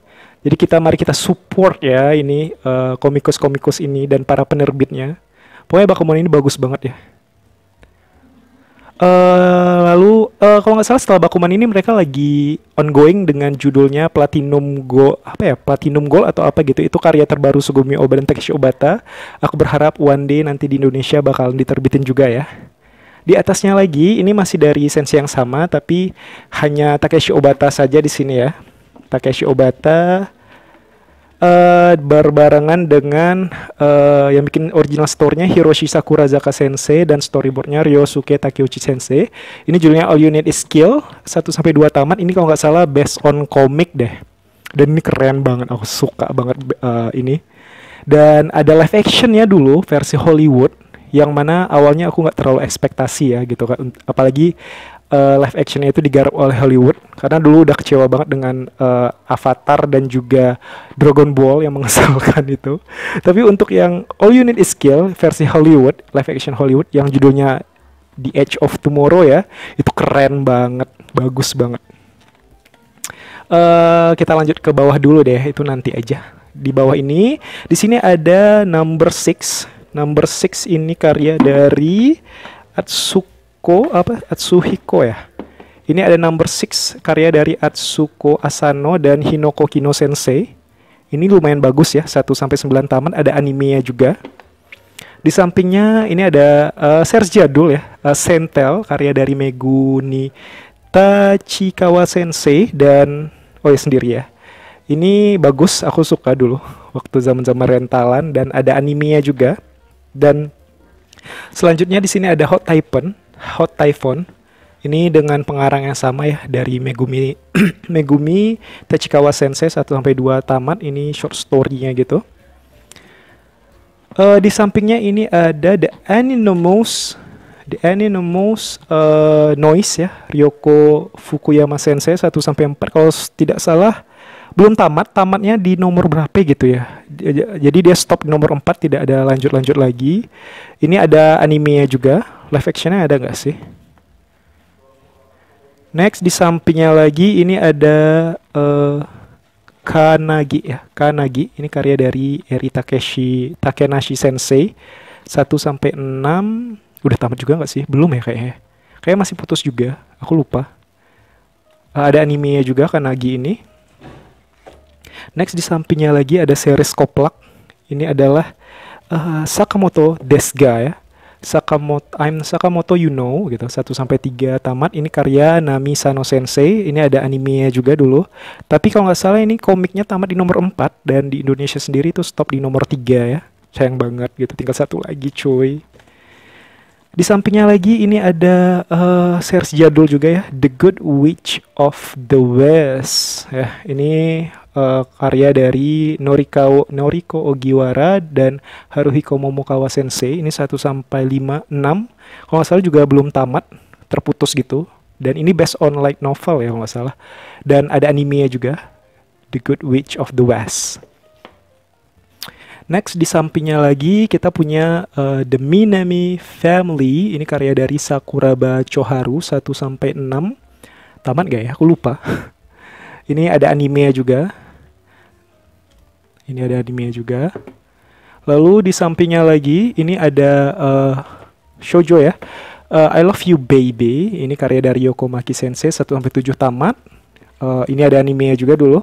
Jadi kita mari kita support ya ini eh, komikus-komikus uh, ini dan para penerbitnya. Pokoknya Bakomon ini bagus banget ya. Uh, lalu uh, kalau nggak salah setelah Bakuman ini mereka lagi ongoing dengan judulnya Platinum Go apa ya Platinum Gold atau apa gitu itu karya terbaru Sugumi Oba dan Takeshi Obata. Aku berharap one day nanti di Indonesia bakal diterbitin juga ya. Di atasnya lagi ini masih dari sensi yang sama tapi hanya Takeshi Obata saja di sini ya. Takeshi Obata uh, berbarengan dengan uh, yang bikin original store-nya Hiroshi Sakurazaka Sensei dan storyboard-nya Ryosuke Takeuchi Sensei. Ini judulnya All You Need Is Skill 1 sampai 2 tamat. Ini kalau nggak salah based on komik deh. Dan ini keren banget, aku suka banget uh, ini. Dan ada live action-nya dulu versi Hollywood yang mana awalnya aku nggak terlalu ekspektasi ya gitu kan apalagi uh, live actionnya itu digarap oleh Hollywood karena dulu udah kecewa banget dengan uh, Avatar dan juga Dragon Ball yang mengesalkan itu. Tapi untuk yang All You Need Is Skill versi Hollywood, live action Hollywood yang judulnya The Edge of Tomorrow ya, itu keren banget, bagus banget. Uh, kita lanjut ke bawah dulu deh, itu nanti aja. Di bawah ini, di sini ada number six. Number six ini karya dari Atsuk Atsuko apa Atsuhiko ya. Ini ada number six karya dari Atsuko Asano dan Hinoko Kino Sensei. Ini lumayan bagus ya, 1 sampai 9 taman ada animenya juga. Di sampingnya ini ada uh, Serge Jadul ya, uh, Sentel karya dari Meguni Tachikawa Sensei dan oh ya sendiri ya. Ini bagus, aku suka dulu waktu zaman-zaman rentalan dan ada animenya juga. Dan selanjutnya di sini ada Hot Taipan Hot Typhoon ini dengan pengarang yang sama ya dari Megumi Megumi Tachikawa Sensei 1 sampai 2 tamat ini short story-nya gitu. Uh, di sampingnya ini ada The Anonymous The Anonymous uh, Noise ya Ryoko Fukuyama Sensei 1 sampai 4 kalau tidak salah belum tamat, tamatnya di nomor berapa gitu ya. Jadi dia stop di nomor 4 tidak ada lanjut-lanjut lagi. Ini ada animenya juga live actionnya ada nggak sih next di sampingnya lagi ini ada uh, Kanagi ya Kanagi ini karya dari Eri Takeshi Takenashi Sensei 1 sampai 6 udah tamat juga nggak sih belum ya kayaknya kayak masih putus juga aku lupa uh, ada animenya juga Kanagi ini next di sampingnya lagi ada series Koplak ini adalah uh, Sakamoto Desga ya Sakamoto, I'm Sakamoto You Know gitu 1 sampai 3 tamat ini karya Nami Sano Sensei ini ada animenya juga dulu tapi kalau nggak salah ini komiknya tamat di nomor 4 dan di Indonesia sendiri itu stop di nomor 3 ya sayang banget gitu tinggal satu lagi cuy di sampingnya lagi ini ada uh, series jadul juga ya The Good Witch of the West ya ini Eh, karya dari Noriko, Noriko Ogiwara dan Haruhiko Momokawa Sensei. Ini 1 sampai 5 6. Kalau nggak salah juga belum tamat, terputus gitu. Dan ini based on light novel ya kalau nggak salah. Dan ada animenya juga, The Good Witch of the West. Next di sampingnya lagi kita punya uh, The Minami Family. Ini karya dari Sakuraba Choharu 1 sampai 6. Tamat gak ya? Aku lupa. Ini ada animenya juga ini ada anime juga. Lalu di sampingnya lagi ini ada uh, shoujo ya. Uh, I Love You Baby, ini karya dari Yoko Maki Sensei 1 sampai 7 tamat. Uh, ini ada anime juga dulu.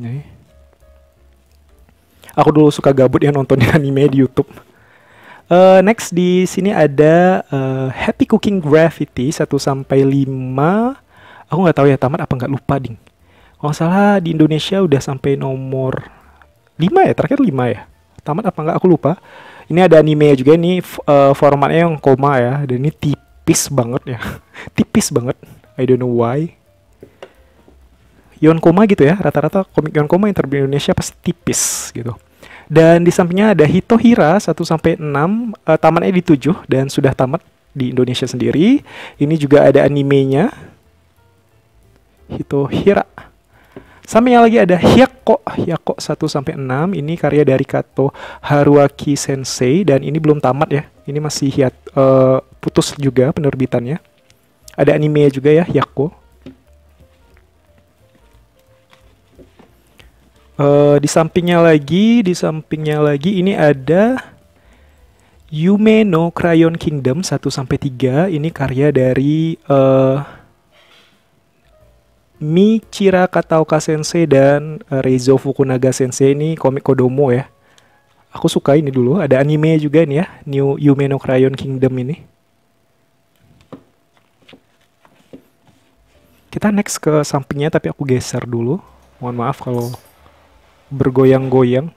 Ini. Aku dulu suka gabut ya nontonnya anime di YouTube. Uh, next di sini ada uh, Happy Cooking Gravity 1 sampai 5. Aku nggak tahu ya tamat apa nggak lupa ding kalau salah di Indonesia udah sampai nomor 5 ya terakhir 5 ya tamat apa enggak aku lupa ini ada anime juga ini uh, eh, formatnya yang koma ya dan ini tipis banget ya tipis banget I don't know why Yon koma gitu ya rata-rata komik Yon koma yang terbit di Indonesia pasti tipis gitu dan di sampingnya ada Hitohira 1 sampai 6 uh, eh, tamatnya di 7 dan sudah tamat di Indonesia sendiri ini juga ada animenya Hitohira sama yang lagi ada Hyakko, Hyakko 1 sampai 6. Ini karya dari Kato Haruaki Sensei dan ini belum tamat ya. Ini masih hiat, uh, putus juga penerbitannya. Ada anime juga ya, Hyakko. Uh, eh, di sampingnya lagi, di sampingnya lagi ini ada Yume no Crayon Kingdom 1 sampai 3. Ini karya dari uh, Michira Kataoka Sensei dan eh, Reizo Fukunaga Sensei ini komik Kodomo ya. Aku suka ini dulu, ada anime juga nih ya, New Yume no Crayon Kingdom ini. Kita next ke sampingnya tapi aku geser dulu. Mohon maaf kalau bergoyang-goyang.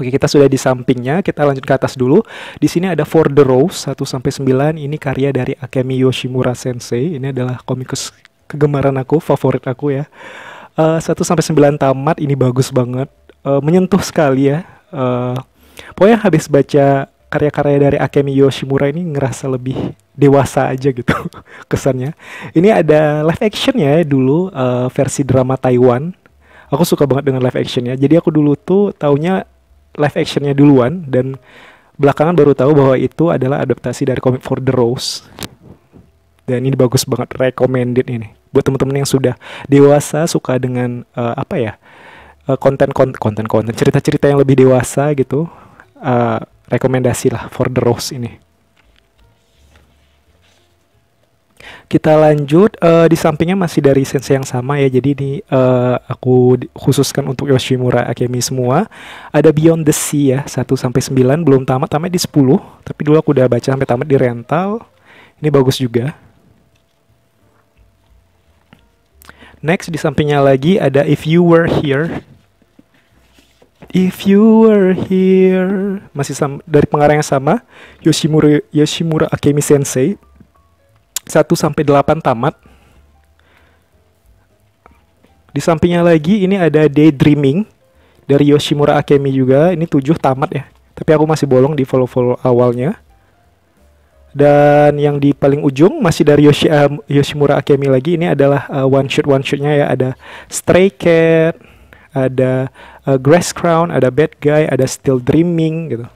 Oke, kita sudah di sampingnya, kita lanjut ke atas dulu. Di sini ada For the Rose 1 sampai 9, ini karya dari Akemi Yoshimura Sensei. Ini adalah komikus kegemaran aku, favorit aku ya. Uh, eh, 1 sampai sembilan tamat ini bagus banget, uh, menyentuh sekali ya. Uh, pokoknya habis baca karya-karya dari Akemi Yoshimura ini ngerasa lebih dewasa aja gitu kesannya. Ini ada live action ya dulu uh, versi drama Taiwan. Aku suka banget dengan live actionnya. Jadi aku dulu tuh taunya live actionnya duluan dan belakangan baru tahu bahwa itu adalah adaptasi dari komik For the Rose. Dan ini bagus banget, recommended ini buat teman-teman yang sudah dewasa suka dengan uh, apa ya eh, konten konten konten cerita-cerita yang lebih dewasa gitu uh, rekomendasi lah for the rose ini kita lanjut uh, di sampingnya masih dari sensei yang sama ya jadi ini uh, aku khususkan untuk Yoshimura Akemi semua ada Beyond the Sea ya 1 sampai 9 belum tamat tamat di 10 tapi dulu aku udah baca sampai tamat di rental ini bagus juga Next di sampingnya lagi ada If You Were Here. If You Were Here masih sama, dari pengarang yang sama Yoshimura Yoshimura Akemi Sensei. 1 sampai 8 tamat. Di sampingnya lagi ini ada Daydreaming dari Yoshimura Akemi juga. Ini 7 tamat ya. Tapi aku masih bolong di follow-follow awalnya. Dan yang di paling ujung masih dari Yoshi, uh, Yoshimura Akemi lagi ini adalah uh, one shot one shotnya ya ada Stray Cat, ada uh, Grass Crown, ada Bad Guy, ada Still Dreaming gitu.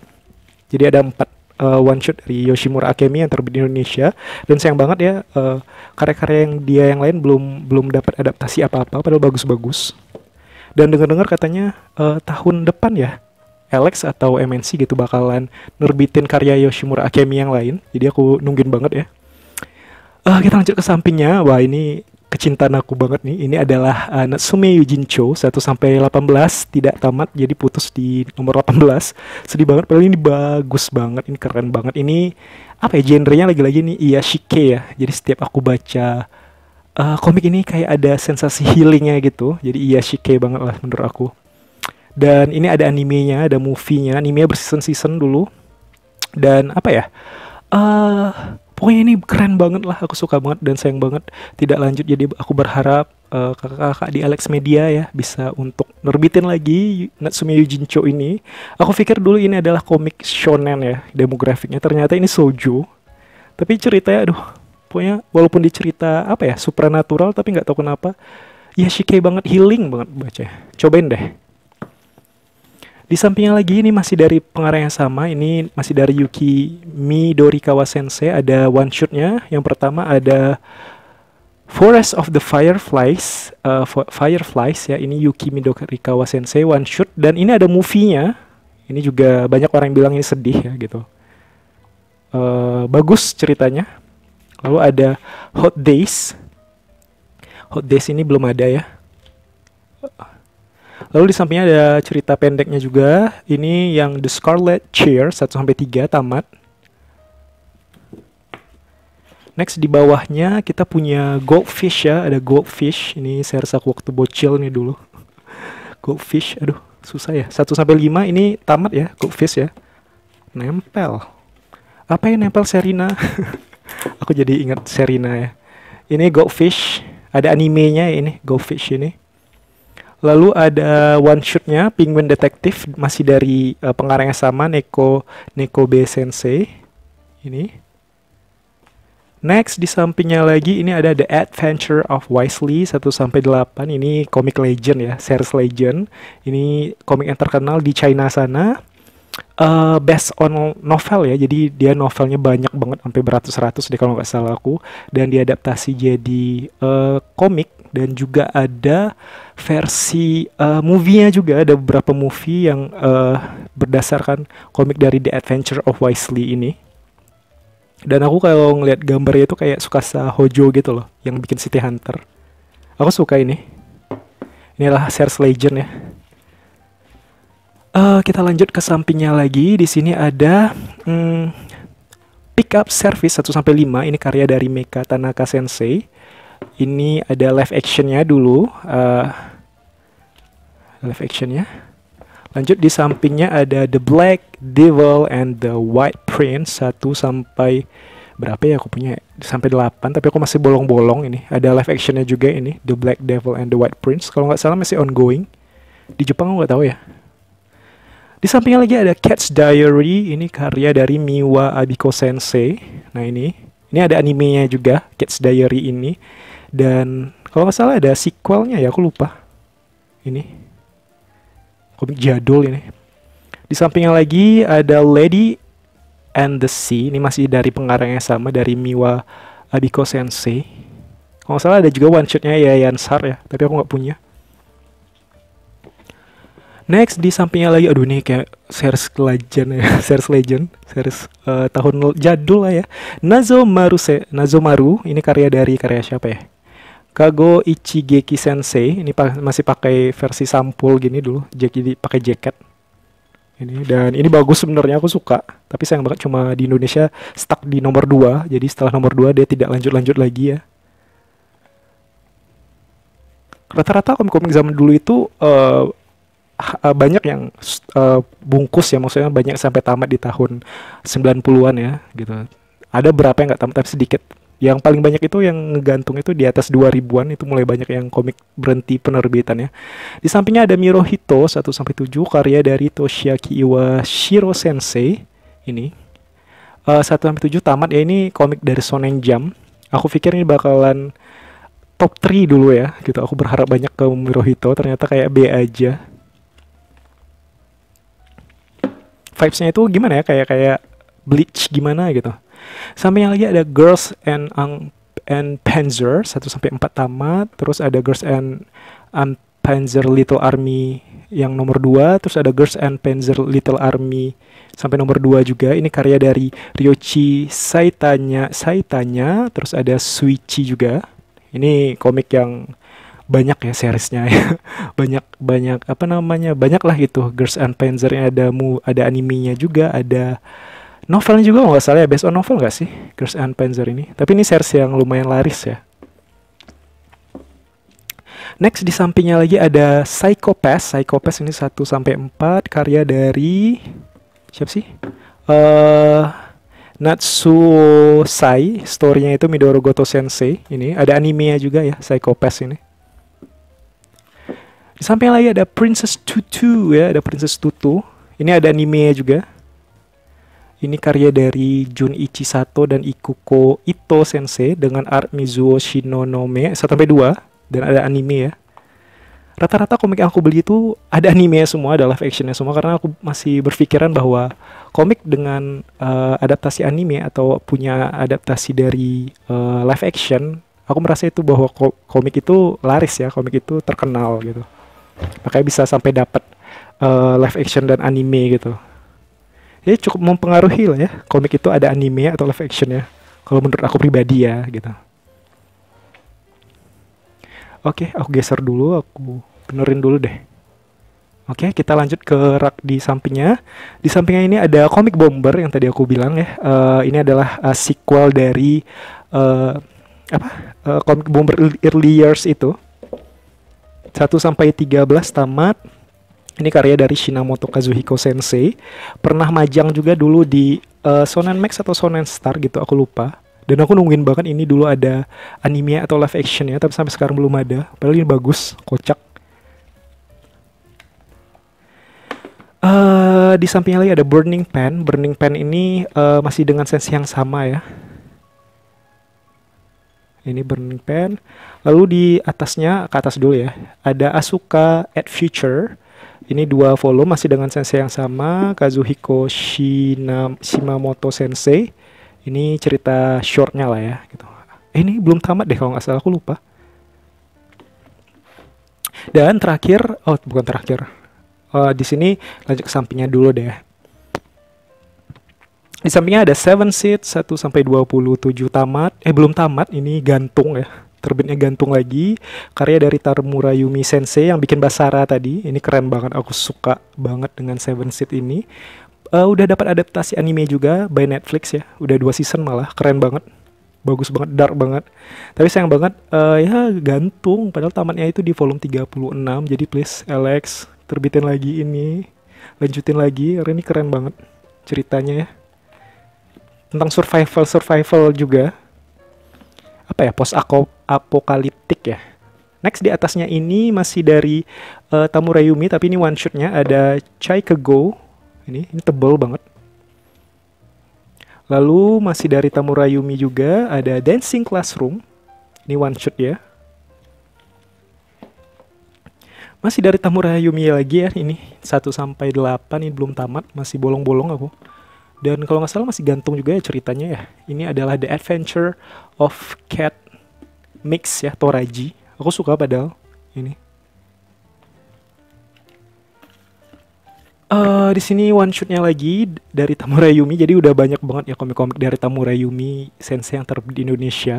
Jadi ada empat uh, one shot dari Yoshimura Akemi yang terbit di Indonesia dan sayang banget ya karya karya-karya yang dia yang lain belum belum dapat adaptasi apa-apa padahal bagus-bagus dan dengar-dengar katanya uh, tahun depan ya Alex atau MNC gitu bakalan nerbitin karya Yoshimura Akemi yang lain. Jadi aku nungguin banget ya. Uh, kita lanjut ke sampingnya. Wah ini kecintaan aku banget nih. Ini adalah uh, Natsume Yujincho 1 sampai 18 tidak tamat jadi putus di nomor 18. Sedih banget padahal ini bagus banget, ini keren banget. Ini apa ya genrenya lagi-lagi nih Iya shike ya. Jadi setiap aku baca uh, komik ini kayak ada sensasi healingnya gitu. Jadi iya shike banget lah menurut aku. Dan ini ada animenya, ada movie-nya. Animenya berseason-season dulu. Dan apa ya? Uh, pokoknya ini keren banget lah. Aku suka banget dan sayang banget tidak lanjut. Jadi aku berharap eh, kakak kakak uh, di Alex Media ya bisa untuk nerbitin lagi Natsume Yujincho ini. Aku pikir dulu ini adalah komik shonen ya demografiknya. Ternyata ini sojo. Tapi ceritanya aduh pokoknya walaupun dicerita apa ya supranatural tapi nggak tahu kenapa ya shikai banget healing banget baca cobain deh di sampingnya lagi ini masih dari pengarang yang sama, ini masih dari Yuki Midori Kawasense, ada one shotnya. Yang pertama ada Forest of the Fireflies, uh, Fireflies ya, ini Yuki Midori Kawasense one shot dan ini ada movie-nya. Ini juga banyak orang yang bilang ini sedih ya gitu. Uh, bagus ceritanya. Lalu ada Hot Days. Hot Days ini belum ada ya. Lalu di sampingnya ada cerita pendeknya juga. Ini yang The Scarlet Chair 1 sampai 3 tamat. Next di bawahnya kita punya Goldfish ya, ada Goldfish. Ini saya rasa waktu bocil nih dulu. Goldfish, aduh susah ya. 1 sampai 5 ini tamat ya, Goldfish ya. Nempel. Apa yang nempel Serina? Aku jadi ingat Serina ya. Ini Goldfish, ada animenya ini, Goldfish ini. Lalu ada one shootnya Penguin Detective masih dari uh, pengarang yang sama Neko Neko B Sensei. Ini. Next di sampingnya lagi ini ada The Adventure of Wisely 1 sampai 8. Ini komik legend ya, series legend. Ini komik yang terkenal di China sana. Uh, based on novel ya, jadi dia novelnya banyak banget sampai beratus-ratus deh kalau nggak salah aku dan diadaptasi jadi uh, eh, komik dan juga ada versi uh, movie-nya juga ada beberapa movie yang uh, berdasarkan komik dari The Adventure of Wisely ini dan aku kalau ngelihat gambarnya itu kayak suka Hojo gitu loh yang bikin City Hunter aku suka ini inilah Sears Legend ya uh, kita lanjut ke sampingnya lagi di sini ada hmm, pick up service 1 5 ini karya dari Meika Tanaka Sensei ini ada live actionnya dulu uh, live actionnya lanjut di sampingnya ada The Black Devil and The White Prince 1 sampai berapa ya aku punya sampai 8 tapi aku masih bolong-bolong ini ada live actionnya juga ini The Black Devil and The White Prince kalau nggak salah masih ongoing di Jepang aku nggak tahu ya di sampingnya lagi ada Cat's Diary ini karya dari Miwa Abiko Sensei nah ini ini ada animenya juga Cat's Diary ini dan kalau nggak salah ada sequelnya ya, aku lupa. Ini komik jadul ini. Di sampingnya lagi ada Lady and the Sea. Ini masih dari pengarangnya sama dari Miwa Abiko Sensei. Kalau nggak salah ada juga one shotnya ya Yansar ya, tapi aku nggak punya. Next di sampingnya lagi aduh nih kayak series legend ya, series legend, series uh, tahun jadul lah ya. Nazo Maru, Nazo Maru ini karya dari karya siapa ya? Kago Ichigeki Sensei. Ini pa masih pakai versi sampul gini dulu. Jadi pakai jaket. Ini dan ini bagus sebenarnya aku suka. Tapi sayang banget cuma di Indonesia stuck di nomor 2. Jadi setelah nomor 2 dia tidak lanjut-lanjut lagi ya. Rata-rata komik-komik zaman dulu itu uh, banyak yang uh, bungkus ya maksudnya banyak sampai tamat di tahun 90-an ya gitu. Ada berapa yang nggak tamat tapi sedikit yang paling banyak itu yang ngegantung itu di atas 2000-an itu mulai banyak yang komik berhenti penerbitannya. Di sampingnya ada Mirohito 1 sampai 7 karya dari Toshiaki Iwashiro Sensei ini. Uh, eh, 1 sampai 7 tamat ya ini komik dari Shonen Jump. Aku pikir ini bakalan top 3 dulu ya gitu. Aku berharap banyak ke Mirohito ternyata kayak B aja. Vibes-nya itu gimana ya kayak kayak Bleach gimana gitu Sampai yang lagi ada Girls and Ang um, and Panzer 1 sampai 4 tamat, terus ada Girls and um, Panzer Little Army yang nomor 2, terus ada Girls and Panzer Little Army sampai nomor 2 juga. Ini karya dari Ryochi Saitanya, Saitanya, terus ada Suichi juga. Ini komik yang banyak ya seriesnya ya. banyak banyak apa namanya banyak lah itu Girls and Panzer ada mu ada animenya juga ada novelnya juga nggak salah ya based on novel nggak sih Girls and Panzer ini tapi ini series yang lumayan laris ya Next di sampingnya lagi ada Psychopath. Psychopath ini 1 sampai empat karya dari siapa sih? Uh, eh, Natsu Sai. story itu Midoro Goto Sensei. Ini ada animenya juga ya Psychopath ini. Di sampingnya lagi ada Princess Tutu ya, ada Princess Tutu. Ini ada anime juga. Ini karya dari Junichi Sato dan Ikuko Ito Sensei dengan art Mizuo Shinonome 1 sampai 2 dan ada anime ya. Rata-rata komik yang aku beli itu ada anime semua, ada live action ya semua karena aku masih berpikiran bahwa komik dengan uh, adaptasi anime atau punya adaptasi dari uh, live action, aku merasa itu bahwa komik itu laris ya, komik itu terkenal gitu. Makanya bisa sampai dapat uh, eh, live action dan anime gitu ya cukup mempengaruhi lah ya komik itu ada anime atau live action ya kalau menurut aku pribadi ya gitu oke aku geser dulu aku benerin dulu deh Oke, kita lanjut ke rak di sampingnya. Di sampingnya ini ada komik Bomber yang tadi aku bilang ya. Uh, ini adalah uh, sequel dari uh, apa? Uh, komik Bomber Early Years itu. 1 sampai 13 tamat. Ini karya dari Shinamoto Kazuhiko Sensei. Pernah majang juga dulu di uh, eh, Sonen Max atau Sonen Star gitu, aku lupa. Dan aku nungguin bahkan ini dulu ada anime atau live action ya, tapi sampai sekarang belum ada. Padahal ini bagus, kocak. Uh, di sampingnya lagi ada Burning Pen. Burning Pen ini uh, masih dengan sensi yang sama ya. Ini Burning Pen. Lalu di atasnya, ke atas dulu ya, ada Asuka at Future ini dua volume masih dengan sensei yang sama, Kazuhiko Shina, Shimamoto Sensei. Ini cerita shortnya lah ya. Gitu. Eh, ini belum tamat deh kalau nggak salah, aku lupa. Dan terakhir, oh bukan terakhir, uh, di sini lanjut ke sampingnya dulu deh. Di sampingnya ada seven seat 1 sampai 27 tamat. Eh belum tamat, ini gantung ya terbitnya gantung lagi karya dari Tarmura Yumi Sensei yang bikin Basara tadi ini keren banget aku suka banget dengan Seven Seed ini uh, udah dapat adaptasi anime juga by Netflix ya udah dua season malah keren banget bagus banget, dark banget. Tapi sayang banget, uh, ya gantung. Padahal tamatnya itu di volume 36. Jadi please, Alex, terbitin lagi ini. Lanjutin lagi, karena ini keren banget ceritanya ya. Tentang survival-survival juga apa ya post apokaliptik ya. Next di atasnya ini masih dari uh, Tamu Rayumi tapi ini one shotnya ada Chai Kego. Ini ini tebel banget. Lalu masih dari Tamu Rayumi juga ada Dancing Classroom. Ini one shot ya. Masih dari Tamu Rayumi lagi ya ini 1 sampai 8 ini belum tamat, masih bolong-bolong aku. Dan kalau nggak salah masih gantung juga ya ceritanya ya. Ini adalah The Adventure of Cat Mix ya, Toraji. Aku suka padahal ini. Uh, di sini one shotnya lagi dari Tamura Yumi. Jadi udah banyak banget ya komik-komik dari Tamura Yumi sensei yang terbit di Indonesia.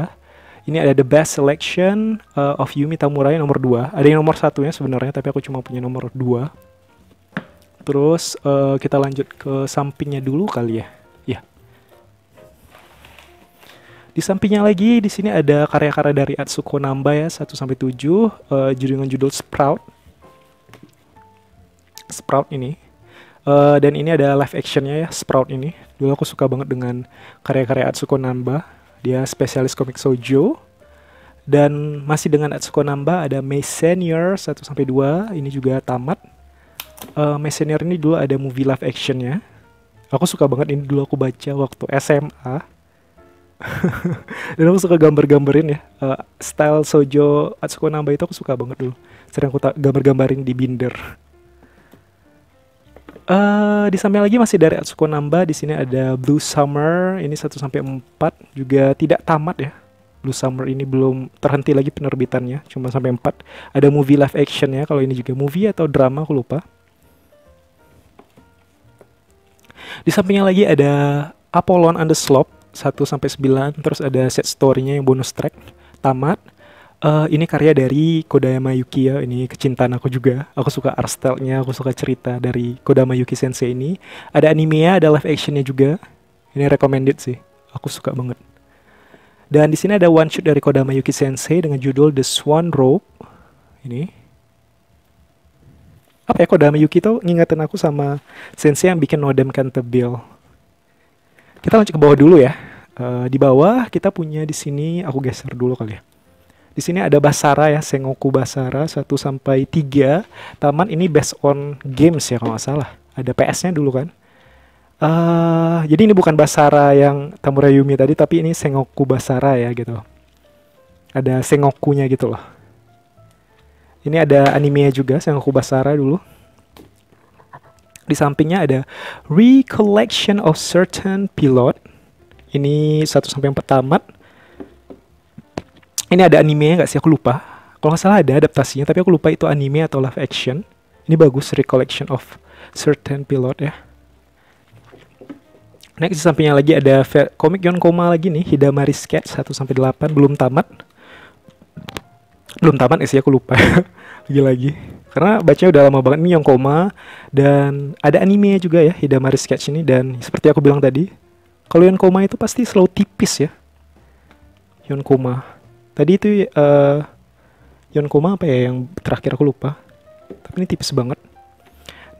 Ini ada The Best Selection uh, of Yumi Tamura yang nomor 2. Ada yang nomor satunya sebenarnya tapi aku cuma punya nomor 2. Terus uh, kita lanjut ke sampingnya dulu kali ya. Ya. Di sampingnya lagi di sini ada karya-karya dari Atsuko Namba ya 1 sampai 7 uh, dengan eh, judul Sprout. Sprout ini. Uh, dan ini ada live actionnya ya Sprout ini. Dulu aku suka banget dengan karya-karya Atsuko Namba. Dia spesialis komik sojo Dan masih dengan Atsuko Namba ada May Senior 1 sampai 2 ini juga tamat uh, eh, Messenger ini dulu ada movie live actionnya. Aku suka banget ini dulu aku baca waktu SMA. Dan aku suka gambar-gambarin ya. Uh, style Sojo Atsuko Namba itu aku suka banget dulu. Sering aku gambar-gambarin di binder. Uh, di samping lagi masih dari Atsuko Namba di sini ada Blue Summer ini 1 sampai 4 juga tidak tamat ya. Blue Summer ini belum terhenti lagi penerbitannya, cuma sampai 4. Ada movie live action ya, kalau ini juga movie atau drama aku lupa. Di sampingnya lagi ada Apollon and the Slope 1 sampai 9, terus ada set story-nya yang bonus track, tamat. Uh, ini karya dari Kodama Yuki ya, ini kecintaan aku juga. Aku suka art style-nya, aku suka cerita dari Kodama Yuki Sensei ini. Ada ya ada live action-nya juga. Ini recommended sih, aku suka banget. Dan di sini ada one shot dari Kodama Yuki Sensei dengan judul The Swan Rope. Ini apa ya Kodama Yuki tuh ngingetin aku sama sensei yang bikin Nodem Canterbill. Kita lanjut ke bawah dulu ya. Uh, di bawah kita punya di sini aku geser dulu kali ya. Di sini ada Basara ya, Sengoku Basara 1 sampai 3. Taman ini based on games ya kalau nggak salah. Ada PS-nya dulu kan. Uh, jadi ini bukan Basara yang Tamura Yumi tadi, tapi ini Sengoku Basara ya gitu. Ada Sengokunya gitu loh. Ini ada anime juga, saya aku Basara dulu. Di sampingnya ada Recollection of Certain Pilot. Ini satu sampai 4 tamat. Ini ada animenya nggak sih? Aku lupa. Kalau nggak salah ada adaptasinya, tapi aku lupa itu anime atau live action. Ini bagus, Recollection of Certain Pilot ya. Next di sampingnya lagi ada komik Yon Koma lagi nih, Hidamari Sketch 1 sampai 8 belum tamat belum tamat eh sih aku lupa lagi-lagi karena bacanya udah lama banget ini yang koma dan ada anime juga ya Hidamari Sketch ini dan seperti aku bilang tadi kalau yang koma itu pasti slow tipis ya yang Koma. Tadi itu uh, eh, yang Koma apa ya yang terakhir aku lupa. Tapi ini tipis banget.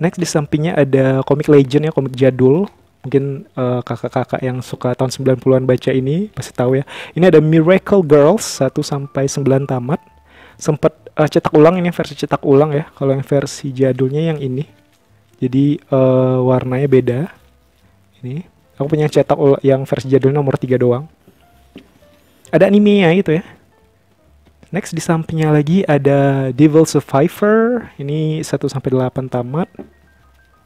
Next di sampingnya ada komik legend ya, komik jadul. Mungkin eh, kakak-kakak uh, yang suka tahun 90-an baca ini pasti tahu ya. Ini ada Miracle Girls 1 sampai 9 tamat sempat uh, eh, cetak ulang ini versi cetak ulang ya kalau yang versi jadulnya yang ini jadi uh, warnanya beda ini aku punya cetak ulang yang versi jadul nomor 3 doang ada anime animenya itu ya next di sampingnya lagi ada Devil Survivor ini 1 sampai 8 tamat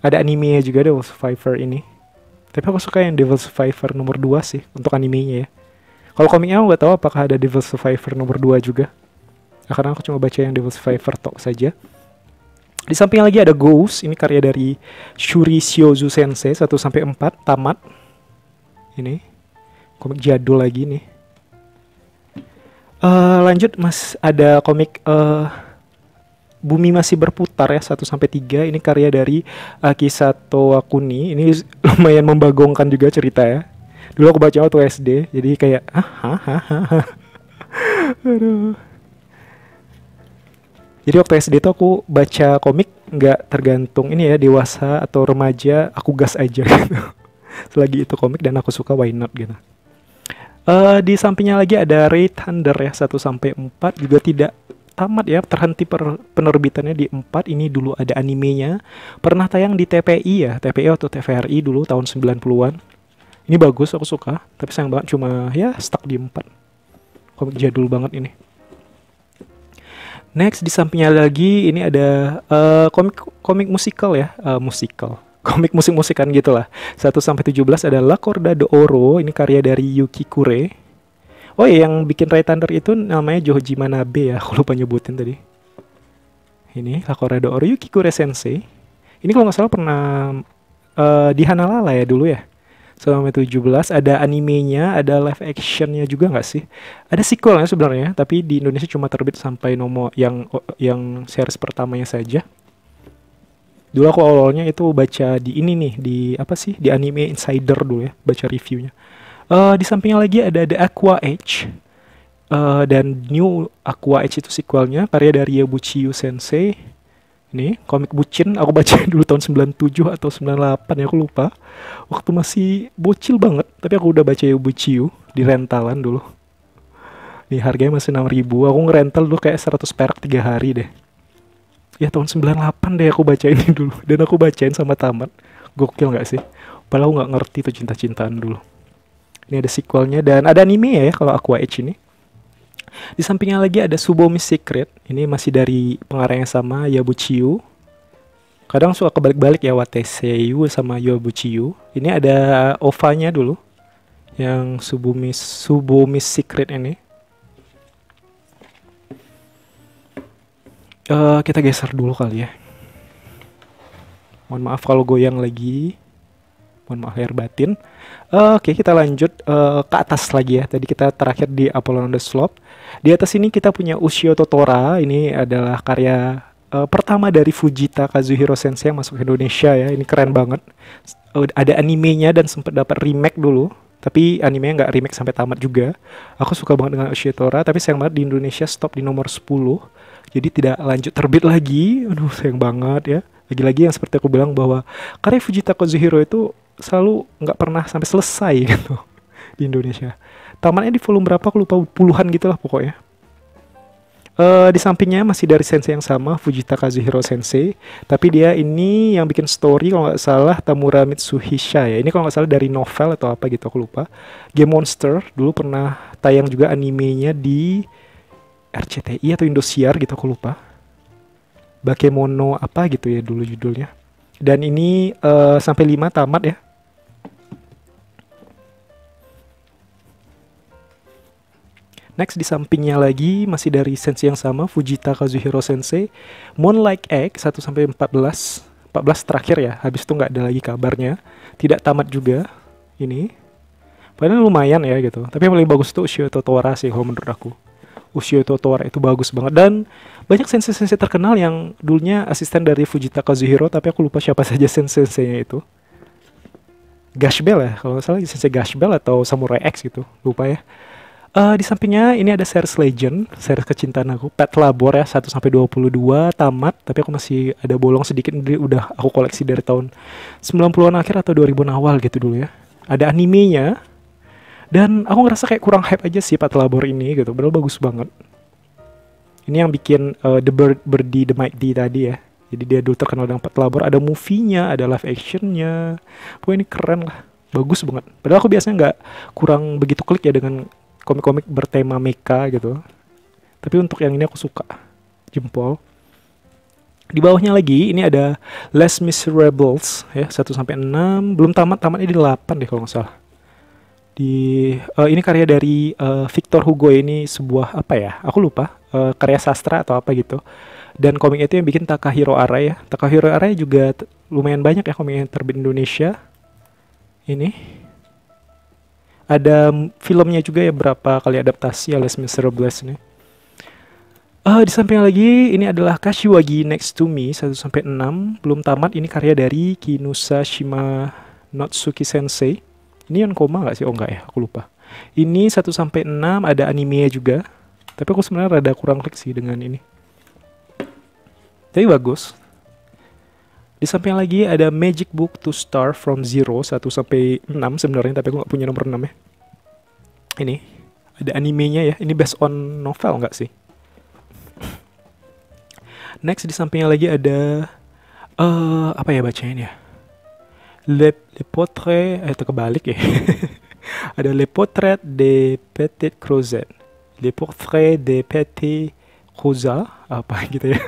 ada animenya juga Devil Survivor ini tapi aku suka yang Devil Survivor nomor 2 sih untuk animenya ya kalau komiknya aku nggak tahu apakah ada Devil Survivor nomor 2 juga Nah, karena aku cuma baca yang Devil's Survivor Talk saja. Di samping lagi ada Ghost, ini karya dari Shuri Shiozu Sensei 1 sampai 4 tamat. Ini komik jadul lagi nih. Uh, lanjut Mas, ada komik uh, Bumi masih berputar ya 1 sampai 3 ini karya dari Akisato Akuni. Ini lumayan membagongkan juga cerita ya. Dulu aku baca waktu SD, jadi kayak ah ha ha ha. Aduh. Jadi waktu SD itu aku baca komik nggak tergantung ini ya dewasa atau remaja, aku gas aja gitu. Selagi itu komik dan aku suka why not gitu. Uh, di sampingnya lagi ada Ray Thunder ya 1 sampai 4 juga tidak tamat ya terhenti per penerbitannya di 4 ini dulu ada animenya pernah tayang di TPI ya TPI atau TVRI dulu tahun 90-an ini bagus aku suka tapi sayang banget cuma ya stuck di 4 komik jadul banget ini Next di sampingnya lagi ini ada uh, komik komik musikal ya, uh, musikal. Komik musik-musikan gitu lah. 1 sampai 17 ada La Corda de Oro, ini karya dari Yuki Kure. Oh iya, yang bikin Ray Thunder itu namanya Joji Manabe ya, aku lupa nyebutin tadi. Ini La Corda de Oro Yuki Kure Sensei. Ini kalau nggak salah pernah uh, di Hanalala ya dulu ya sampai 17 ada animenya ada live actionnya juga nggak sih ada sequelnya sebenarnya tapi di Indonesia cuma terbit sampai nomor yang yang series pertamanya saja dulu aku awalnya itu baca di ini nih di apa sih di anime insider dulu ya baca reviewnya uh, di sampingnya lagi ada The Aqua Age uh, dan New Aqua Age itu sequelnya karya dari Yu Sensei ini komik bucin aku baca dulu tahun 97 atau 98 ya aku lupa waktu masih bocil banget tapi aku udah baca Yobuchiyu di rentalan dulu Ini harganya masih 6 ribu aku ngerental dulu kayak 100 perak 3 hari deh ya tahun 98 deh aku baca ini dulu dan aku bacain sama tamat gokil gak sih padahal aku gak ngerti tuh cinta-cintaan dulu ini ada sequelnya dan ada anime ya kalau aku age ini di sampingnya lagi ada Subomi Secret. Ini masih dari pengarang yang sama, Yabuchiyu. Kadang suka kebalik-balik ya Wateseyu sama Yabuchiyu. Ini ada OVA-nya dulu. Yang Subomi Subomi Secret ini. Uh, kita geser dulu kali ya. Mohon maaf kalau goyang lagi mohon maaf lahir batin. Uh, Oke, okay, kita lanjut uh, ke atas lagi ya. Tadi kita terakhir di Apollo on the Slope. Di atas ini kita punya Ushio Totora. Ini adalah karya uh, pertama dari Fujita Kazuhiro Sensei yang masuk ke Indonesia ya. Ini keren banget. Uh, ada animenya dan sempat dapat remake dulu. Tapi animenya nggak remake sampai tamat juga. Aku suka banget dengan Ushio Totora, tapi sayang banget di Indonesia stop di nomor 10. Jadi tidak lanjut terbit lagi. Aduh, sayang banget ya. Lagi-lagi yang seperti aku bilang bahwa karya Fujita Kazuhiro itu selalu nggak pernah sampai selesai gitu di Indonesia. Tamannya di volume berapa? Aku lupa puluhan gitu lah pokoknya. Uh, di sampingnya masih dari sensei yang sama, Fujita Kazuhiro Sensei. Tapi dia ini yang bikin story kalau nggak salah Tamura Mitsuhisha ya. Ini kalau nggak salah dari novel atau apa gitu, aku lupa. Game Monster dulu pernah tayang juga animenya di RCTI atau Indosiar gitu, aku lupa. Bakemono apa gitu ya dulu judulnya. Dan ini uh, sampai 5 tamat ya. Next di sampingnya lagi masih dari sensei yang sama Fujita Kazuhiro Sensei Moonlight Egg 1 sampai 14 14 terakhir ya habis itu nggak ada lagi kabarnya tidak tamat juga ini padahal lumayan ya gitu tapi yang paling bagus tuh Ushio Totora sih kalau menurut aku Ushio Totora itu bagus banget dan banyak sensei-sensei terkenal yang dulunya asisten dari Fujita Kazuhiro tapi aku lupa siapa saja sensei-senseinya itu Gashbel ya kalau nggak salah sensei Gashbel atau Samurai X gitu lupa ya Uh, di sampingnya ini ada series Legend, series kecintaan aku. Pet Labor ya 1 sampai 22 tamat, tapi aku masih ada bolong sedikit jadi udah aku koleksi dari tahun 90-an akhir atau 2000-an awal gitu dulu ya. Ada animenya. Dan aku ngerasa kayak kurang hype aja sih Pet Labor ini gitu. Padahal bagus banget. Ini yang bikin uh, The Bird Birdie The Mighty tadi ya. Jadi dia dulu terkenal dengan Pet Labor, ada movie-nya, ada live action-nya. Pokoknya ini keren lah. Bagus banget. Padahal aku biasanya nggak kurang begitu klik ya dengan komik-komik bertema meka gitu tapi untuk yang ini aku suka jempol di bawahnya lagi ini ada Les Miserables ya 1 sampai 6 belum tamat tamatnya di 8 deh kalau nggak salah. Di uh, ini karya dari uh, Victor Hugo ini sebuah apa ya? Aku lupa uh, karya sastra atau apa gitu. Dan komiknya itu yang bikin Takahiro Arai ya. Takahiro Arai juga lumayan banyak ya komik yang terbit Indonesia. Ini ada filmnya juga ya berapa kali adaptasi alias Mr. Bless ini. Uh, di samping lagi, ini adalah Kashiwagi Next to Me 1 sampai 6. Belum tamat, ini karya dari Kinusa Shima Notsuki Sensei. Ini yang koma nggak sih? Oh nggak ya, aku lupa. Ini 1 sampai 6 ada anime juga. Tapi aku sebenarnya rada kurang klik sih dengan ini. Tapi bagus. Di samping lagi ada Magic Book to Start from Zero 1 sampai 6 sebenarnya tapi aku nggak punya nomor 6 ya. Ini ada animenya ya. Ini based on novel nggak sih? Next di sampingnya lagi ada uh, apa ya bacain ya? Le, le Portrait eh, itu kebalik ya. ada Le Portrait de Petit Crozet. Le Portrait de Petit Croza apa gitu ya.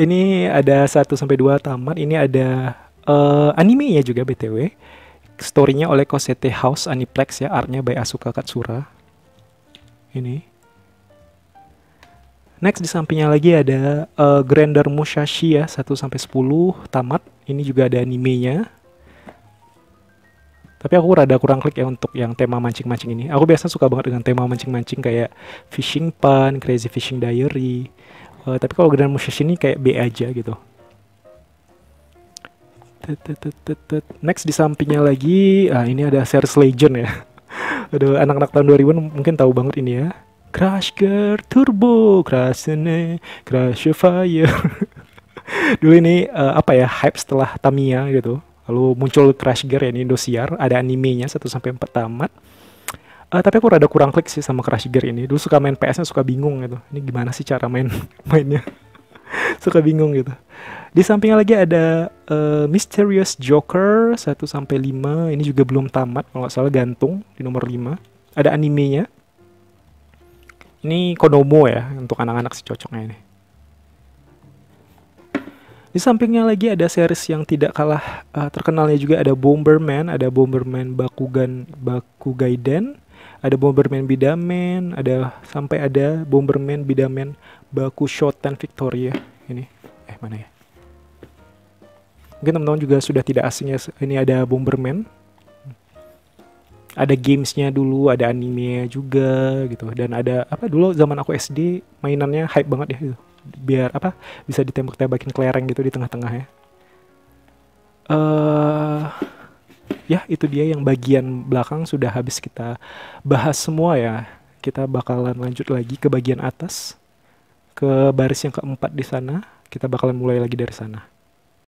Ini ada 1 sampai 2 tamat. Ini ada uh, eh, anime ya juga BTW. Story-nya oleh Kosete House Aniplex ya, artnya by Asuka Katsura. Ini. Next di sampingnya lagi ada uh, Grander Musashi ya 1 sampai 10 tamat. Ini juga ada animenya. Tapi aku rada kurang klik ya untuk yang tema mancing-mancing ini. Aku biasa suka banget dengan tema mancing-mancing kayak Fishing Pan, Crazy Fishing Diary, Uh, tapi kalau Grand Musashi ini kayak B aja gitu. Next di sampingnya lagi, ah ini ada series Legend ya. Aduh, anak-anak tahun 2000 mungkin tahu banget ini ya. Crash Gear Turbo, Crash ini, Crash Fire. Dulu ini uh, apa ya hype setelah Tamiya gitu. Lalu muncul Crash Gear ya ini Indosiar, ada animenya 1 sampai 4 tamat. Uh, tapi aku rada kurang klik sih sama Crash Gear ini. Dulu suka main PS-nya suka bingung gitu. Ini gimana sih cara main mainnya? suka bingung gitu. Di sampingnya lagi ada uh, Mysterious Joker 1 sampai 5. Ini juga belum tamat kalau nggak salah gantung di nomor 5. Ada animenya. Ini Konomo ya untuk anak-anak sih cocoknya ini. Di sampingnya lagi ada series yang tidak kalah uh, terkenalnya juga ada Bomberman, ada Bomberman Bakugan Bakugaiden, ada Bomberman Bidaman, ada sampai ada Bomberman Bidaman Baku Shoten Victoria ini. Eh mana ya? Mungkin teman-teman juga sudah tidak asing ya. Ini ada Bomberman. Ada gamesnya dulu, ada anime juga gitu. Dan ada apa dulu zaman aku SD mainannya hype banget ya gitu. Biar apa bisa ditembak-tembakin kelereng gitu di tengah-tengah ya. Eh uh, ya itu dia yang bagian belakang sudah habis kita bahas semua ya kita bakalan lanjut lagi ke bagian atas ke baris yang keempat di sana kita bakalan mulai lagi dari sana